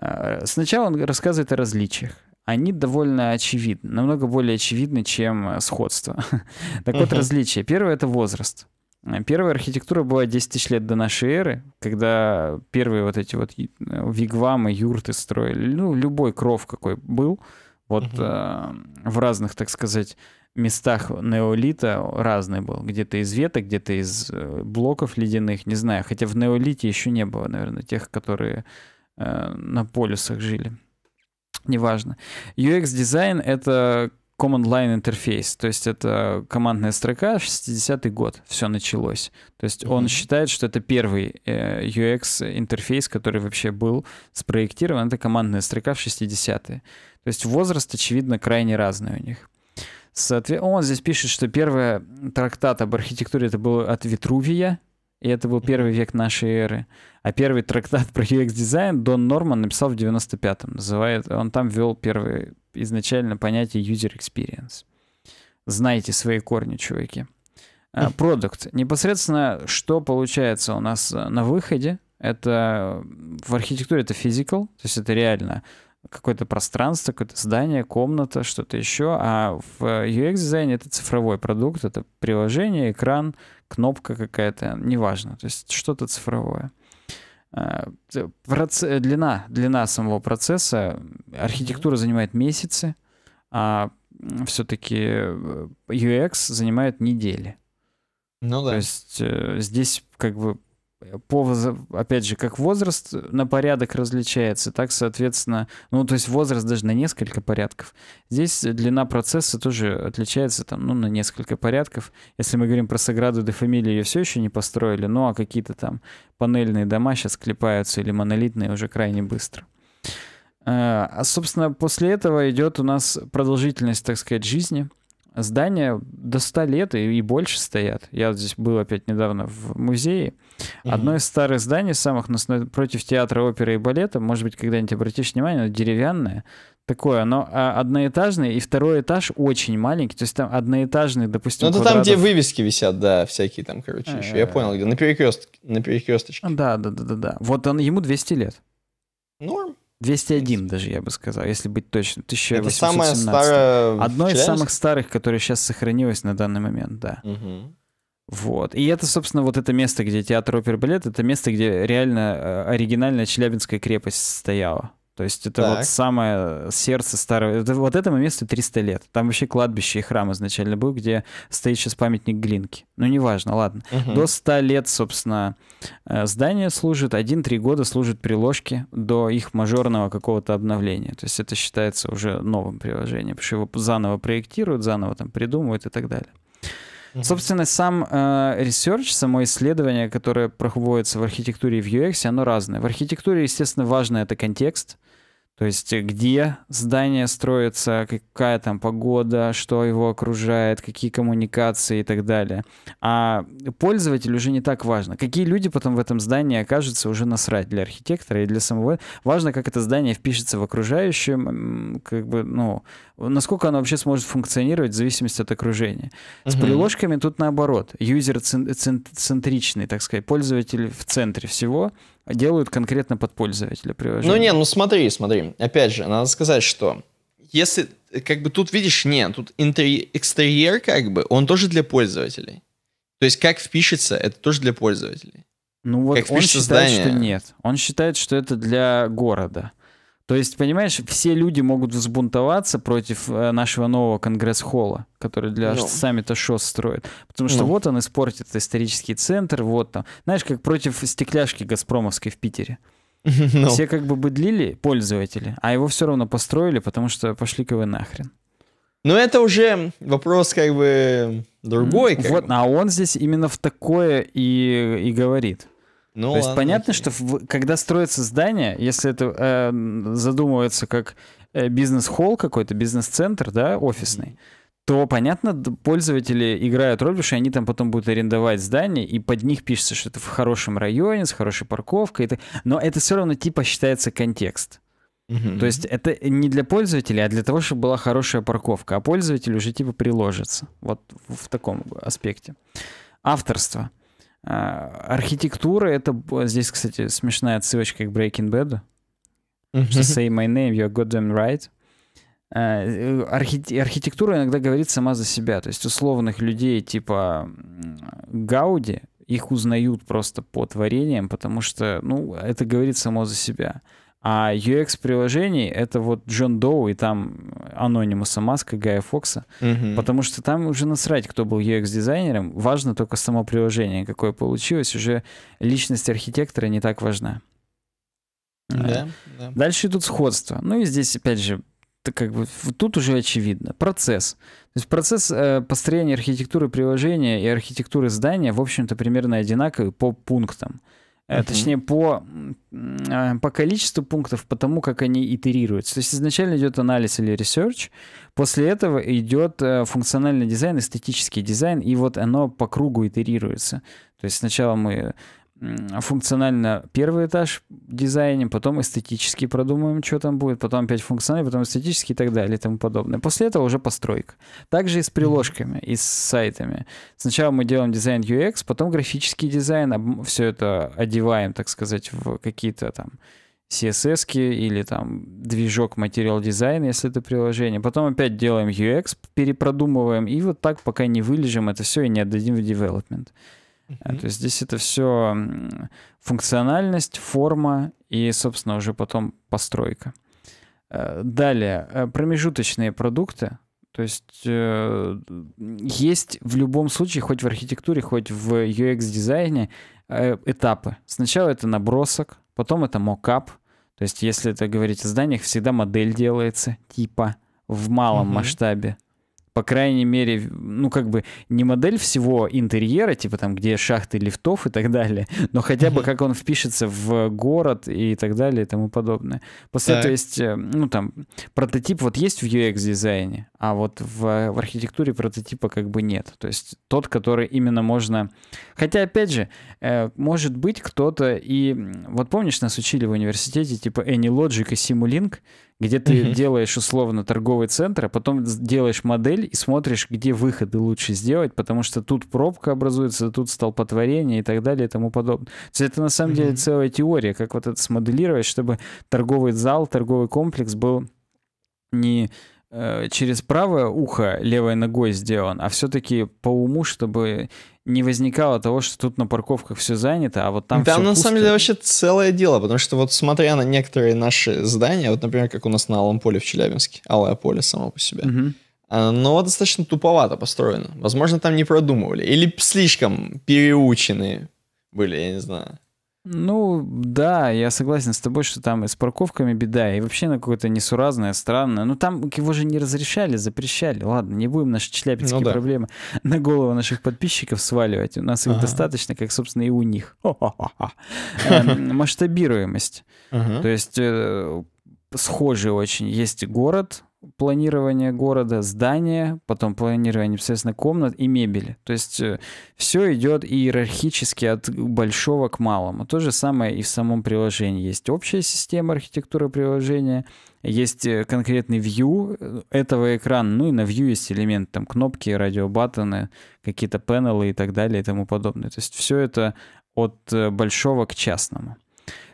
А, сначала он рассказывает о различиях. Они довольно очевидны, намного более очевидны, чем э, сходство. так вот, различия. Первое — это возраст. Э, первая архитектура была 10 тысяч лет до нашей эры, когда первые вот эти вот э, вигвамы, юрты строили. Ну, любой кров какой был — вот угу. э, в разных, так сказать, местах неолита разный был. Где-то из веток, где-то из э, блоков ледяных, не знаю. Хотя в неолите еще не было, наверное, тех, которые э, на полюсах жили. Неважно. UX-дизайн — это command line интерфейс, то есть это командная строка, 60-й год, все началось. То есть mm-hmm. он считает, что это первый э, UX интерфейс, который вообще был спроектирован, это командная строка в 60-е. То есть возраст, очевидно, крайне разный у них. Соответ... Он здесь пишет, что первый трактат об архитектуре это был от Витрувия, и это был первый век нашей эры. А первый трактат про UX-дизайн Дон Норман написал в 95-м. Называет... Он там ввел первое, изначально понятие user experience. Знайте свои корни, чуваки. А, продукт. Непосредственно, что получается у нас э, на выходе, это э, в архитектуре это физикал, то есть это реально какое-то пространство, какое-то здание, комната, что-то еще. А в UX-дизайне это цифровой продукт, это приложение, экран, кнопка какая-то, неважно. То есть что-то цифровое. А, проц... Длина, длина самого процесса. Архитектура занимает месяцы, а все-таки UX э, занимает недели. Ну да. То есть э, здесь как бы по, опять же, как возраст на порядок различается, так, соответственно, ну, то есть возраст даже на несколько порядков. Здесь длина процесса тоже отличается там, ну, на несколько порядков. Если мы говорим про Саграду де фамилию ее все еще не построили, ну, а какие-то там панельные дома сейчас клепаются или монолитные уже крайне быстро. А, а собственно, после этого идет у нас продолжительность, так сказать, жизни — здания до 100 лет и, и больше стоят. Я вот здесь был опять недавно в музее. Одно из старых зданий, самых против театра, оперы и балета, может быть, когда-нибудь обратишь внимание, оно деревянное, такое, оно а, одноэтажное, и второй этаж очень маленький, то есть там одноэтажный, допустим, Ну, это квадратов... там, где вывески висят, да, всякие там, короче, а э, -а -а. еще. Я понял, где на, перекрест... на перекресточке. Да, да, да, да, да. Вот он, ему 200 лет. Норм. 201 даже, я бы сказал, если быть точным. 1817. Это самое старое... Одно из самых старых, которое сейчас сохранилось на данный момент, да. Угу. Вот. И это, собственно, вот это место, где театр опер балет, это место, где реально э, оригинальная Челябинская крепость стояла. То есть это так. вот самое сердце старого... Это, вот этому месту 300 лет. Там вообще кладбище и храм изначально был, где стоит сейчас памятник Глинки. Ну, неважно, ладно. Угу. До 100 лет, собственно, э, здание служит. Один-три года служит приложки до их мажорного какого-то обновления. То есть это считается уже новым приложением, потому что его заново проектируют, заново там придумывают и так далее. Mm-hmm. Собственно, сам э, само исследование, которое проводится в архитектуре и в UX, оно разное. В архитектуре, естественно, важно это контекст. То есть э, где здание строится, какая там погода, что его окружает, какие коммуникации и так далее. А пользователю уже не так важно. Какие люди потом в этом здании окажутся, уже насрать для архитектора и для самого. Важно, как это здание впишется в окружающую, как бы, ну, насколько оно вообще сможет функционировать в зависимости от окружения. Угу. С приложками тут наоборот. Юзер-центричный, так сказать, пользователь в центре всего — делают конкретно под пользователя приложение. Ну не, ну смотри, смотри. Опять же, надо сказать, что если э, как бы тут видишь, нет, тут интерьер, экстерьер как бы, он тоже для пользователей. То есть как впишется, это тоже для пользователей. Ну вот как он считает, здание. что нет. Он считает, что это для города. То есть, понимаешь, все люди могут взбунтоваться против э, нашего нового конгресс-холла, который для no. Ну. саммита ШОС строит. Потому что no. Ну. вот он испортит исторический центр, вот там. Знаешь, как против стекляшки Газпромовской в Питере. No. Ну. Все как бы быдлили пользователи, а его все равно построили, потому что пошли-ка вы нахрен. Но это уже вопрос как бы другой. Как вот, бы. а он здесь именно в такое и, и говорит. Ну, То есть понятно, окей. что в, когда строится здание, если это э, задумывается как э, бизнес-холл какой-то, бизнес-центр, да, офисный, mm-hmm. то понятно, пользователи играют роль, потому что они там потом будут арендовать здание, и под них пишется, что это в хорошем районе, с хорошей парковкой. Это... Но это все равно типа считается контекст. Mm-hmm. То есть это не для пользователя, а для того, чтобы была хорошая парковка, а пользователь уже типа приложится. Вот в таком аспекте. Авторство. mm а, архитектура, это здесь, кстати, смешная отсылочка к Breaking Bad. Что say my name, you're goddamn right. А, Архи... Архитектура иногда говорит сама за себя. То есть условных людей типа Гауди, их узнают просто по творениям, потому что, ну, это говорит само за себя. А UX приложений это вот Джон Доу и там анонимуса Маска, Гая Фокса. Угу. Потому что там уже насрать, кто был UX-дизайнером. Важно только само приложение, какое получилось. Уже личность архитектора не так важна. Да, э, да. Дальше идут сходства. Ну и здесь, опять же, как бы тут уже очевидно. Процесс. То есть процесс э, построения архитектуры приложения и архитектуры здания, в общем-то, примерно одинаковый по пунктам. Uh-huh. Точнее, по, э, по количеству пунктов, по тому, как они итерируются. То есть изначально идет анализ или research, после этого идет э, функциональный дизайн, эстетический дизайн, и вот оно по кругу итерируется. То есть сначала мы функционально первый этаж дизайним, потом эстетически продумаем, что там будет, потом опять функционально, потом эстетически и так далее и тому подобное. После этого уже постройка. Также и с приложками, и с сайтами. Сначала мы делаем дизайн UX, потом графический дизайн, все это одеваем, так сказать, в какие-то там CSS или там движок материал дизайн, если это приложение. Потом опять делаем UX, перепродумываем и вот так пока не вылежим это все и не отдадим в development. Mm-hmm. То есть здесь это все функциональность, форма и, собственно, уже потом постройка. Э, далее, э, промежуточные продукты. То есть есть в любом случае, хоть в архитектуре, хоть в UX-дизайне, этапы. Сначала это набросок, потом это мокап. То есть если это говорить о зданиях, всегда модель делается типа в малом mm-hmm. масштабе по крайней мере, ну, как бы не модель всего интерьера, типа там, где шахты лифтов и так далее, но хотя бы как он впишется в город и так далее и тому подобное. После, то есть, э, ну, там, прототип вот есть в UX-дизайне, а вот в, в архитектуре прототипа как бы нет. То есть тот, который именно можно... Хотя, опять же, э, может быть, кто-то и... Вот помнишь, нас учили в университете, типа AnyLogic и Simulink — где ты mm-hmm. делаешь условно торговый центр, а потом делаешь модель и смотришь, где выходы лучше сделать, потому что тут пробка образуется, тут столпотворение и так далее и тому подобное. То есть это на самом mm-hmm. деле целая теория, как вот это смоделировать, чтобы торговый зал, торговый комплекс был не Э, через правое ухо левой ногой сделан, а все-таки по уму, чтобы не возникало того, что тут на парковках все занято, а вот там Да, на самом деле вообще целое дело, потому что вот смотря на некоторые наши здания, вот, например, как у нас на Алом поле в Челябинске, Алое поле само по себе, угу. достаточно туповато построено. Возможно, там не продумывали. Или слишком переучены были, я не знаю. Ну, да, я согласен с тобой, что там и с парковками беда, и вообще на какое-то несуразное, странное. Но ну, там его же не разрешали, запрещали. Ладно, не будем наши челябинские ну, да. проблемы на голову наших подписчиков сваливать. У нас ага. их достаточно, как, собственно, и у них. Эм, масштабируемость. То есть э, схожий очень. Есть город, планирование города, здания, потом планирование соответственно, комнат и мебели. То есть э, все идет иерархически от большого к малому. То же самое и в самом приложении. Есть общая система архитектуры приложения, есть э, конкретный view э, этого экрана, ну и на view есть элемент, там кнопки, радиобаттоны, какие-то панелы и так далее и тому подобное. То есть все это от большого к частному.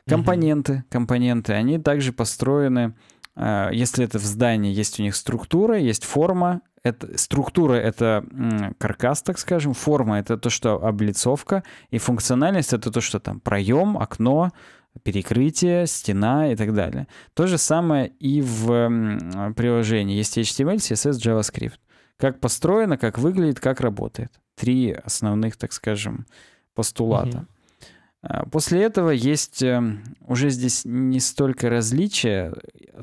Компоненты, компоненты, они также построены Э, если это в здании, есть у них структура, есть форма. Это, структура — это каркас, так скажем, форма — это то, что облицовка, и функциональность — это то, что там проем, окно, перекрытие, стена и так далее. То же самое и в приложении. Есть HTML, CSS, JavaScript. Как построено, как выглядит, как работает. Три основных, так скажем, постулата. Угу. После этого есть эм, уже здесь не столько различия,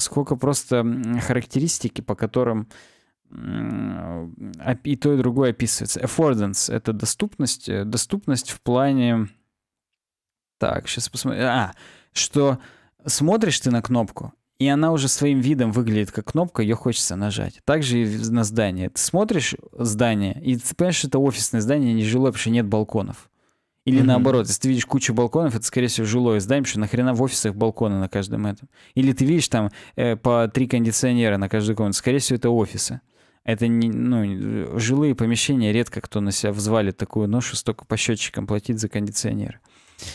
сколько просто характеристики, по которым и то, и другое описывается. Affordance — это доступность. Э, доступность в плане... Так, сейчас посмотрим. А, что смотришь ты на кнопку, и она уже своим видом выглядит как кнопка, ее хочется нажать. Также и на здание. Ты смотришь здание, и ты понимаешь, что это офисное здание, не жилое, потому что нет балконов. Или mm-hmm. наоборот, если ты видишь кучу балконов, это, скорее всего, жилое здание, потому что нахрена в офисах балконы на каждом этом. Или ты видишь там э, по три кондиционера на каждую комнату. Скорее всего, это офисы. Это не, ну, жилые помещения, редко кто на себя взвалит такую ношу, столько по счетчикам платить за кондиционер.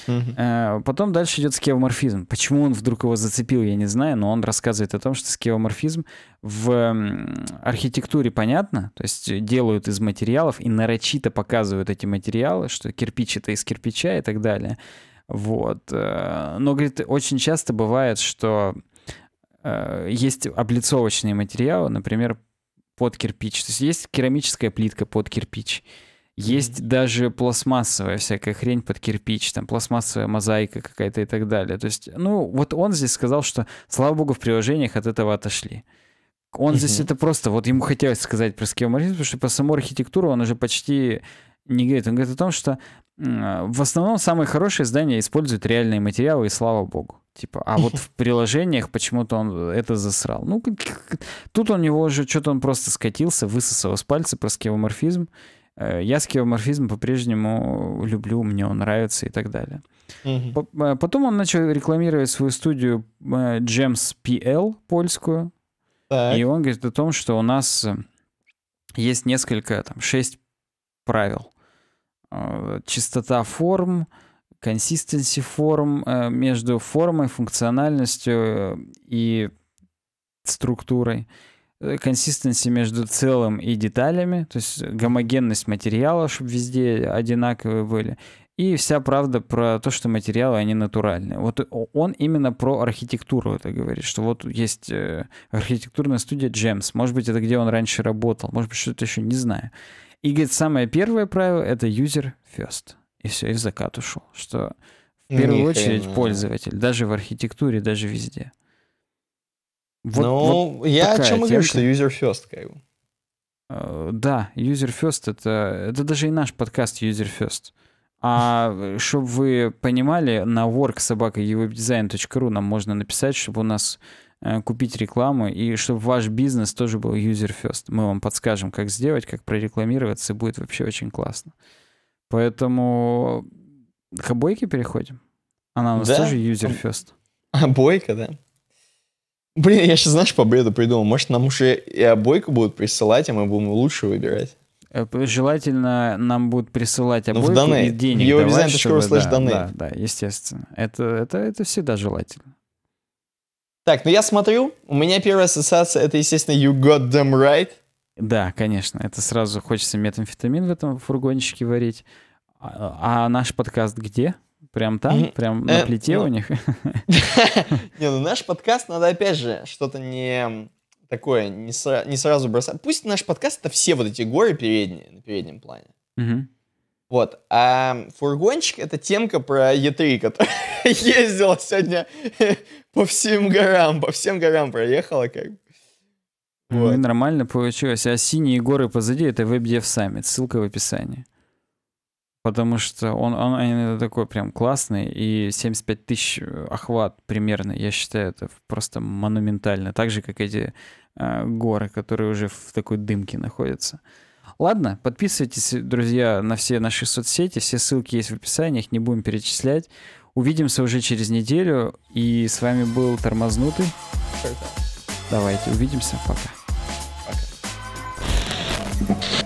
Э, потом дальше идет скеоморфизм. Почему он вдруг его зацепил, я не знаю, но он рассказывает о том, что скеоморфизм в архитектуре понятно, то есть э, делают из материалов и нарочито показывают эти материалы, что кирпич это из кирпича и так далее. Вот. Э, но, говорит, очень часто бывает, что есть облицовочные материалы, например, под кирпич. То есть есть керамическая плитка под кирпич. Uh есть даже пластмассовая всякая хрень под кирпич, там пластмассовая мозаика какая-то и так далее. То есть, ну, вот он здесь сказал, что, слава богу, в приложениях от этого отошли. Он здесь это просто, вот ему хотелось сказать про схематизм, потому что по саму архитектуру он уже почти не говорит. Он говорит о том, что в основном самые хорошие здания используют реальные материалы, и слава богу. Типа, а вот в приложениях почему-то он это засрал. Ну, тут у него уже что-то он просто скатился, высосал с пальца про скеоморфизм. Э, я скеоморфизм по-прежнему люблю, мне он нравится и так далее. Угу. Потом он начал рекламировать свою студию э, Gems PL польскую. Так. И он говорит о том, что у нас есть несколько, там, шесть правил. Чистота форм, консистенси форм, между формой, функциональностью и структурой консистенции между целым и деталями, то есть гомогенность материала, чтобы везде одинаковые были. И вся правда про то, что материалы, они натуральные. Вот он именно про архитектуру это говорит, что вот есть э, архитектурная студия Джемс. Может быть, это где он раньше работал, может быть, что-то еще, не знаю. И говорит, самое первое правило — это user first. И все, и в закат ушел. Что в первую Ни очередь хрена. пользователь, даже в архитектуре, даже везде. Вот, ну, вот я о чем темка. говорю, что user first, как бы. Uh, да, user first это, это даже и наш подкаст user first. А э, чтобы вы понимали, на worksobaka.evebdesign.ru нам можно написать, чтобы у нас э, купить рекламу, и чтобы ваш бизнес тоже был user first. Мы вам подскажем, как сделать, как прорекламироваться, и будет вообще очень классно. Поэтому к обойке переходим. Она у нас да? тоже user first. Обойка, да? Блин, я сейчас, знаешь, по бреду придумал. Может, нам уже и обойку будут присылать, а мы будем лучше выбирать. Э, желательно нам будут присылать обойку ну, в доней. и денег Его давать, чтобы... Да, да, да, естественно. Это, это, это всегда желательно. Так, ну я смотрю, у меня первая ассоциация, это, естественно, You Got Them Right. Да, конечно, это сразу хочется метамфетамин в этом фургончике варить. А, а наш подкаст где? Прям там? Прям на э, плите у ну, них? Не, ну наш подкаст надо, опять же, что-то не такое, не сразу бросать. Пусть наш подкаст — это все вот эти горы передние, на переднем плане. Вот. А фургончик — это темка про Е3, которая ездила сегодня по всем горам, по всем горам проехала как бы. Ну вот. Ну, нормально получилось. А синие горы позади — это WebDev Summit. Ссылка в описании потому что он, он, он такой прям классный, и 75 тысяч э, охват примерно, я считаю, это просто монументально, так же, как эти э, горы, которые уже в такой дымке находятся. Ладно, подписывайтесь, друзья, на все наши соцсети, все ссылки есть в описании, их не будем перечислять. Увидимся уже через неделю, и с вами был Тормознутый. Давайте, увидимся, пока. Пока.